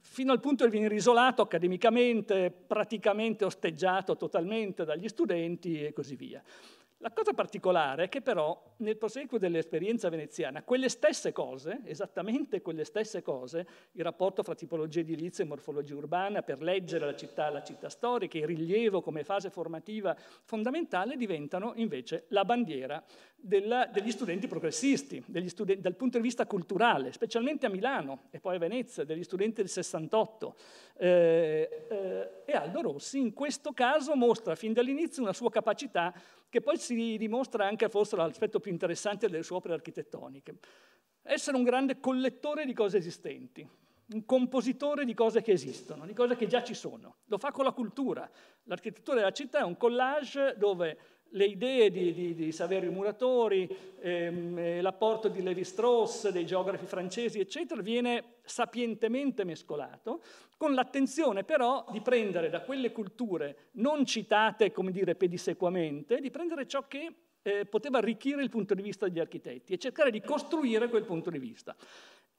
Fino al punto di venire isolato accademicamente, praticamente osteggiato totalmente dagli studenti e così via. La cosa particolare è che però nel proseguo dell'esperienza veneziana quelle stesse cose, esattamente quelle stesse cose, il rapporto fra tipologia edilizia e morfologia urbana per leggere la città, la città storica, il rilievo come fase formativa fondamentale diventano invece la bandiera della, degli studenti progressisti, degli studen- dal punto di vista culturale, specialmente a Milano e poi a Venezia, degli studenti del 68. Eh, eh, e Aldo Rossi in questo caso mostra fin dall'inizio una sua capacità che poi si dimostra anche forse l'aspetto più interessante delle sue opere architettoniche. Essere un grande collettore di cose esistenti, un compositore di cose che esistono, di cose che già ci sono. Lo fa con la cultura. L'architettura della città è un collage dove le idee di, di, di Saverio Muratori, ehm, l'apporto di Levi Strauss, dei geografi francesi, eccetera, viene sapientemente mescolato con l'attenzione però di prendere da quelle culture non citate, come dire, pedissequamente, di prendere ciò che eh, poteva arricchire il punto di vista degli architetti e cercare di costruire quel punto di vista.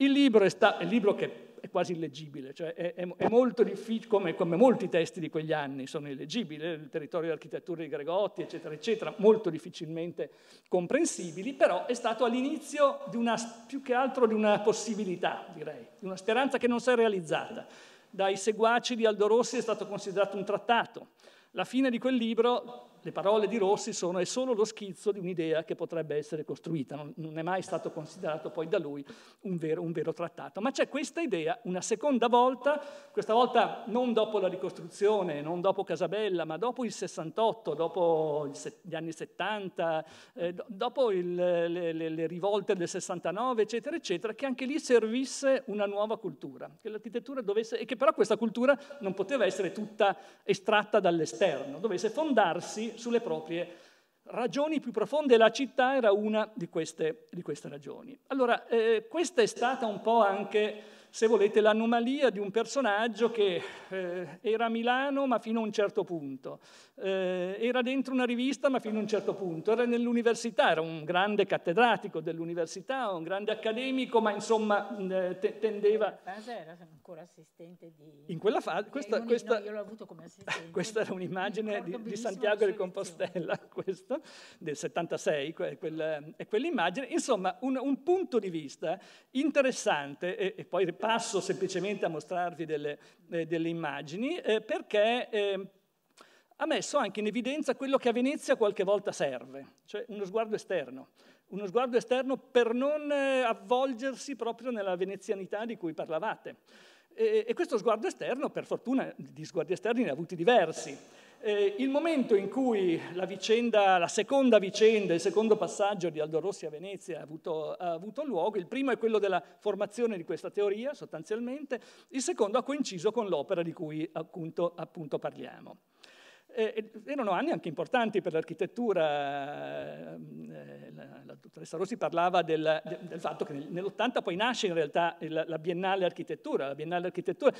Il libro è, sta- è libro che è quasi illeggibile, cioè è, è, è molto difficile, come, come, molti testi di quegli anni sono illeggibili, il territorio dell'architettura di Gregotti, eccetera, eccetera, molto difficilmente comprensibili, però è stato all'inizio di una, più che altro di una possibilità, direi, di una speranza che non si è realizzata dai seguaci di Aldo Rossi è stato considerato un trattato. La fine di quel libro le parole di Rossi sono è solo lo schizzo di un'idea che potrebbe essere costruita, non, non è mai stato considerato poi da lui un vero, un vero, trattato. Ma c'è questa idea, una seconda volta, questa volta non dopo la ricostruzione, non dopo Casabella, ma dopo il 68, dopo gli anni 70, eh, dopo il, le, le, le rivolte del 69, eccetera, eccetera, che anche lì servisse una nuova cultura, che l'architettura dovesse, e che però questa cultura non poteva essere tutta estratta dall'esterno, dovesse fondarsi sulle proprie ragioni più profonde, e la città era una di queste, di queste ragioni. Allora, eh, questa è stata un po' anche se volete, l'anomalia di un personaggio che eh, era a Milano ma fino a un certo punto, eh, era dentro una rivista ma fino a un certo punto, era nell'università, era un grande cattedratico dell'università, un grande accademico, ma insomma eh, tendeva... Era ancora assistente di... In quella fase, questa, questa, no, questa era un'immagine di, di, Santiago di Compostela, questa, del 76, quel, quel, quell'immagine, insomma un, un, punto di vista interessante e, e poi passo semplicemente a mostrarvi delle, eh, delle immagini eh, perché eh, ha messo anche in evidenza quello che a Venezia qualche volta serve, cioè uno sguardo esterno, uno sguardo esterno per non eh, avvolgersi proprio nella venezianità di cui parlavate. E, e questo sguardo esterno, per fortuna di sguardi esterni ne ha avuti diversi, eh, il momento in cui la, vicenda, la seconda vicenda, il secondo passaggio di Aldo Rossi a Venezia ha avuto, ha avuto, luogo, il primo è quello della formazione di questa teoria sostanzialmente, il secondo ha coinciso con l'opera di cui appunto, appunto parliamo. Eh, eh, erano anni anche importanti per l'architettura. Eh, eh, la, dottoressa Rossi parlava del, del fatto che nell'80 poi nasce in realtà la, Biennale Architettura. La Biennale Architettura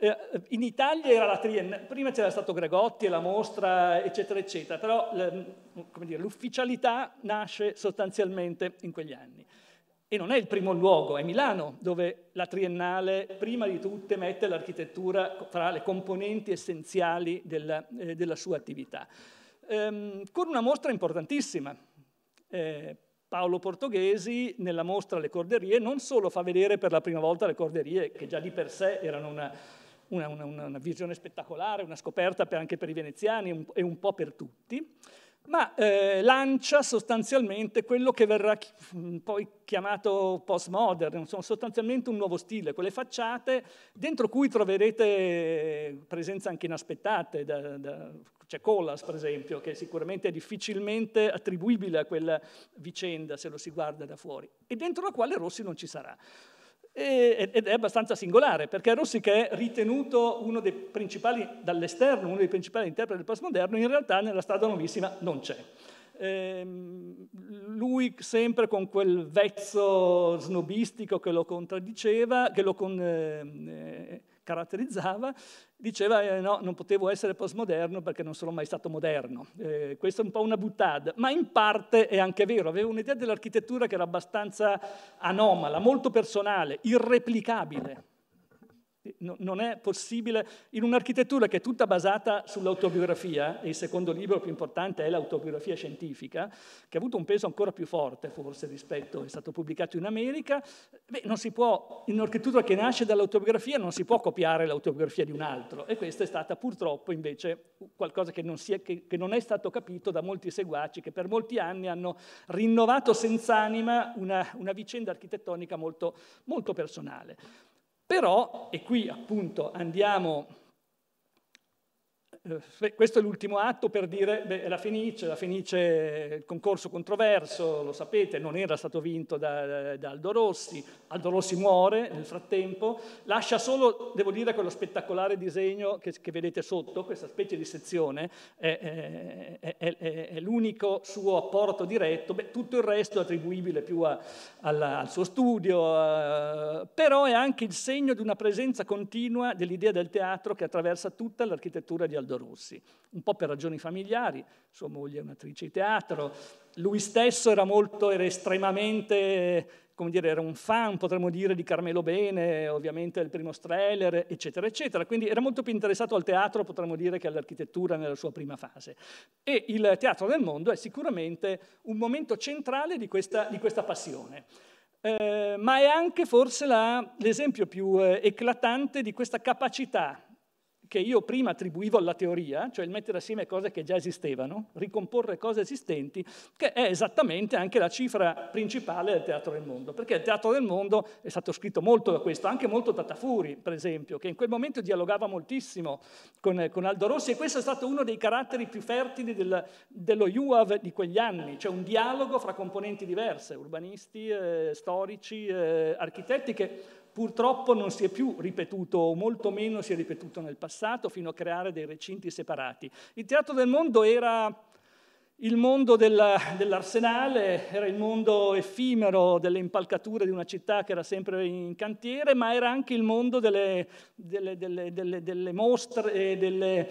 eh, in Italia era la triennale, prima c'era stato Gregotti e la mostra, eccetera, eccetera, però dire, l'ufficialità nasce sostanzialmente in quegli anni. E non è il primo luogo, è Milano, dove la triennale prima di tutte mette l'architettura fra le componenti essenziali della, eh, della sua attività. Ehm, con una mostra importantissima. Eh, Paolo Portoghesi nella mostra Le Corderie non solo fa vedere per la prima volta le corderie, che già di per sé erano una, una, una, una visione spettacolare, una scoperta per, anche per i veneziani e un po' per tutti, ma eh, lancia sostanzialmente quello che verrà chi mm, poi chiamato postmodern, insomma, sostanzialmente un nuovo stile, quelle facciate dentro cui troverete presenze anche inaspettate, da, da, c'è Colas per esempio, che sicuramente è difficilmente attribuibile a quella vicenda se lo si guarda da fuori, e dentro la quale Rossi non ci sarà ed è abbastanza singolare, perché Rossi, che è ritenuto uno dei principali, dall'esterno, uno dei principali interpreti del postmoderno, in realtà nella strada nuovissima non c'è. Ehm, lui sempre con quel vezzo snobistico che lo contraddiceva, che lo con, ehm, eh, caratterizzava, diceva eh, no, non potevo essere postmoderno perché non sono mai stato moderno. Eh, questa è un po' una buttata, ma in parte è anche vero, avevo un'idea dell'architettura che era abbastanza anomala, molto personale, irreplicabile, non è possibile, in un'architettura che è tutta basata sull'autobiografia, e il secondo libro più importante è l'autobiografia scientifica, che ha avuto un peso ancora più forte forse rispetto, è stato pubblicato in America, beh, non si può, in un'architettura che nasce dall'autobiografia non si può copiare l'autobiografia di un altro e questa è stata purtroppo invece qualcosa che non, è, che, che non è stato capito da molti seguaci che per molti anni hanno rinnovato senza anima una, una vicenda architettonica molto, molto personale. Però, e qui appunto andiamo eh, questo è l'ultimo atto per dire, beh, la Fenice, la Fenice, il concorso controverso, lo sapete, non era stato vinto da, da, Aldo Rossi, Aldo Rossi muore nel frattempo, lascia solo, devo dire, quello spettacolare disegno che, che vedete sotto, questa specie di sezione, è, è, è, è l'unico suo apporto diretto, beh, tutto il resto è attribuibile più a, alla, al suo studio, a, eh, però è anche il segno di una presenza continua dell'idea del teatro che attraversa tutta l'architettura di Aldo Rossi, un po' per ragioni familiari, sua moglie è un'attrice di teatro, lui stesso era molto, era estremamente come dire, era un fan, potremmo dire, di Carmelo Bene, ovviamente del primo trailer, eccetera, eccetera. Quindi era molto più interessato al teatro, potremmo dire, che all'architettura nella sua prima fase. E il Teatro del Mondo è sicuramente un momento centrale di questa, di questa passione. Eh, ma è anche forse la, l'esempio più eh, eclatante di questa capacità che io prima attribuivo alla teoria, cioè il mettere assieme cose che già esistevano, ricomporre cose esistenti, che è esattamente anche la cifra principale del teatro del mondo, perché il teatro del mondo è stato scritto molto da questo, anche molto da Tafuri, per esempio, che in quel momento dialogava moltissimo con, con Aldo Rossi e questo è stato uno dei caratteri più fertili del, dello UAV di quegli anni, cioè un dialogo fra componenti diverse, urbanisti, eh, storici, eh, architetti che Purtroppo non si è più ripetuto, o molto meno si è ripetuto nel passato, fino a creare dei recinti separati. Il Teatro del Mondo era il mondo dell'arsenale era il mondo effimero delle impalcature di una città che era sempre in cantiere, ma era anche il mondo delle, delle, delle, delle mostre, eh,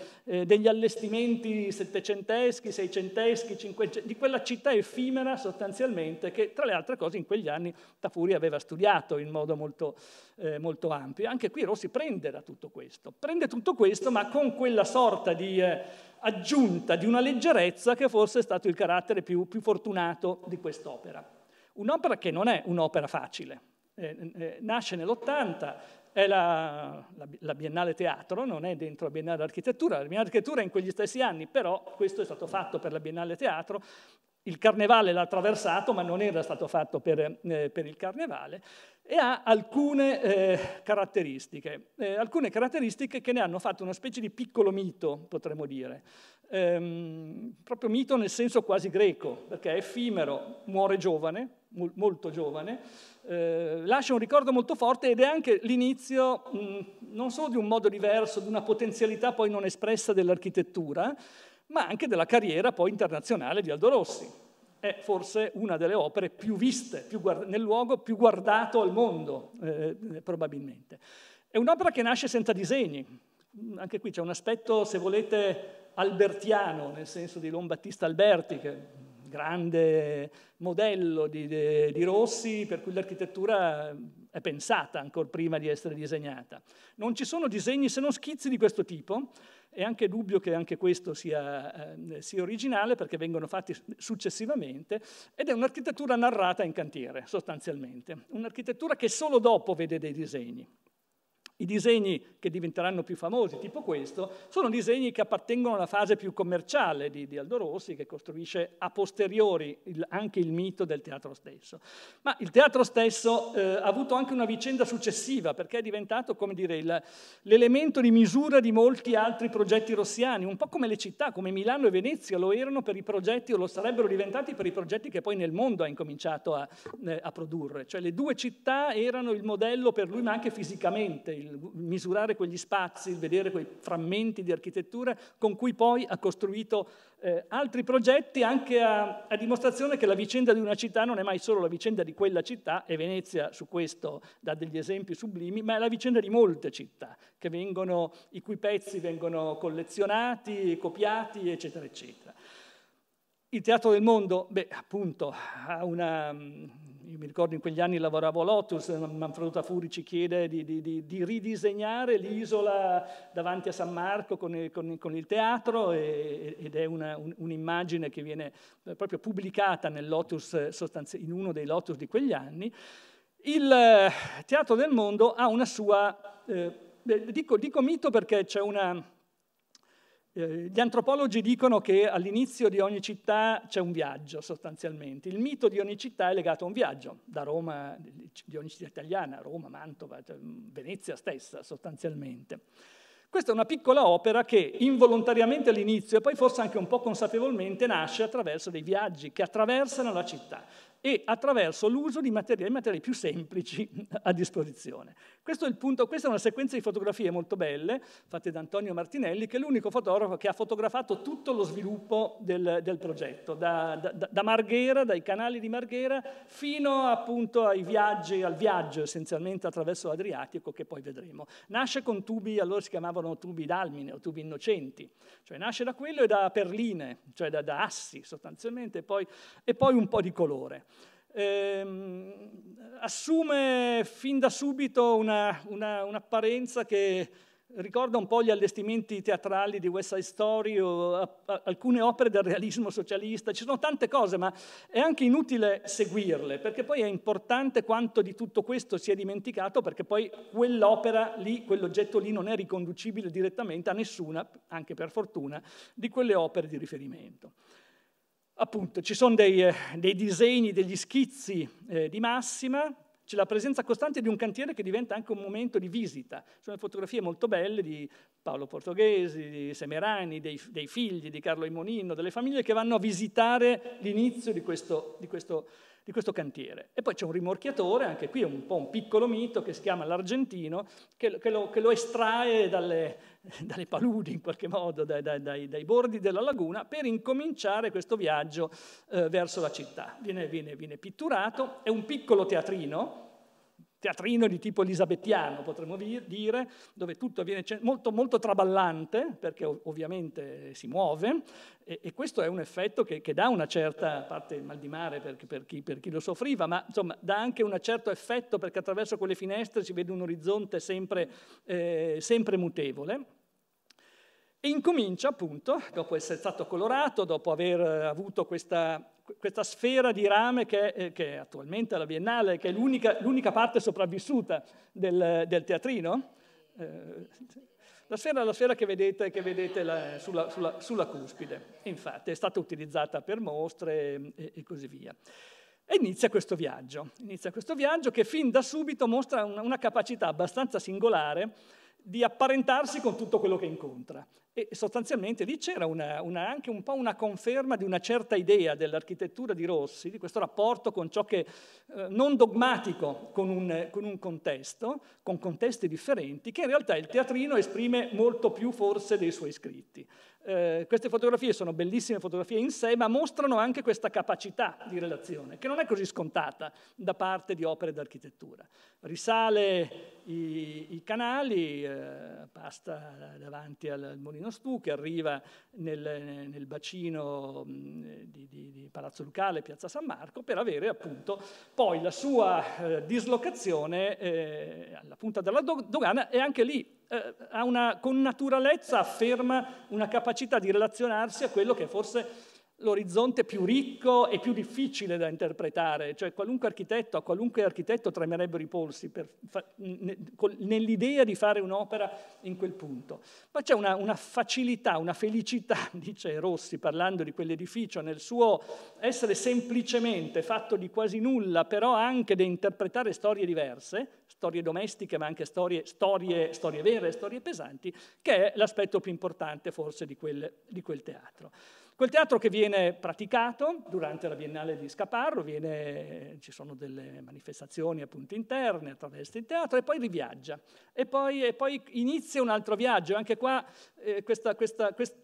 degli allestimenti settecenteschi, seicenteschi, cinquecenteschi, di quella città effimera sostanzialmente che tra le altre cose in quegli anni Tafuri aveva studiato in modo molto, eh, molto ampio. Anche qui Rossi prende da tutto questo, prende tutto questo ma con quella sorta di... Eh, aggiunta di una leggerezza che forse è stato il carattere più, più fortunato di quest'opera. Un'opera che non è un'opera facile. Eh, eh, nasce nell'80, è la, la, la, Biennale Teatro, non è dentro la Biennale Architettura, la Biennale Architettura è in quegli stessi anni, però questo è stato fatto per la Biennale Teatro il carnevale l'ha attraversato, ma non era stato fatto per, eh, per il carnevale, e ha alcune eh, caratteristiche, eh, alcune caratteristiche che ne hanno fatto una specie di piccolo mito, potremmo dire, ehm, proprio mito nel senso quasi greco, perché è effimero, muore giovane, mol- molto giovane, eh, lascia un ricordo molto forte ed è anche l'inizio mh, mm, non solo di un modo diverso, di una potenzialità poi non espressa dell'architettura, ma anche della carriera poi internazionale di Aldo Rossi. È forse una delle opere più viste più guard- nel luogo, più guardato al mondo, eh, eh, probabilmente. È un'opera che nasce senza disegni. Anche qui c'è un aspetto, se volete, albertiano, nel senso di Lombattista Alberti, che è un grande modello di, di, di, Rossi, per cui l'architettura è pensata ancora prima di essere disegnata. Non ci sono disegni se non schizzi di questo tipo, è anche dubbio che anche questo sia, eh, sia originale perché vengono fatti successivamente ed è un'architettura narrata in cantiere sostanzialmente, un'architettura che solo dopo vede dei disegni. I disegni che diventeranno più famosi, tipo questo, sono disegni che appartengono alla fase più commerciale di, di Aldo Rossi, che costruisce a posteriori il, anche il mito del teatro stesso. Ma il teatro stesso eh, ha avuto anche una vicenda successiva, perché è diventato, come dire, il, l'elemento di misura di molti altri progetti rossiani, un po' come le città, come Milano e Venezia lo erano per i progetti o lo sarebbero diventati per i progetti che poi nel mondo ha incominciato a, eh, a produrre. Cioè le due città erano il modello per lui, ma anche fisicamente il il misurare quegli spazi, il vedere quei frammenti di architettura con cui poi ha costruito eh, altri progetti anche a, a, dimostrazione che la vicenda di una città non è mai solo la vicenda di quella città, e Venezia su questo dà degli esempi sublimi, ma è la vicenda di molte città, vengono, i cui pezzi vengono collezionati, copiati, eccetera, eccetera. Il Teatro del Mondo, beh, appunto, ha una io mi ricordo in quegli anni lavoravo a Lotus, Manfredo Furi ci chiede di, di, di, di ridisegnare l'isola davanti a San Marco con, con, con il teatro e, ed è una, un, un'immagine che viene eh, proprio pubblicata Lotus, eh, in uno dei Lotus di quegli anni. Il eh, Teatro del Mondo ha una sua, eh, dico, dico mito perché c'è una eh, gli antropologi dicono che all'inizio di ogni città c'è un viaggio sostanzialmente. Il mito di ogni città è legato a un viaggio, da Roma, di ogni città italiana, Roma, Mantova, cioè, Venezia stessa sostanzialmente. Questa è una piccola opera che involontariamente all'inizio e poi forse anche un po' consapevolmente nasce attraverso dei viaggi che attraversano la città e attraverso l'uso di materiali, materiali più semplici a disposizione. Questo è il punto, questa è una sequenza di fotografie molto belle, fatte da Antonio Martinelli, che è l'unico fotografo che ha fotografato tutto lo sviluppo del, del progetto, da, da, da, Marghera, dai canali di Marghera, fino appunto ai viaggi, al viaggio essenzialmente attraverso l'Adriatico, che poi vedremo. Nasce con tubi, allora si chiamavano tubi d'almine o tubi innocenti, cioè nasce da quello e da perline, cioè da, da assi sostanzialmente, e poi, e poi un po' di colore ehm, assume fin da subito una, una, un'apparenza che ricorda un po' gli allestimenti teatrali di West Side Story o a, a, alcune opere del realismo socialista. Ci sono tante cose, ma è anche inutile seguirle, perché poi è importante quanto di tutto questo si è dimenticato, perché poi quell'opera lì, quell'oggetto lì non è riconducibile direttamente a nessuna, anche per fortuna, di quelle opere di riferimento appunto ci sono dei, eh, dei disegni, degli schizzi eh, di massima, c'è la presenza costante di un cantiere che diventa anche un momento di visita. Ci sono fotografie molto belle di Paolo Portoghesi, di Semerani, dei, dei figli, di Carlo Imonino, delle famiglie che vanno a visitare l'inizio di questo, di questo di questo cantiere. E poi c'è un rimorchiatore, anche qui è un po' un piccolo mito, che si chiama l'Argentino, che, che, lo, che lo, estrae dalle, dalle paludi in qualche modo, dai, dai, dai, dai, bordi della laguna, per incominciare questo viaggio eh, verso la città. Viene, viene, viene pitturato, è un piccolo teatrino, teatrino di tipo elisabettiano, potremmo dire, dove tutto avviene molto, molto traballante, perché ovviamente si muove, e, e questo è un effetto che, che, dà una certa, a parte il mal di mare per, per, chi, per, chi, lo soffriva, ma insomma dà anche un certo effetto perché attraverso quelle finestre si vede un orizzonte sempre, eh, sempre mutevole. E incomincia appunto, dopo essere stato colorato, dopo aver eh, avuto questa, questa sfera di rame che, è, eh, che è attualmente la Biennale, che è l'unica, l'unica parte sopravvissuta del, del teatrino, eh, la sfera, la sfera che vedete, che vedete la, sulla, sulla, sulla, cuspide, infatti è stata utilizzata per mostre e, e così via. E inizia questo viaggio, inizia questo viaggio che fin da subito mostra una, una capacità abbastanza singolare di apparentarsi con tutto quello che incontra. E sostanzialmente lì c'era una, una, anche un po' una conferma di una certa idea dell'architettura di Rossi, di questo rapporto con ciò che, eh, non dogmatico con un, con un, contesto, con contesti differenti, che in realtà il teatrino esprime molto più forse dei suoi scritti. Eh, queste fotografie sono bellissime fotografie in sé, ma mostrano anche questa capacità di relazione, che non è così scontata da parte di opere d'architettura. Risale i, i canali, eh, passa davanti al, al Molino che arriva nel, nel bacino mh, mm, di, di, di, Palazzo Lucale, Piazza San Marco, per avere appunto poi la sua eh, dislocazione eh, alla punta della dogana e anche lì eh, una, con naturalezza afferma una capacità di relazionarsi a quello che forse l'orizzonte più ricco e più difficile da interpretare, cioè qualunque architetto, a qualunque architetto tremerebbero i polsi nell'idea di fare un'opera in quel punto. Ma c'è una, una, facilità, una felicità, dice Rossi parlando di quell'edificio, nel suo essere semplicemente fatto di quasi nulla, però anche di interpretare storie diverse, storie domestiche ma anche storie, storie, storie vere, storie pesanti, che è l'aspetto più importante forse di quel, di quel teatro. Quel teatro che viene praticato durante la Biennale di Scaparro, viene, ci sono delle manifestazioni appunto interne attraverso il teatro e poi riviaggia. E poi, e poi inizia un altro viaggio, anche qua eh, questa, questa, questa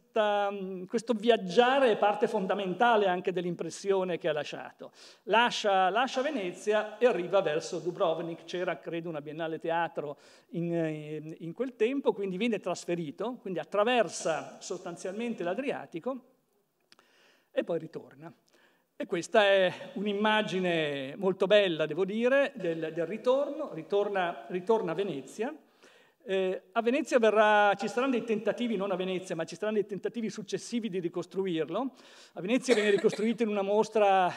questo viaggiare è parte fondamentale anche dell'impressione che ha lasciato. Lascia, lascia Venezia e arriva verso Dubrovnik, c'era credo una biennale teatro in, in quel tempo, quindi viene trasferito, quindi attraversa sostanzialmente l'Adriatico e poi ritorna. E questa è un'immagine molto bella, devo dire, del, del ritorno, ritorna, ritorna a Venezia. Eh, a Venezia verrà, ci saranno dei tentativi, non a Venezia, ma ci saranno dei tentativi successivi di ricostruirlo. A Venezia viene ricostruito in una mostra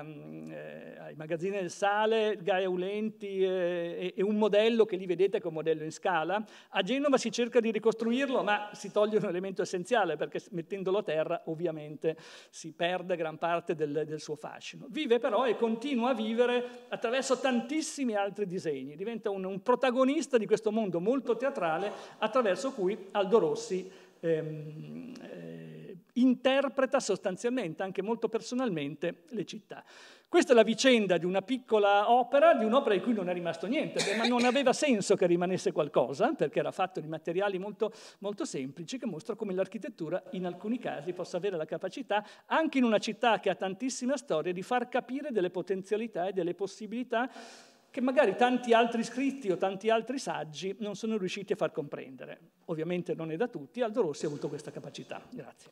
ehm, eh, ai magazzini del sale, Gaia Ulenti eh, e, un modello che lì vedete che è un modello in scala. A Genova si cerca di ricostruirlo, ma si toglie un elemento essenziale perché mettendolo a terra ovviamente si perde gran parte del, del suo fascino. Vive però e continua a vivere attraverso tantissimi altri disegni, diventa un, un protagonista di questo mondo molto istituto teatrale attraverso cui Aldo Rossi ehm, eh, interpreta sostanzialmente, anche molto personalmente, le città. Questa è la vicenda di una piccola opera, di un'opera di cui non è rimasto niente, ma non aveva senso che rimanesse qualcosa, perché era fatto di materiali molto, molto semplici, che mostra come l'architettura in alcuni casi possa avere la capacità, anche in una città che ha tantissima storia, di far capire delle potenzialità e delle possibilità che magari tanti altri scritti o tanti altri saggi non sono riusciti a far comprendere. Ovviamente non è da tutti, Aldo Rossi ha avuto questa capacità. Grazie.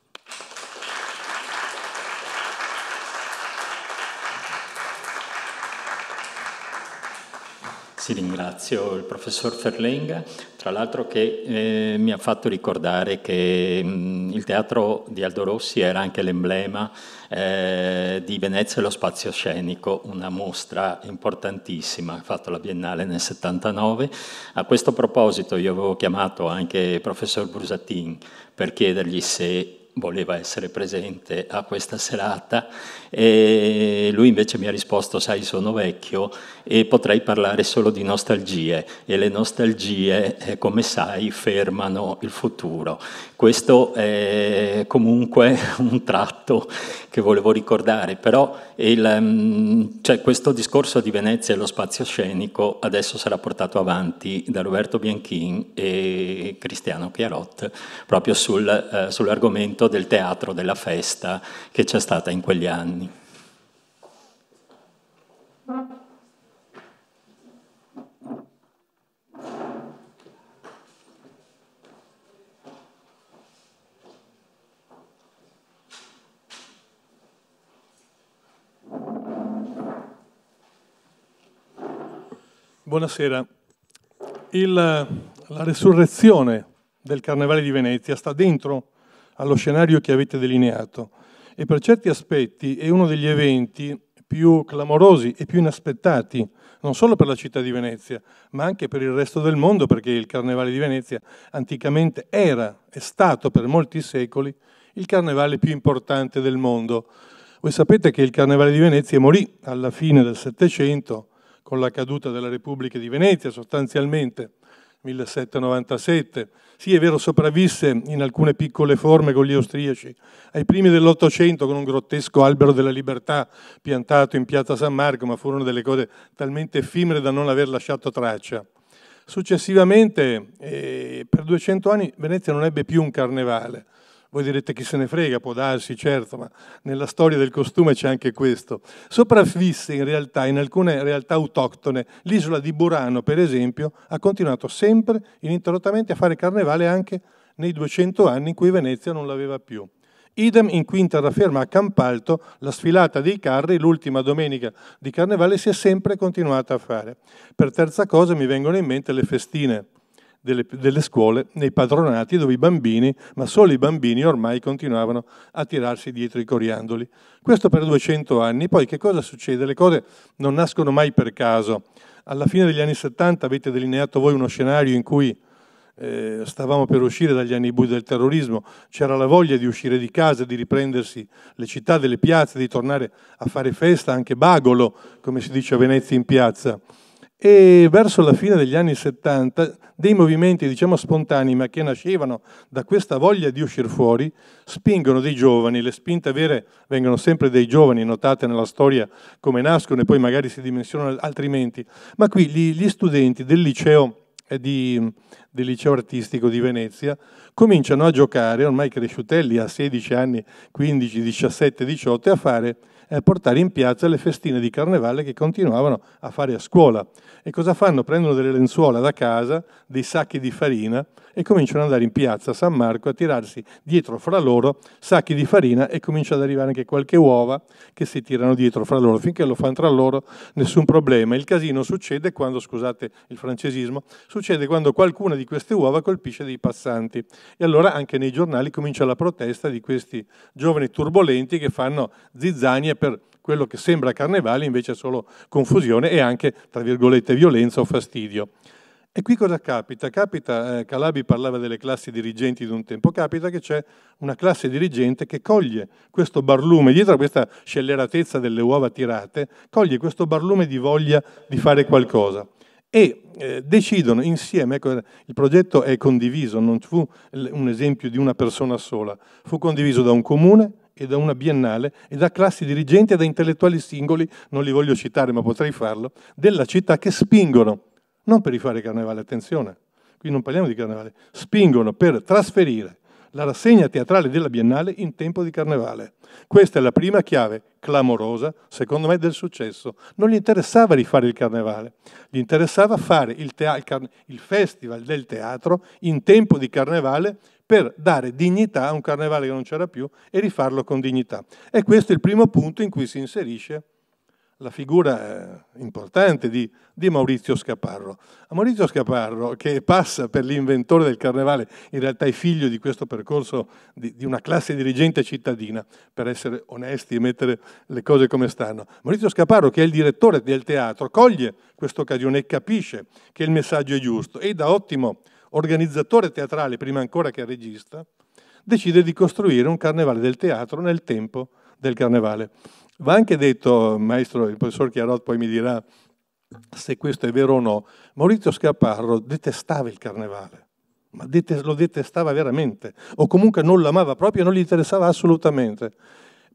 Sì, ringrazio il professor Ferlenga, tra l'altro che eh, mi ha fatto ricordare che mh, il teatro di Aldo Rossi era anche l'emblema eh, di Venezia e lo spazio scenico, una mostra importantissima fatta la Biennale nel 79. A questo proposito io avevo chiamato anche il professor Brusatin per chiedergli se voleva essere presente a questa serata e lui invece mi ha risposto sai sono vecchio e potrei parlare solo di nostalgie e le nostalgie eh, come sai fermano il futuro questo è comunque un tratto che volevo ricordare però il, mm, cioè, questo discorso di Venezia e lo spazio scenico adesso sarà portato avanti da Roberto Bianchin e Cristiano Chiarot proprio sul, eh, sull'argomento momento del teatro della festa che c'è stata in quegli anni. Buonasera. Il, la resurrezione del Carnevale di Venezia sta dentro allo scenario che avete delineato e per certi aspetti è uno degli eventi più clamorosi e più inaspettati, non solo per la città di Venezia, ma anche per il resto del mondo, perché il Carnevale di Venezia anticamente era, è stato per molti secoli, il carnevale più importante del mondo. Voi sapete che il Carnevale di Venezia morì alla fine del Settecento con la caduta della Repubblica di Venezia sostanzialmente 1797. Sì, è vero, sopravvisse in alcune piccole forme con gli austriaci. Ai primi dell'Ottocento con un grottesco albero della libertà piantato in piazza San Marco, ma furono delle cose talmente effimere da non aver lasciato traccia. Successivamente, eh, per 200 anni, Venezia non ebbe più un carnevale voi direte chi se ne frega, può darsi, certo, ma nella storia del costume c'è anche questo. Sopravvisse in realtà, in alcune realtà autoctone, l'isola di Burano, per esempio, ha continuato sempre ininterrottamente a fare carnevale anche nei 200 anni in cui Venezia non l'aveva più. Idem in quinta in a Campalto la sfilata dei carri, l'ultima domenica di carnevale, si è sempre continuata a fare. Per terza cosa mi vengono in mente le festine delle, delle scuole nei padronati dove i bambini, ma solo i bambini ormai continuavano a tirarsi dietro i coriandoli. Questo per 200 anni. Poi che cosa succede? Le cose non nascono mai per caso. Alla fine degli anni 70 avete delineato voi uno scenario in cui eh, stavamo per uscire dagli anni bui del terrorismo, c'era la voglia di uscire di casa, di riprendersi le città, delle piazze, di tornare a fare festa, anche bagolo, come si dice a Venezia in piazza e verso la fine degli anni 70 dei movimenti diciamo spontanei ma che nascevano da questa voglia di uscire fuori spingono dei giovani, le spinte vere vengono sempre dai giovani, notate nella storia come nascono e poi magari si dimensionano altrimenti, ma qui gli, gli studenti del liceo, eh, di, del liceo artistico di Venezia cominciano a giocare, ormai cresciutelli a 16 anni, 15, 17, 18 a fare eh, portare in piazza le festine di carnevale che continuavano a fare a scuola. E cosa fanno? Prendono delle lenzuola da casa, dei sacchi di farina e cominciano ad andare in piazza a San Marco a tirarsi dietro fra loro sacchi di farina e comincia ad arrivare anche qualche uova che si tirano dietro fra loro. Finché lo fanno tra loro nessun problema. Il casino succede quando, scusate il francesismo, succede quando qualcuna di queste uova colpisce dei passanti. E allora anche nei giornali comincia la protesta di questi giovani turbolenti che fanno zizzania per quello che sembra carnevale invece è solo confusione e anche, tra virgolette, violenza o fastidio. E qui cosa capita? Capita, eh, Calabi parlava delle classi dirigenti di un tempo, capita che c'è una classe dirigente che coglie questo barlume, dietro a questa scelleratezza delle uova tirate, coglie questo barlume di voglia di fare qualcosa e eh, decidono insieme, ecco, il progetto è condiviso, non fu un esempio di una persona sola, fu condiviso da un comune, e da una biennale e da classi dirigenti e da intellettuali singoli, non li voglio citare ma potrei farlo, della città che spingono, non per rifare carnevale, attenzione, qui non parliamo di carnevale, spingono per trasferire la rassegna teatrale della Biennale in tempo di carnevale. Questa è la prima chiave, clamorosa, secondo me, del successo. Non gli interessava rifare il carnevale, gli interessava fare il, il, il festival del teatro in tempo di carnevale per dare dignità a un carnevale che non c'era più e rifarlo con dignità. E questo è il primo punto in cui si inserisce la figura eh, importante di, di, Maurizio Scaparro. Maurizio Scaparro, che passa per l'inventore del carnevale, in realtà è figlio di questo percorso di, di, una classe dirigente cittadina, per essere onesti e mettere le cose come stanno. Maurizio Scaparro, che è il direttore del teatro, coglie questa occasione e capisce che il messaggio è giusto e da ottimo organizzatore teatrale, prima ancora che regista, decide di costruire un carnevale del teatro nel tempo del carnevale. Va anche detto, maestro, il professor Chiarot poi mi dirà se questo è vero o no, Maurizio Scaparro detestava il carnevale, ma lo detestava veramente, o comunque non l'amava proprio e non gli interessava assolutamente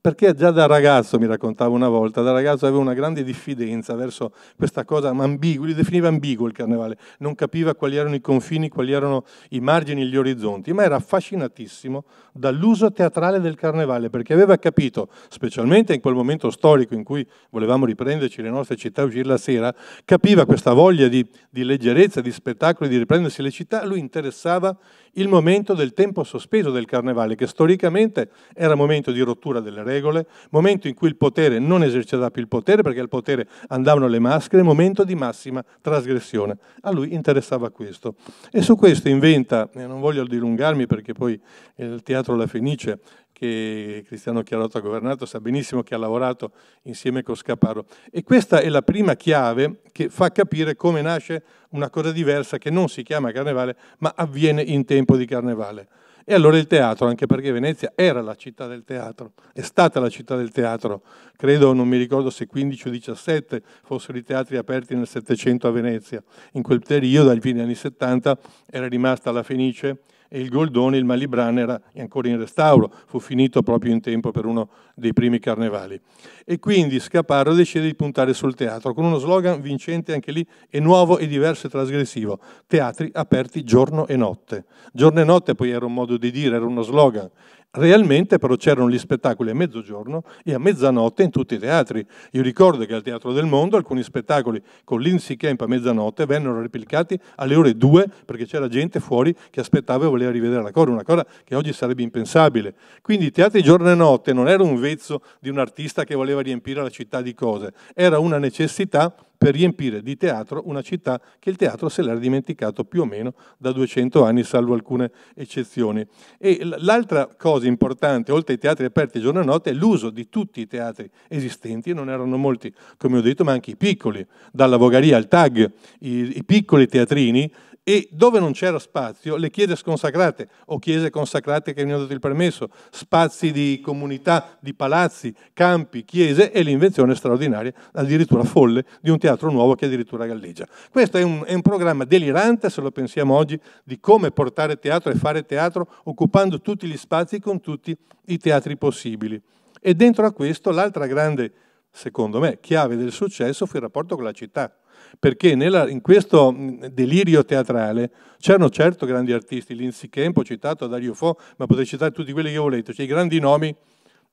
perché già da ragazzo, mi raccontava una volta, da ragazzo aveva una grande diffidenza verso questa cosa ambigua, li definiva ambiguo il carnevale, non capiva quali erano i confini, quali erano i margini, gli orizzonti, ma era affascinatissimo dall'uso teatrale del carnevale, perché aveva capito, specialmente in quel momento storico in cui volevamo riprenderci le nostre città, e uscire la sera, capiva questa voglia di, di leggerezza, di spettacolo, di riprendersi le città, lui interessava il momento del tempo sospeso del carnevale, che storicamente era momento di rottura delle regole, regole, momento in cui il potere non eserciterà più il potere perché al potere andavano le maschere, momento di massima trasgressione. A lui interessava questo. E su questo inventa, non voglio dilungarmi perché poi il teatro La Fenice che Cristiano Chiarotto ha governato, sa benissimo che ha lavorato insieme con Scaparro. E questa è la prima chiave che fa capire come nasce una cosa diversa che non si chiama carnevale, ma avviene in tempo di carnevale. E allora il teatro, anche perché Venezia era la città del teatro, è stata la città del teatro, credo, non mi ricordo se 15 o 17 fossero i teatri aperti nel Settecento a Venezia. In quel periodo, ai fine anni 70, era rimasta la Fenice, e il Goldoni, il Malibran, era ancora in restauro, fu finito proprio in tempo per uno dei primi carnevali. E quindi Scaparro decide di puntare sul teatro, con uno slogan vincente anche lì, e nuovo e diverso e trasgressivo, teatri aperti giorno e notte. Giorno e notte poi era un modo di dire, era uno slogan, Realmente però c'erano gli spettacoli a mezzogiorno e a mezzanotte in tutti i teatri. Io ricordo che al Teatro del Mondo alcuni spettacoli con Lindsay Camp a mezzanotte vennero replicati alle ore 2 perché c'era gente fuori che aspettava e voleva rivedere la cosa, una cosa che oggi sarebbe impensabile. Quindi i teatri giorno e notte non era un vezzo di un artista che voleva riempire la città di cose, era una necessità per riempire di teatro una città che il teatro se l'era dimenticato più o meno da 200 anni, salvo alcune eccezioni. E l'altra cosa importante, oltre ai teatri aperti giorno e notte, è l'uso di tutti i teatri esistenti, non erano molti, come ho detto, ma anche i piccoli, dalla Vogaria al Tag, i, i piccoli teatrini e dove non c'era spazio, le chiese sconsacrate o chiese consacrate che mi hanno dato il permesso, spazi di comunità, di palazzi, campi, chiese e l'invenzione straordinaria, addirittura folle, di un teatro nuovo che addirittura galleggia. Questo è un, è un programma delirante, se lo pensiamo oggi, di come portare teatro e fare teatro occupando tutti gli spazi con tutti i teatri possibili. E dentro a questo l'altra grande, secondo me, chiave del successo fu il rapporto con la città perché nella, in questo mm, delirio teatrale c'erano certo grandi artisti, Lindsay Kempo citato Dario Fo, ma potrei citare tutti quelli che ho letto, cioè i grandi nomi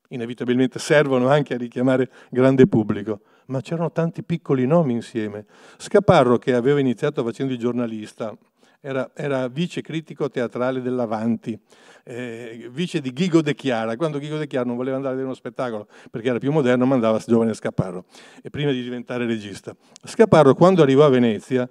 inevitabilmente servono anche a richiamare grande pubblico, ma c'erano tanti piccoli nomi insieme. Scaparro che aveva iniziato facendo il giornalista, era, era vice critico teatrale dell'Avanti, eh, vice di Ghigo De Chiara, quando Ghigo De Chiara non voleva andare a vedere uno spettacolo perché era più moderno, mandava il giovane Scaparro, e eh, prima di diventare regista. Scaparro, quando arrivò a Venezia,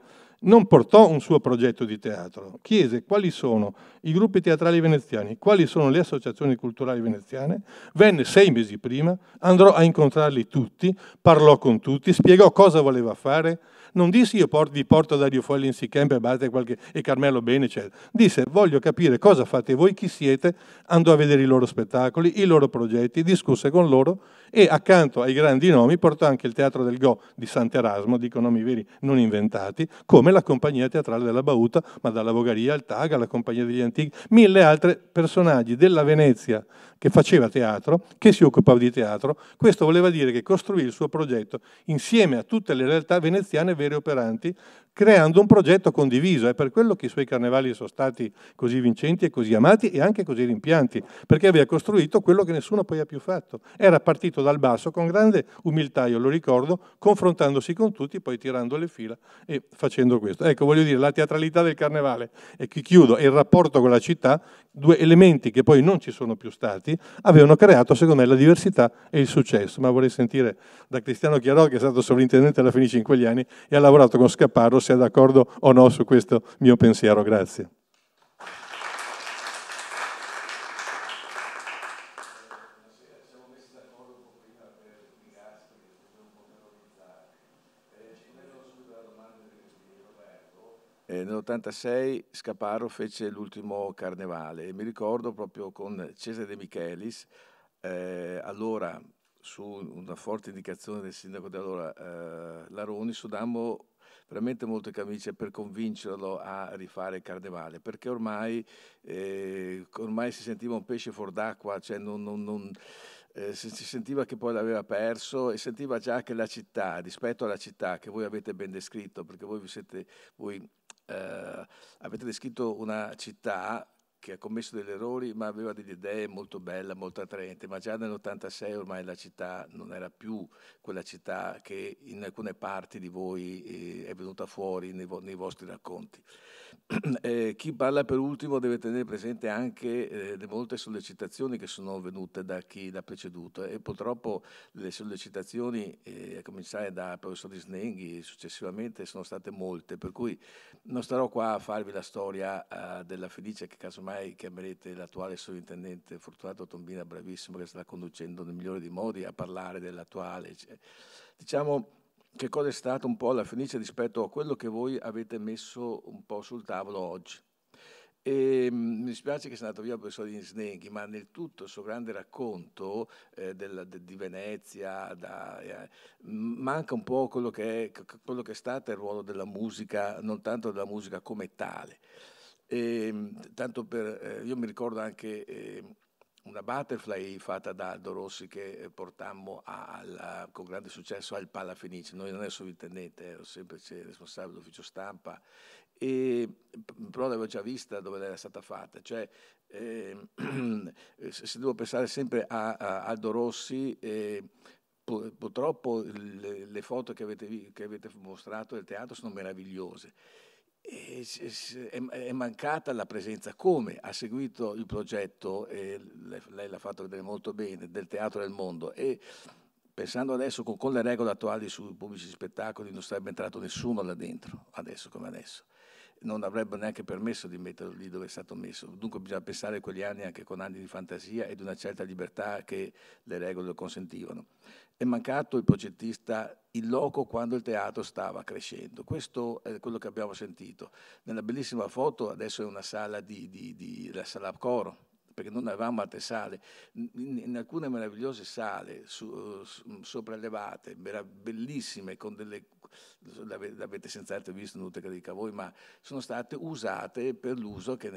non portò un suo progetto di teatro, chiese quali sono i gruppi teatrali veneziani, quali sono le associazioni culturali veneziane, venne sei mesi prima, andò a incontrarli tutti, parlò con tutti, spiegò cosa voleva fare, non disse io port- vi porto Dario Riofuelli in Sichem qualche... e Carmelo Bene, eccetera. Disse voglio capire cosa fate voi, chi siete, andò a vedere i loro spettacoli, i loro progetti, discusse con loro e accanto ai grandi nomi portò anche il Teatro del Go di Sant'Erasmo, dico nomi veri non inventati, come la Compagnia Teatrale della Bauta, ma dalla Vogaria al Taga, alla Compagnia degli Antichi, mille altri personaggi della Venezia che faceva teatro, che si occupava di teatro. Questo voleva dire che costruì il suo progetto insieme a tutte le realtà veneziane vere e operanti creando un progetto condiviso. È per quello che i suoi carnevali sono stati così vincenti e così amati e anche così rimpianti, perché aveva costruito quello che nessuno poi ha più fatto. Era partito dal basso con grande umiltà, io lo ricordo, confrontandosi con tutti, poi tirando le fila e facendo questo. Ecco, voglio dire, la teatralità del carnevale, e chiudo, e il rapporto con la città due elementi che poi non ci sono più stati, avevano creato, secondo me, la diversità e il successo. Ma vorrei sentire da Cristiano Chiarò, che è stato sovrintendente alla fine di quegli anni e ha lavorato con Scapparro, se è d'accordo o no su questo mio pensiero. Grazie. Eh, Nell'86 Scaparo fece l'ultimo carnevale e mi ricordo proprio con Cesare De Michelis, eh, allora su una forte indicazione del sindaco di allora eh, Laroni, sudammo veramente molte camicie per convincerlo a rifare il carnevale, perché ormai, eh, ormai si sentiva un pesce fuor d'acqua, cioè non, non, non eh, si sentiva che poi l'aveva perso e sentiva già che la città, rispetto alla città che voi avete ben descritto, perché voi vi siete... Voi eh, avete descritto una città che ha commesso degli errori ma aveva delle idee molto belle, molto attraenti, ma già nell'86 ormai la città non era più quella città che in alcune parti di voi eh, è venuta fuori nei, vo- nei vostri racconti. Eh, chi parla per ultimo deve tenere presente anche eh, le molte sollecitazioni che sono venute da chi l'ha preceduto e purtroppo le sollecitazioni, eh, a cominciare da professor Snenghi successivamente, sono state molte, per cui non starò qua a farvi la storia eh, della Felice che casomai ormai che l'attuale sovrintendente Fortunato Tombina, bravissimo, che sta conducendo nel migliore dei modi a parlare dell'attuale. Cioè, diciamo che cosa è stata un po' la fenice rispetto a quello che voi avete messo un po' sul tavolo oggi. E, mm, mi dispiace che sia andato via il professor Insneghi, ma nel tutto il suo grande racconto eh, del, de, di Venezia da, eh, manca un po' quello che, è, quello che è stato il ruolo della musica, non tanto della musica come tale. E, ehm, tanto per, eh, io mi ricordo anche ehm, una butterfly fatta da Aldo Rossi che eh, portammo alla, con grande successo al Palla Fenice. Noi non ero sovrintendente, ero semplice responsabile dell'ufficio stampa, e, mhmm, però l'avevo già vista dove era stata fatta. Cioè, eh, se devo pensare sempre a, a Aldo Rossi, eh, purtroppo le, le foto che avete, che avete mostrato del teatro sono meravigliose è mancata la presenza, come ha seguito il progetto, e lei l'ha fatto vedere molto bene, del Teatro del Mondo e pensando adesso con, con le regole attuali sui pubblici spettacoli non sarebbe entrato nessuno là dentro, adesso come adesso non avrebbero neanche permesso di metterlo lì dove è stato messo. Dunque bisogna pensare a quegli anni anche con anni di fantasia e di una certa libertà che le regole consentivano. È mancato il progettista in loco quando il teatro stava crescendo. Questo è quello che abbiamo sentito. Nella bellissima foto adesso è una sala di, di, di la sala coro perché non avevamo altre sale, in, in alcune meravigliose sale su, su, sopraelevate, bellissime, con delle l'avete senz'altro visto, non lo dica voi, ma sono state usate per l'uso che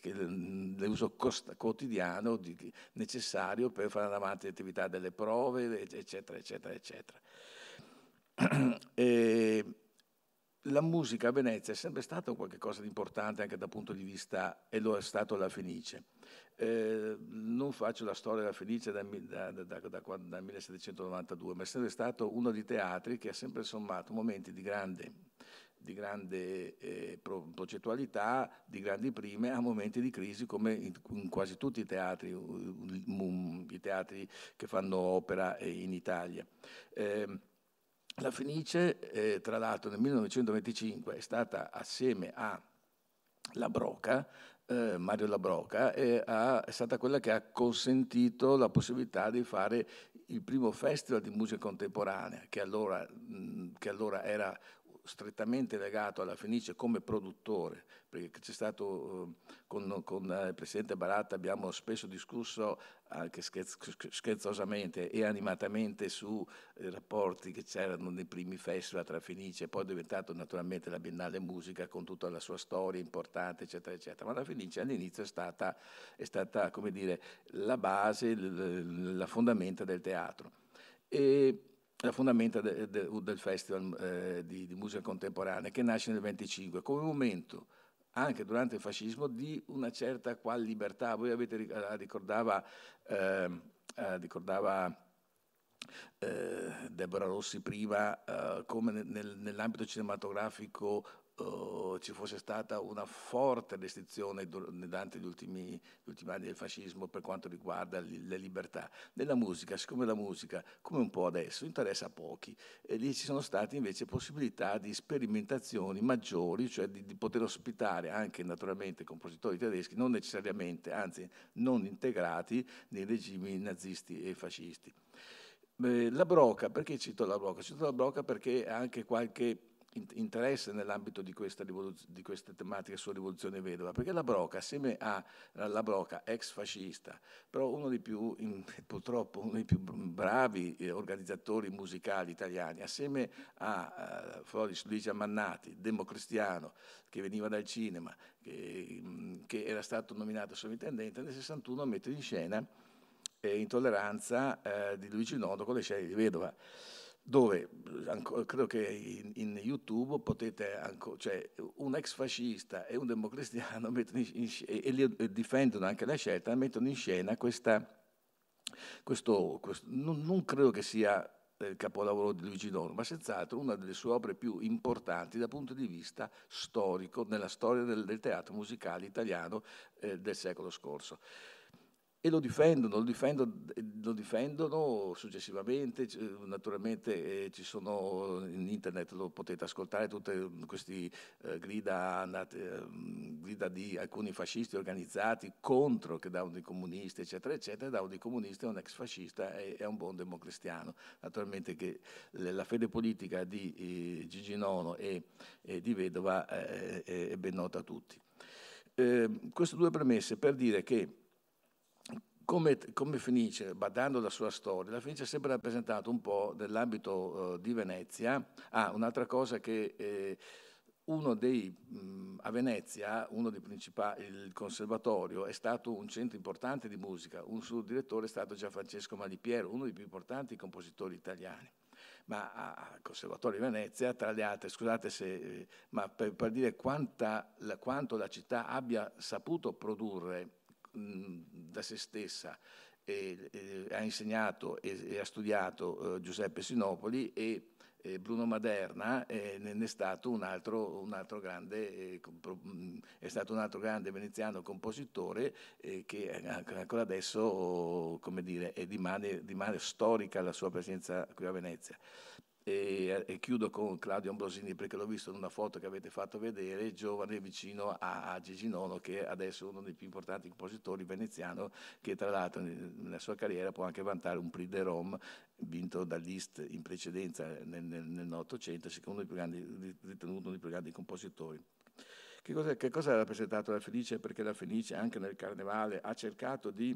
che l'uso costa, quotidiano di, necessario per fare avanti l'attività delle prove, eccetera, eccetera, eccetera. e, la musica a Venezia è sempre stata qualcosa di importante anche dal punto di vista, e lo è stato la Fenice. Eh, non faccio la storia della Fenice dal da, da, da, 1792, ma è sempre stato uno dei teatri che ha sempre sommato momenti di grande, di grande eh, progettualità, di grandi prime, a momenti di crisi come in, in quasi tutti i teatri, i teatri, che fanno opera eh, in Italia. Eh, la Fenice, eh, tra l'altro, nel 1925 è stata assieme a La Broca, eh, Mario Labroca, eh, è stata quella che ha consentito la possibilità di fare il primo festival di musica contemporanea, che allora, mh, che allora era strettamente legato alla Fenice come produttore, perché c'è stato eh, con, con, eh, il presidente Baratta abbiamo spesso discusso anche scherzosamente e animatamente sui eh, rapporti che c'erano nei primi festival tra Fenice, e poi è diventato naturalmente la Biennale Musica con tutta la sua storia importante, eccetera, eccetera. Ma la Fenice all'inizio è stata, è stata come dire, la base, la fondamenta del teatro. E la fondamenta de- de- del Festival eh, di-, di musica contemporanea che nasce nel 25 come momento anche durante il fascismo, di una certa qual libertà. Voi avete, ah, ricordava, eh, ricordava eh, Deborah Rossi prima, eh, come nel, nell'ambito cinematografico eh, ci fosse stata una forte restrizione durante gli ultimi, gli ultimi, anni del fascismo per quanto riguarda le libertà. Nella musica, siccome la musica, come un po' adesso, interessa a pochi, e lì ci sono state invece possibilità di sperimentazioni maggiori, cioè di, di poter ospitare anche naturalmente compositori tedeschi, non necessariamente, anzi non integrati nei regimi nazisti e fascisti. La Broca, perché cito la Broca? Cito la Broca perché anche qualche interesse nell'ambito di, di, queste tematiche sulla rivoluzione vedova, perché la Broca, assieme alla Broca, ex fascista, però uno dei più, purtroppo, uno dei più bravi eh, organizzatori musicali italiani, assieme a eh, Floris Luigi Ammannati, democristiano, che veniva dal cinema, che, mm, che era stato nominato sovrintendente, nel 61 mette in scena eh, Intolleranza eh, di Luigi Nodo con le scene di Vedova dove credo che in, in YouTube potete, anco, cioè un ex fascista e un democristiano mettono in, e, e, li, difendono anche la scelta, mettono in scena questa, questo, questo non, non, credo che sia eh, il capolavoro di Luigi Dono, ma senz'altro una delle sue opere più importanti dal punto di vista storico nella storia del, del teatro musicale italiano eh, del secolo scorso e lo difendono, lo difendono, eh, lo difendono successivamente, naturalmente eh, ci sono in internet, lo potete ascoltare, tutte mm, queste eh, grida, eh, mm, grida, di alcuni fascisti organizzati contro che davano i comunisti, eccetera, eccetera, davano i comunisti è un ex fascista e, e, un buon democristiano. Naturalmente che la fede politica di eh, Gigi Nono e, e di Vedova eh, è ben nota a tutti. Ehm, queste due premesse per dire che come, come, finisce, badando la sua storia, la finisce sempre rappresentata un po' nell'ambito eh, di Venezia. Ah, un'altra cosa che eh, uno dei, mh, mm, a Venezia, uno dei principali, il conservatorio, è stato un centro importante di musica, un suo direttore è stato Gianfrancesco Malipiero, uno dei più importanti compositori italiani ma al Conservatorio di Venezia, tra le altre, scusate se, eh, ma per, per dire quanta, la, quanto la città abbia saputo produrre da se stessa e, e, ha insegnato e, e ha studiato eh, Giuseppe Sinopoli e Bruno Maderna è stato un altro, un altro grande, eh, stato un altro grande veneziano compositore eh, che ancora adesso come dire, è di male storica la sua presenza qui a Venezia. E, e, chiudo con Claudio Ambrosini perché l'ho visto in una foto che avete fatto vedere, giovane vicino a, a Gigi Nono che adesso è uno dei più importanti compositori veneziano che tra l'altro nella sua carriera può anche vantare un Prix de Rome vinto dall'Ist in precedenza nel, nel, nel 800, secondo i più grandi, ritenuto uno dei più grandi compositori. Che cosa, che cosa ha rappresentato la Fenice? Perché la Fenice anche nel Carnevale ha cercato di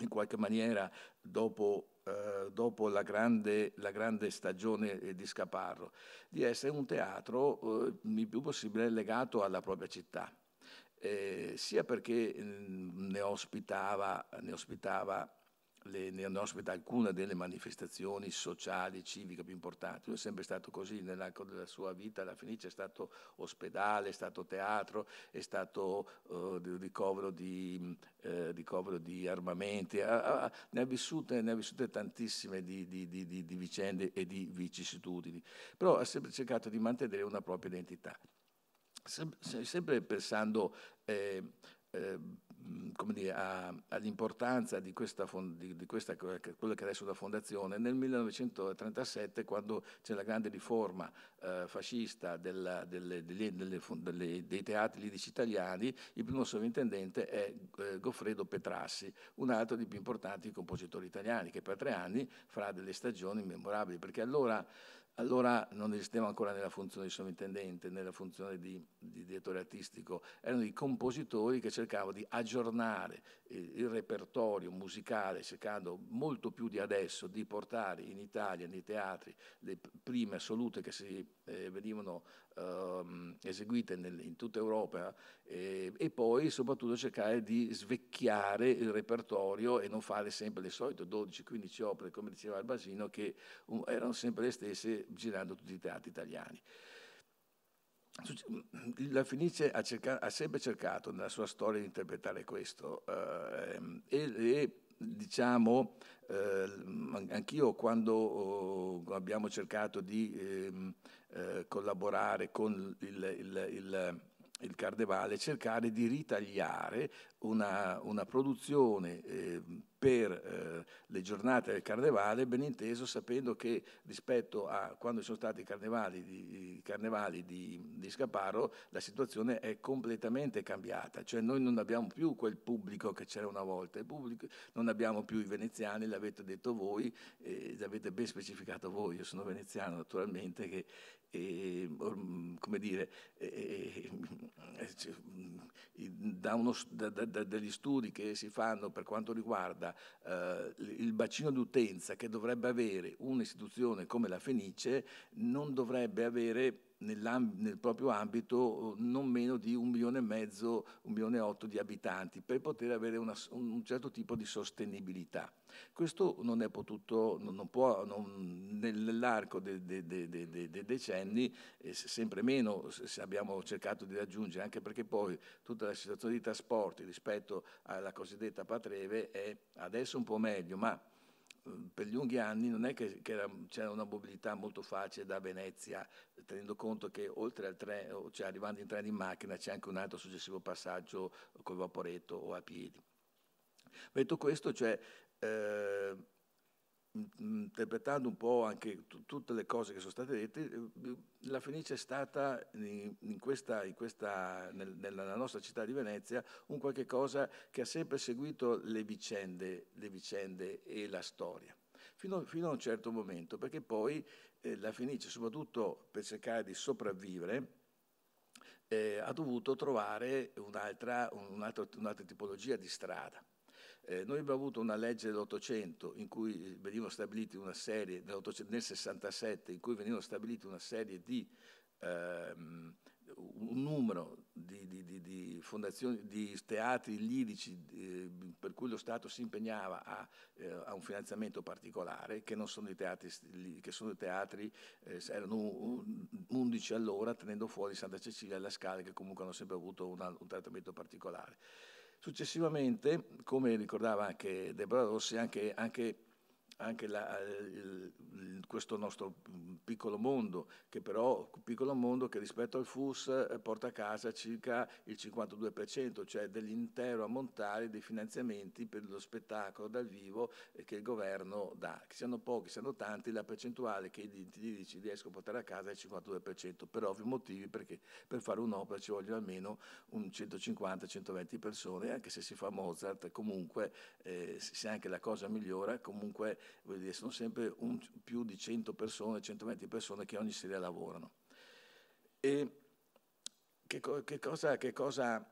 in qualche maniera dopo eh, dopo la grande, la grande, stagione eh, di Scaparro, di essere un teatro eh, il più possibile legato alla propria città. Eh, sia perché mm, ne ospitava, ne ospitava le, ne hanno ospita alcune delle manifestazioni sociali, civiche più importanti. Lui è sempre stato così nell'arco della sua vita, alla Fenice è stato ospedale, è stato teatro, è stato eh, ricovero, di, eh, ricovero, di, armamenti, ah, ah, ne, ha vissute, ne, ha vissute, tantissime di, di, di vicende e di vicissitudini, però ha sempre cercato di mantenere una propria identità sempre pensando eh, eh, dire, a, all'importanza di, questa, di, di questa, quella che adesso è la fondazione nel 1937 quando c'è la grande riforma eh, fascista della, delle, delle, delle, dei teatri lirici italiani, il primo sovrintendente è eh, Goffredo Petrassi, un altro dei più importanti compositori italiani che per tre anni farà delle stagioni memorabili perché allora, allora non esisteva ancora nella funzione di sovrintendente, nella funzione di di direttore artistico, erano i compositori che cercavano di aggiornare il repertorio musicale, cercando molto più di adesso di portare in Italia, nei teatri, le prime assolute che si, eh, venivano eh, eseguite nel, in tutta Europa eh, e poi soprattutto cercare di svecchiare il repertorio e non fare sempre le solite 12-15 opere, come diceva Albasino, che um, erano sempre le stesse girando tutti i teatri italiani. Mm, la Fenice ha, cercato, ha, sempre cercato nella sua storia di interpretare questo eh, e, e, diciamo eh, anch'io quando oh, abbiamo cercato di ehm, eh, collaborare con il, il, il il Cardevale, cercare di ritagliare una, una produzione eh, per eh, le giornate del Carnevale, ben inteso sapendo che rispetto a quando ci sono stati i carnevali, di, i carnevali di, di, Scaparo, la situazione è completamente cambiata, cioè noi non abbiamo più quel pubblico che c'era una volta, pubblico, non abbiamo più i veneziani, l'avete detto voi, eh, l'avete ben specificato voi, io sono veneziano naturalmente, che eh, come dire, eh, eh, mm, eh cioè, mm, da uno, da, da, dagli studi che si fanno per quanto riguarda eh, il bacino d'utenza che dovrebbe avere un'istituzione come la Fenice, non dovrebbe avere nel proprio ambito oh, non meno di un milione e mezzo, un milione e otto di abitanti per poter avere una, un certo tipo di sostenibilità. Questo non è potuto, non, non può, non, nell'arco dei de, de, de, decenni, eh, sempre meno abbiamo cercato di raggiungere, anche perché poi tutta la situazione dei trasporti rispetto alla cosiddetta patreve è adesso un po' meglio, ma per gli lunghi anni non è che, che era, c'era una mobilità molto facile da Venezia, tenendo conto che oltre al treno, cioè arrivando in treno in macchina c'è anche un altro successivo passaggio col vaporetto o a piedi. Detto questo, cioè, eh, interpretando un po' anche t- tutte le cose che sono state dette, eh, la Fenice è stata in, in questa, in questa, nel, nella nostra città di Venezia un qualche cosa che ha sempre seguito le vicende, le vicende e la storia. Fino, fino, a un certo momento, perché poi eh, la Fenice, soprattutto per cercare di sopravvivere, eh, ha dovuto trovare un'altra, un'altra, un'altra tipologia di strada. Eh, noi abbiamo avuto una legge dell'Ottocento in cui eh, veniva stabilita una serie, nel 67, in cui venivano stabiliti una serie di ehm, un numero di, di, di, di teatri lirici eh, per cui lo Stato si impegnava a, eh, a, un finanziamento particolare, che non sono i teatri, che sono i teatri eh, erano 11 allora, tenendo fuori Santa Cecilia e La Scala, che comunque hanno sempre avuto una, un trattamento particolare. Successivamente, come ricordava anche Deborah Rossi, anche, anche anche la, eh, il, questo nostro piccolo mondo, che però piccolo mondo che rispetto al FUS eh, porta a casa circa il 52%, cioè dell'intero ammontare dei finanziamenti per lo spettacolo dal vivo eh, che il governo dà. Che siano pochi, siano tanti, la percentuale che gli dici riesco a portare a casa è il 52%, per ovvi motivi perché per fare un'opera ci vogliono almeno 150-120 persone, anche se si fa Mozart, comunque eh, se anche la cosa migliora, comunque dire, sono sempre un, più di 100 persone, 120 persone che ogni sera lavorano. E che, che cosa, che cosa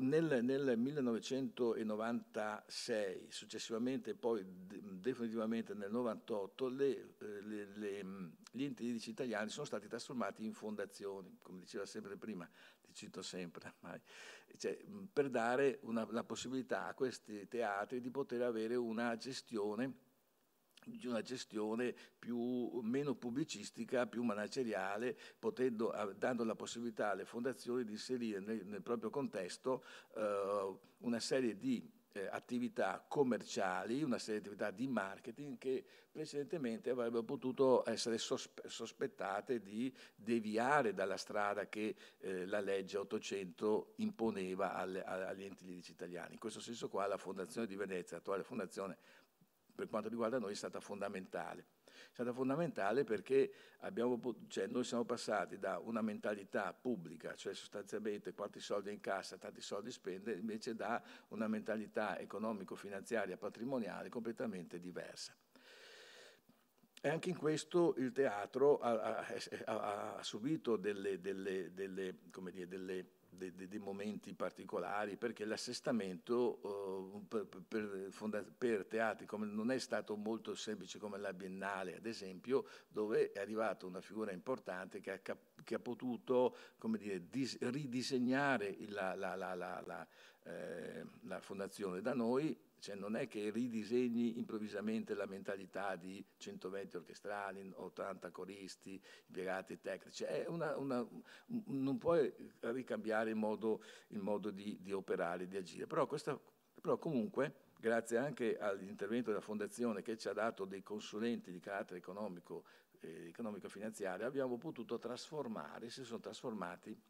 nel, nel, 1996, successivamente poi definitivamente nel 1998, le, le, le, gli enti lirici italiani sono stati trasformati in fondazioni, come diceva sempre prima, ti cito sempre ormai, cioè, per dare una, la possibilità a questi teatri di poter avere una gestione di una gestione più, meno pubblicistica, più manageriale, potendo, eh, dando la possibilità alle fondazioni di inserire nel, nel proprio contesto eh, una serie di eh, attività commerciali, una serie di attività di marketing che precedentemente avrebbero potuto essere sospe sospettate di deviare dalla strada che eh, la legge 800 imponeva al, agli enti lirici italiani. In questo senso qua la Fondazione di Venezia, l'attuale Fondazione per quanto riguarda noi è stata fondamentale. È stata fondamentale perché abbiamo, cioè noi siamo passati da una mentalità pubblica, cioè sostanzialmente quanti soldi in cassa, tanti soldi spende, invece da una mentalità economico-finanziaria, patrimoniale completamente diversa. E anche in questo il teatro ha, ha, ha, subito delle, delle, delle, come dire, delle dei, dei, momenti particolari, perché l'assestamento eh, per, per, per, teatri come, non è stato molto semplice come la Biennale, ad esempio, dove è arrivata una figura importante che ha, che ha potuto dire, dis, ridisegnare la, la, la, eh, la fondazione da noi cioè non è che ridisegni improvvisamente la mentalità di 120 orchestrali, 80 coristi, impiegati tecnici, cioè, una, una, non puoi ricambiare il modo, il modo di, di, operare, di agire. Però, questa, però comunque grazie anche all'intervento della Fondazione che ci ha dato dei consulenti di carattere economico, eh, economico finanziario abbiamo potuto trasformare, si sono trasformati,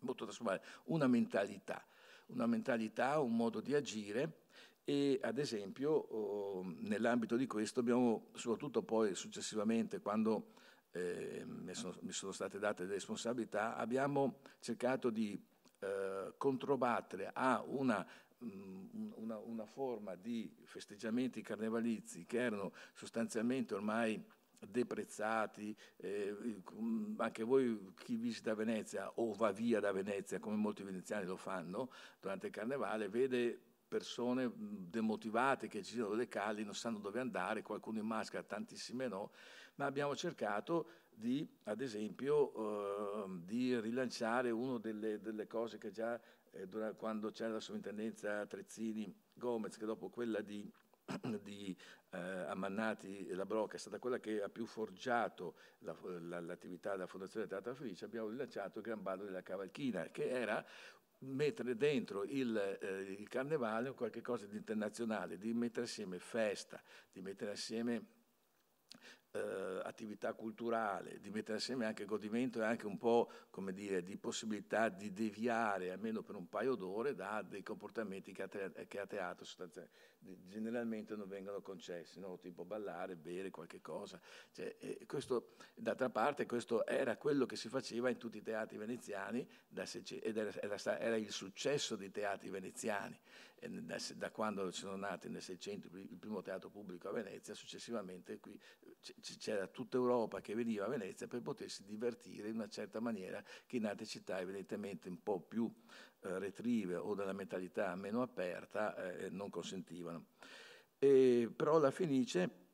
potuto trasformare una mentalità, una mentalità, un modo di agire e ad esempio oh, nell'ambito di questo abbiamo soprattutto poi successivamente quando eh, mi, sono, mi, sono, state date le responsabilità abbiamo cercato di eh, controbattere a una mm, una, una, forma di festeggiamenti carnevalizi che erano sostanzialmente ormai deprezzati, eh, mm, anche voi chi visita Venezia o va via da Venezia, come molti veneziani lo fanno durante il carnevale, vede persone demotivate che girano le calli, non sanno dove andare, qualcuno in maschera, tantissime no, ma abbiamo cercato di, ad esempio, eh, di rilanciare una delle, delle, cose che già eh, durante, quando c'era la sovrintendenza Trezzini-Gomez, che dopo quella di, di eh, Ammannati e la Brocca è stata quella che ha più forgiato la, la, l'attività della Fondazione Teatro Felice, abbiamo rilanciato il Gran Ballo della Cavalchina, che era mettere dentro il, eh, il carnevale qualcosa di internazionale, di mettere assieme festa, di mettere assieme eh, attività culturale, di mettere assieme anche godimento e anche un po' come dire, di possibilità di deviare almeno per un paio d'ore da dei comportamenti che a, te- che a teatro generalmente non vengono concessi, no? tipo ballare, bere qualche cosa. Cioè, questo, d'altra parte questo era quello che si faceva in tutti i teatri veneziani ed era, era, era il successo dei teatri veneziani da quando sono nati nel 600 il primo teatro pubblico a Venezia, successivamente qui c'era tutta Europa che veniva a Venezia per potersi divertire in una certa maniera che in altre città evidentemente un po' più eh, retrive o dalla mentalità meno aperta eh, non consentivano. E, però la Fenice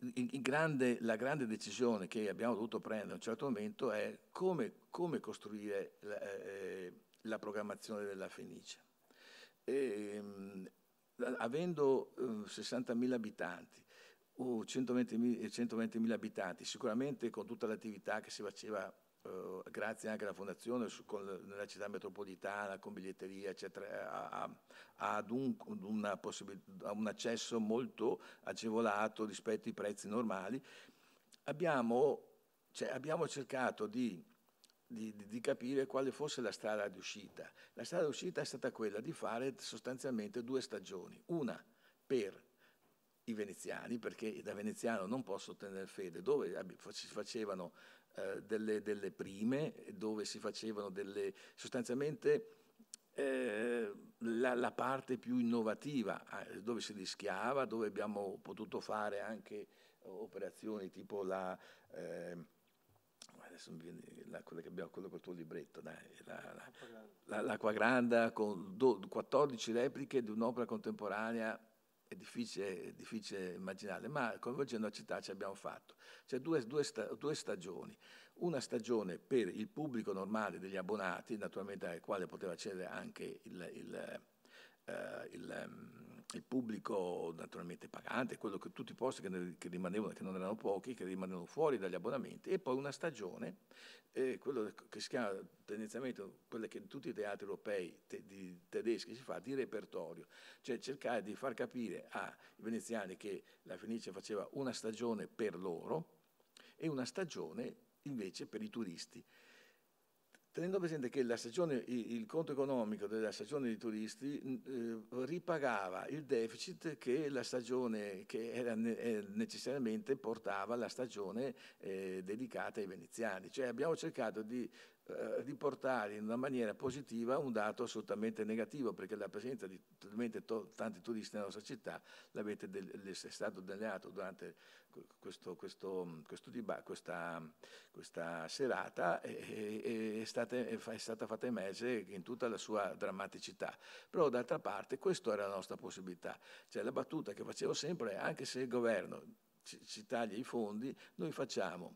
Grande, la grande decisione che abbiamo dovuto prendere a un certo momento è come, come costruire la, eh, eh la programmazione della Fenice eh, avendo eh, 60.000 abitanti, o 120.000, 120.000 eh, abitanti, sicuramente con tutta l'attività che si faceva Uh, grazie anche alla Fondazione su, con, nella città metropolitana, con biglietteria, eccetera, ha, eh, ha ad un, possibil- un, accesso molto agevolato rispetto ai prezzi normali. Abbiamo, cioè, abbiamo cercato di di, di, di, capire quale fosse la strada d'uscita. La strada d'uscita è stata quella di fare sostanzialmente due stagioni, una per i veneziani, perché da veneziano non posso tenere fede, dove si facevano eh, delle, delle, prime, dove si facevano delle sostanzialmente eh, la, la, parte più innovativa, eh, dove si rischiava, dove abbiamo potuto fare anche operazioni tipo la eh, adesso mi viene la, quella che abbiamo, quello col tuo libretto, dai, l'Acqua Granda con do, 14 repliche di un'opera contemporanea è difficile, difficile, immaginare, ma coinvolgendo la città ci abbiamo fatto. C'è cioè, due, due, sta, due, stagioni. Una stagione per il pubblico normale degli abbonati, naturalmente al quale poteva accedere anche il, il, eh, il ehm, il pubblico naturalmente pagante, quello che, tutti i posti che, che, rimanevano, che non erano pochi, che rimanevano fuori dagli abbonamenti, e poi una stagione, eh, quello che si chiama tendenzialmente, quella che in tutti i teatri europei te, di, tedeschi si fa, di repertorio, cioè cercare di far capire ai veneziani che la Fenice faceva una stagione per loro e una stagione invece per i turisti tenendo presente che stagione, il conto economico della stagione di turisti eh, ripagava il deficit che la stagione che era ne eh, necessariamente portava alla stagione eh, dedicata ai veneziani. Cioè abbiamo cercato di riportare eh, in una maniera positiva un dato assolutamente negativo, perché la presenza di talmente to tanti turisti nella nostra città l'avete del- stato delineato durante questo, questo, questo questa, questa, serata e, e, è, stata, è stata fatta emergere in tutta la sua drammaticità. Però d'altra parte questa era la nostra possibilità. Cioè la battuta che facevo sempre è anche se il governo ci, ci taglia i fondi, noi facciamo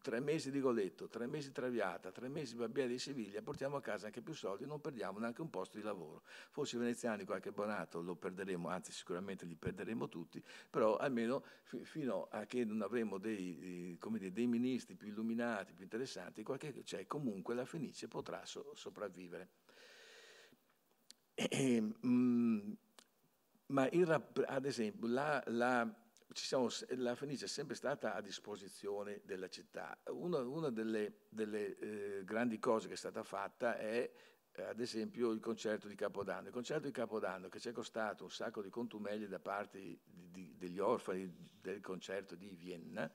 tre mesi di Goletto, tre mesi Traviata, tre mesi Babbia di Siviglia, portiamo a casa anche più soldi e non perdiamo neanche un posto di lavoro. Forse i veneziani qualche bonato lo perderemo, anzi sicuramente li perderemo tutti, però almeno fino a che non avremo dei, eh, dire, dei ministri più illuminati, più interessanti, qualche, cioè comunque la Fenice potrà so, sopravvivere. E, mm, ma il, ad esempio la, la siamo, la Fenice è sempre stata a disposizione della città. Una, una delle, delle eh, grandi cose che è stata fatta è eh, ad esempio il concerto di Capodanno. Il concerto di Capodanno che ci è costato un sacco di contumelie da parte di, di, degli orfani del concerto di Vienna,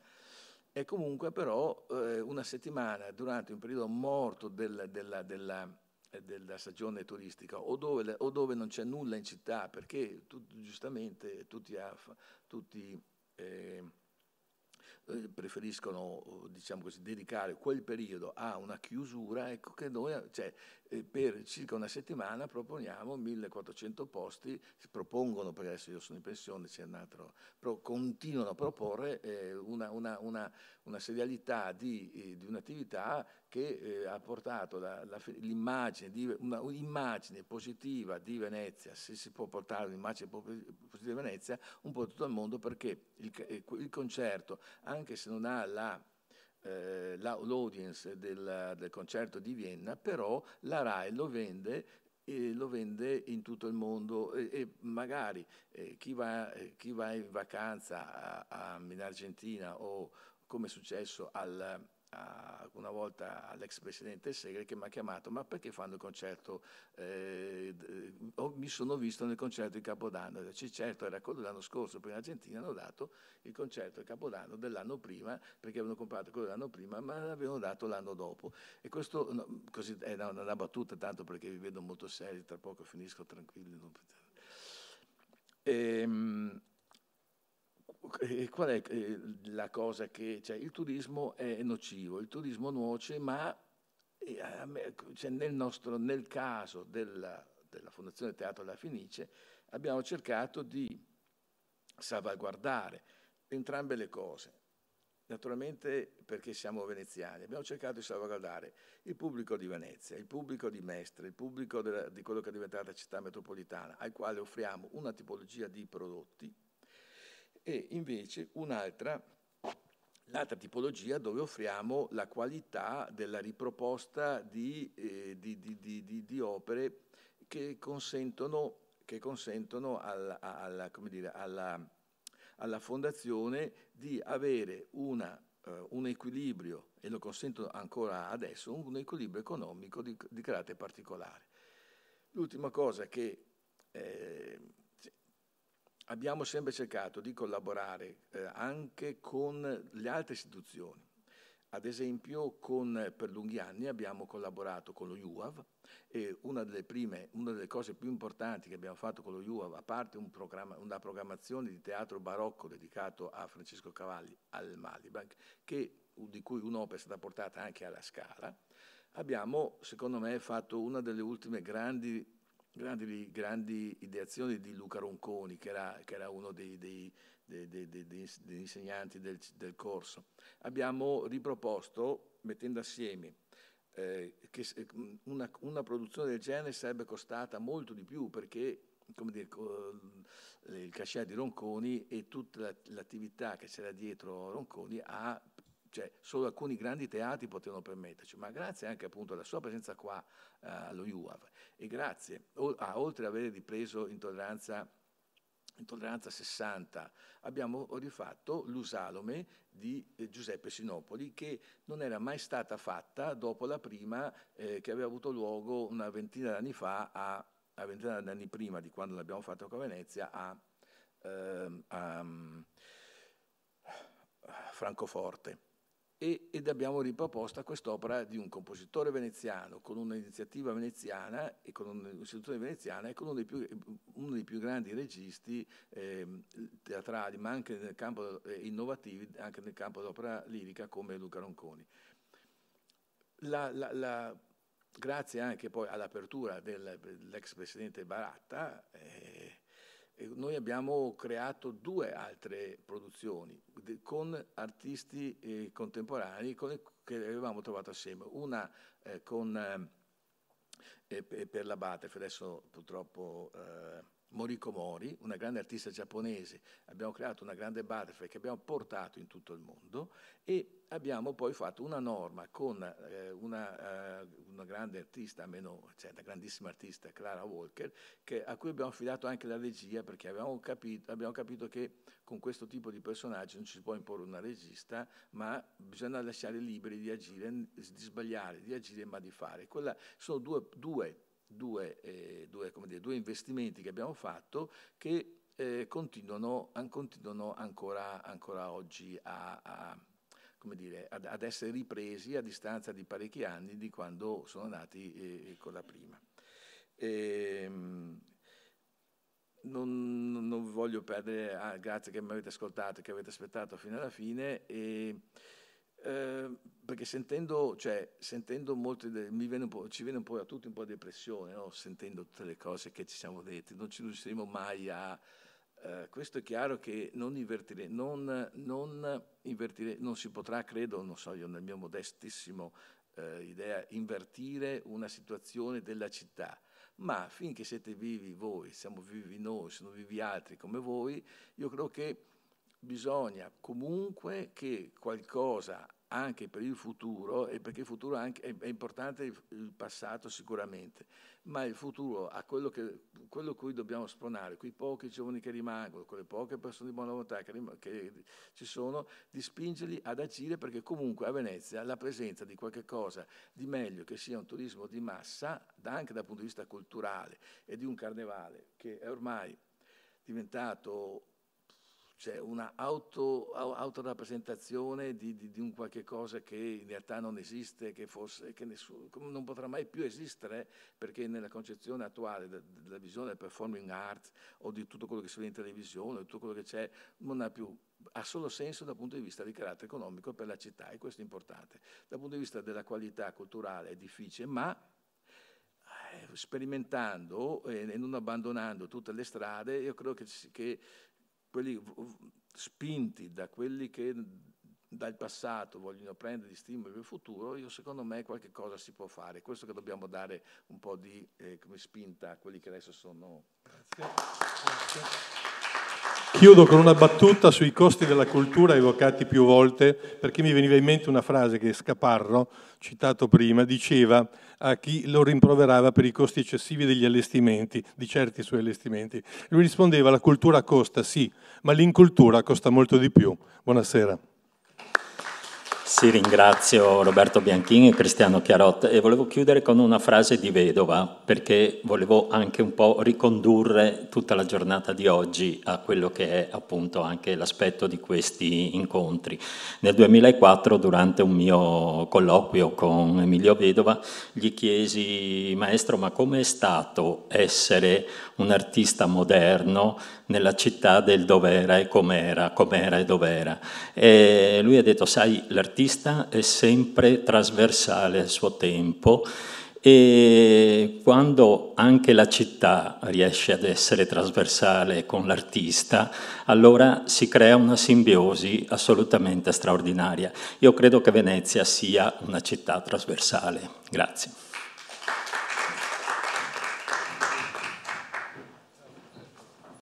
è comunque però eh, una settimana durante un periodo morto della, della, della eh, della stagione turistica o dove, o dove, non c'è nulla in città perché tu, giustamente tutti, tutti Ehm, eh, preferiscono eh, diciamo così, dedicare quel periodo a una chiusura, ecco che noi cioè, eh, per circa una settimana proponiamo 1400 posti, si propongono, perché adesso io sono in pensione, c'è un altro, pro, continuano a proporre eh, una, una, una, una, serialità di, eh, di un'attività che eh, ha portato l'immagine, un'immagine positiva di Venezia, se si può portare un'immagine positiva di Venezia, un po' tutto il mondo perché il, eh, il concerto, anche se non ha la eh, l'audience del, del, concerto di Vienna, però la RAI lo vende, eh, lo vende in tutto il mondo e, e magari eh, chi, va, eh, chi, va, in vacanza a, a, in Argentina o come è successo al, una volta all'ex presidente Segre che mi ha chiamato ma perché fanno il concerto eh, eh mi sono visto nel concerto di Capodanno dice, certo era quello dell'anno scorso perché in Argentina hanno dato il concerto di Capodanno dell'anno prima perché avevano comprato quello dell'anno prima ma l'avevano dato l'anno dopo e questo no, così è una, una battuta tanto perché vi vedo molto seri tra poco finisco tranquilli e, ehm, eh, qual è eh, la cosa che... Cioè, il turismo è nocivo, il turismo nuoce, ma eh, cioè, nel, nostro, nel, caso della, della Fondazione Teatro La Fenice abbiamo cercato di salvaguardare entrambe le cose. Naturalmente perché siamo veneziani, abbiamo cercato di salvaguardare il pubblico di Venezia, il pubblico di Mestre, il pubblico della, di quello che è diventata città metropolitana, al quale offriamo una tipologia di prodotti e invece un'altra, l'altra tipologia dove offriamo la qualità della riproposta di, eh, di, di, di opere che consentono, che consentono alla, alla, dire, alla, alla, fondazione di avere una, eh, un equilibrio, e lo consentono ancora adesso, un, equilibrio economico di, carattere particolare. L'ultima cosa che eh, abbiamo sempre cercato di collaborare eh, anche con le altre istituzioni. Ad esempio, con, per lunghi anni abbiamo collaborato con lo IUAV e una delle, prime, una delle cose più importanti che abbiamo fatto con lo IUAV, a parte un programma, una programmazione di teatro barocco dedicato a Francesco Cavalli al Malibank, che, di cui un'opera è stata portata anche alla Scala, abbiamo, secondo me, fatto una delle ultime grandi grandi, grandi ideazioni di Luca Ronconi, che era, che era uno dei, dei, dei, degli insegnanti del, del, corso. Abbiamo riproposto, mettendo assieme, eh, che eh, una, una produzione del genere sarebbe costata molto di più perché come dire, il cascià di Ronconi e tutta l'attività che c'era dietro Ronconi ha cioè, solo alcuni grandi teatri potevano permetterci, ma grazie anche appunto alla sua presenza qua eh, allo UAV e grazie, o, ah, oltre ad aver ripreso intolleranza, intolleranza 60, abbiamo rifatto l'Usalome di eh, Giuseppe Sinopoli che non era mai stata fatta dopo la prima eh, che aveva avuto luogo una ventina d'anni fa, a, a ventina d'anni prima di quando l'abbiamo fatta con Venezia, a, ehm, a mm, Francoforte ed abbiamo riproposta quest'opera di un compositore veneziano con un'iniziativa veneziana e con un'istituzione veneziana e con uno dei più, uno dei più grandi registi eh, teatrali, ma anche nel campo eh, innovativi, anche nel campo dell'opera lirica come Luca Ronconi. La, la, la, grazie anche poi all'apertura dell'ex presidente Baratta, eh, noi abbiamo creato due altre produzioni con artisti eh, contemporanei che avevamo trovato assieme, una eh, con, eh, per Batef, adesso purtroppo Moriko Mori, una grande artista giapponese, abbiamo creato una grande butterfly che abbiamo portato in tutto il mondo e abbiamo poi fatto una norma con eh, una, eh, una, grande artista, almeno, cioè, una grandissima artista, Clara Walker, che, a cui abbiamo affidato anche la regia perché abbiamo capito, abbiamo capito che con questo tipo di personaggi non ci si può imporre una regista, ma bisogna lasciare liberi di agire, di sbagliare, di agire ma di fare. Quella, sono due, due due, eh, due, dire, due investimenti che abbiamo fatto che eh, continuano, continuano ancora, ancora, oggi a, a dire, ad, ad, essere ripresi a distanza di parecchi anni di quando sono nati eh, con la prima. Ehm, non, non, voglio perdere, ah, grazie che mi avete ascoltato, e che avete aspettato fino alla fine. E, Ehm, perché sentendo, cioè, sentendo molte, viene ci viene un po' a tutti un po' di depressione, no? sentendo tutte le cose che ci siamo dette, non ci riusciremo mai a... Eh, questo è chiaro che non, invertire, non, non, invertire, non si potrà, credo, non so, io nel mio modestissimo eh, idea, invertire una situazione della città ma finché siete vivi voi, siamo vivi noi, sono vivi altri come voi, io credo che bisogna comunque che qualcosa anche per il futuro, e perché il futuro anche, è, è, importante il, passato sicuramente, ma il futuro a quello, che, quello cui dobbiamo spronare, quei pochi giovani che rimangono, quelle poche persone di buona volontà che, che ci sono, di spingerli ad agire perché comunque a Venezia la presenza di qualche cosa di meglio, che sia un turismo di massa, anche dal punto di vista culturale, e di un carnevale che è ormai diventato c'è una auto, autorappresentazione di, di, di, un qualche cosa che in realtà non esiste, che, forse, che nessuno, non potrà mai più esistere, perché nella concezione attuale della visione del performing art o di tutto quello che si vede in televisione, di tutto quello che c'è, non ha più ha solo senso dal punto di vista di carattere economico per la città e questo è importante. Dal punto di vista della qualità culturale è difficile, ma eh, sperimentando eh, e non abbandonando tutte le strade, io credo che, che quelli spinti da quelli che dal passato vogliono prendere di stimolo per il futuro, io secondo me qualche cosa si può fare. Questo che dobbiamo dare un po' di eh, spinta a quelli che adesso sono. Grazie. Grazie. Chiudo con una battuta sui costi della cultura evocati più volte, perché mi veniva in mente una frase che Scaparro, citato prima, diceva a chi lo rimproverava per i costi eccessivi degli allestimenti, di certi suoi allestimenti. Lui rispondeva la cultura costa, sì, ma l'incultura costa molto di più. Buonasera. Sì, ringrazio Roberto Bianchini e Cristiano Chiarotte e volevo chiudere con una frase di vedova perché volevo anche un po' ricondurre tutta la giornata di oggi a quello che è appunto anche l'aspetto di questi incontri. Nel 2004 durante un mio colloquio con Emilio Vedova gli chiesi maestro ma come è stato essere un artista moderno nella città del dov'era e com'era, com'era e dov'era. E lui ha detto, sai, l'artista è sempre trasversale al suo tempo e quando anche la città riesce ad essere trasversale con l'artista, allora si crea una simbiosi assolutamente straordinaria. Io credo che Venezia sia una città trasversale. Grazie.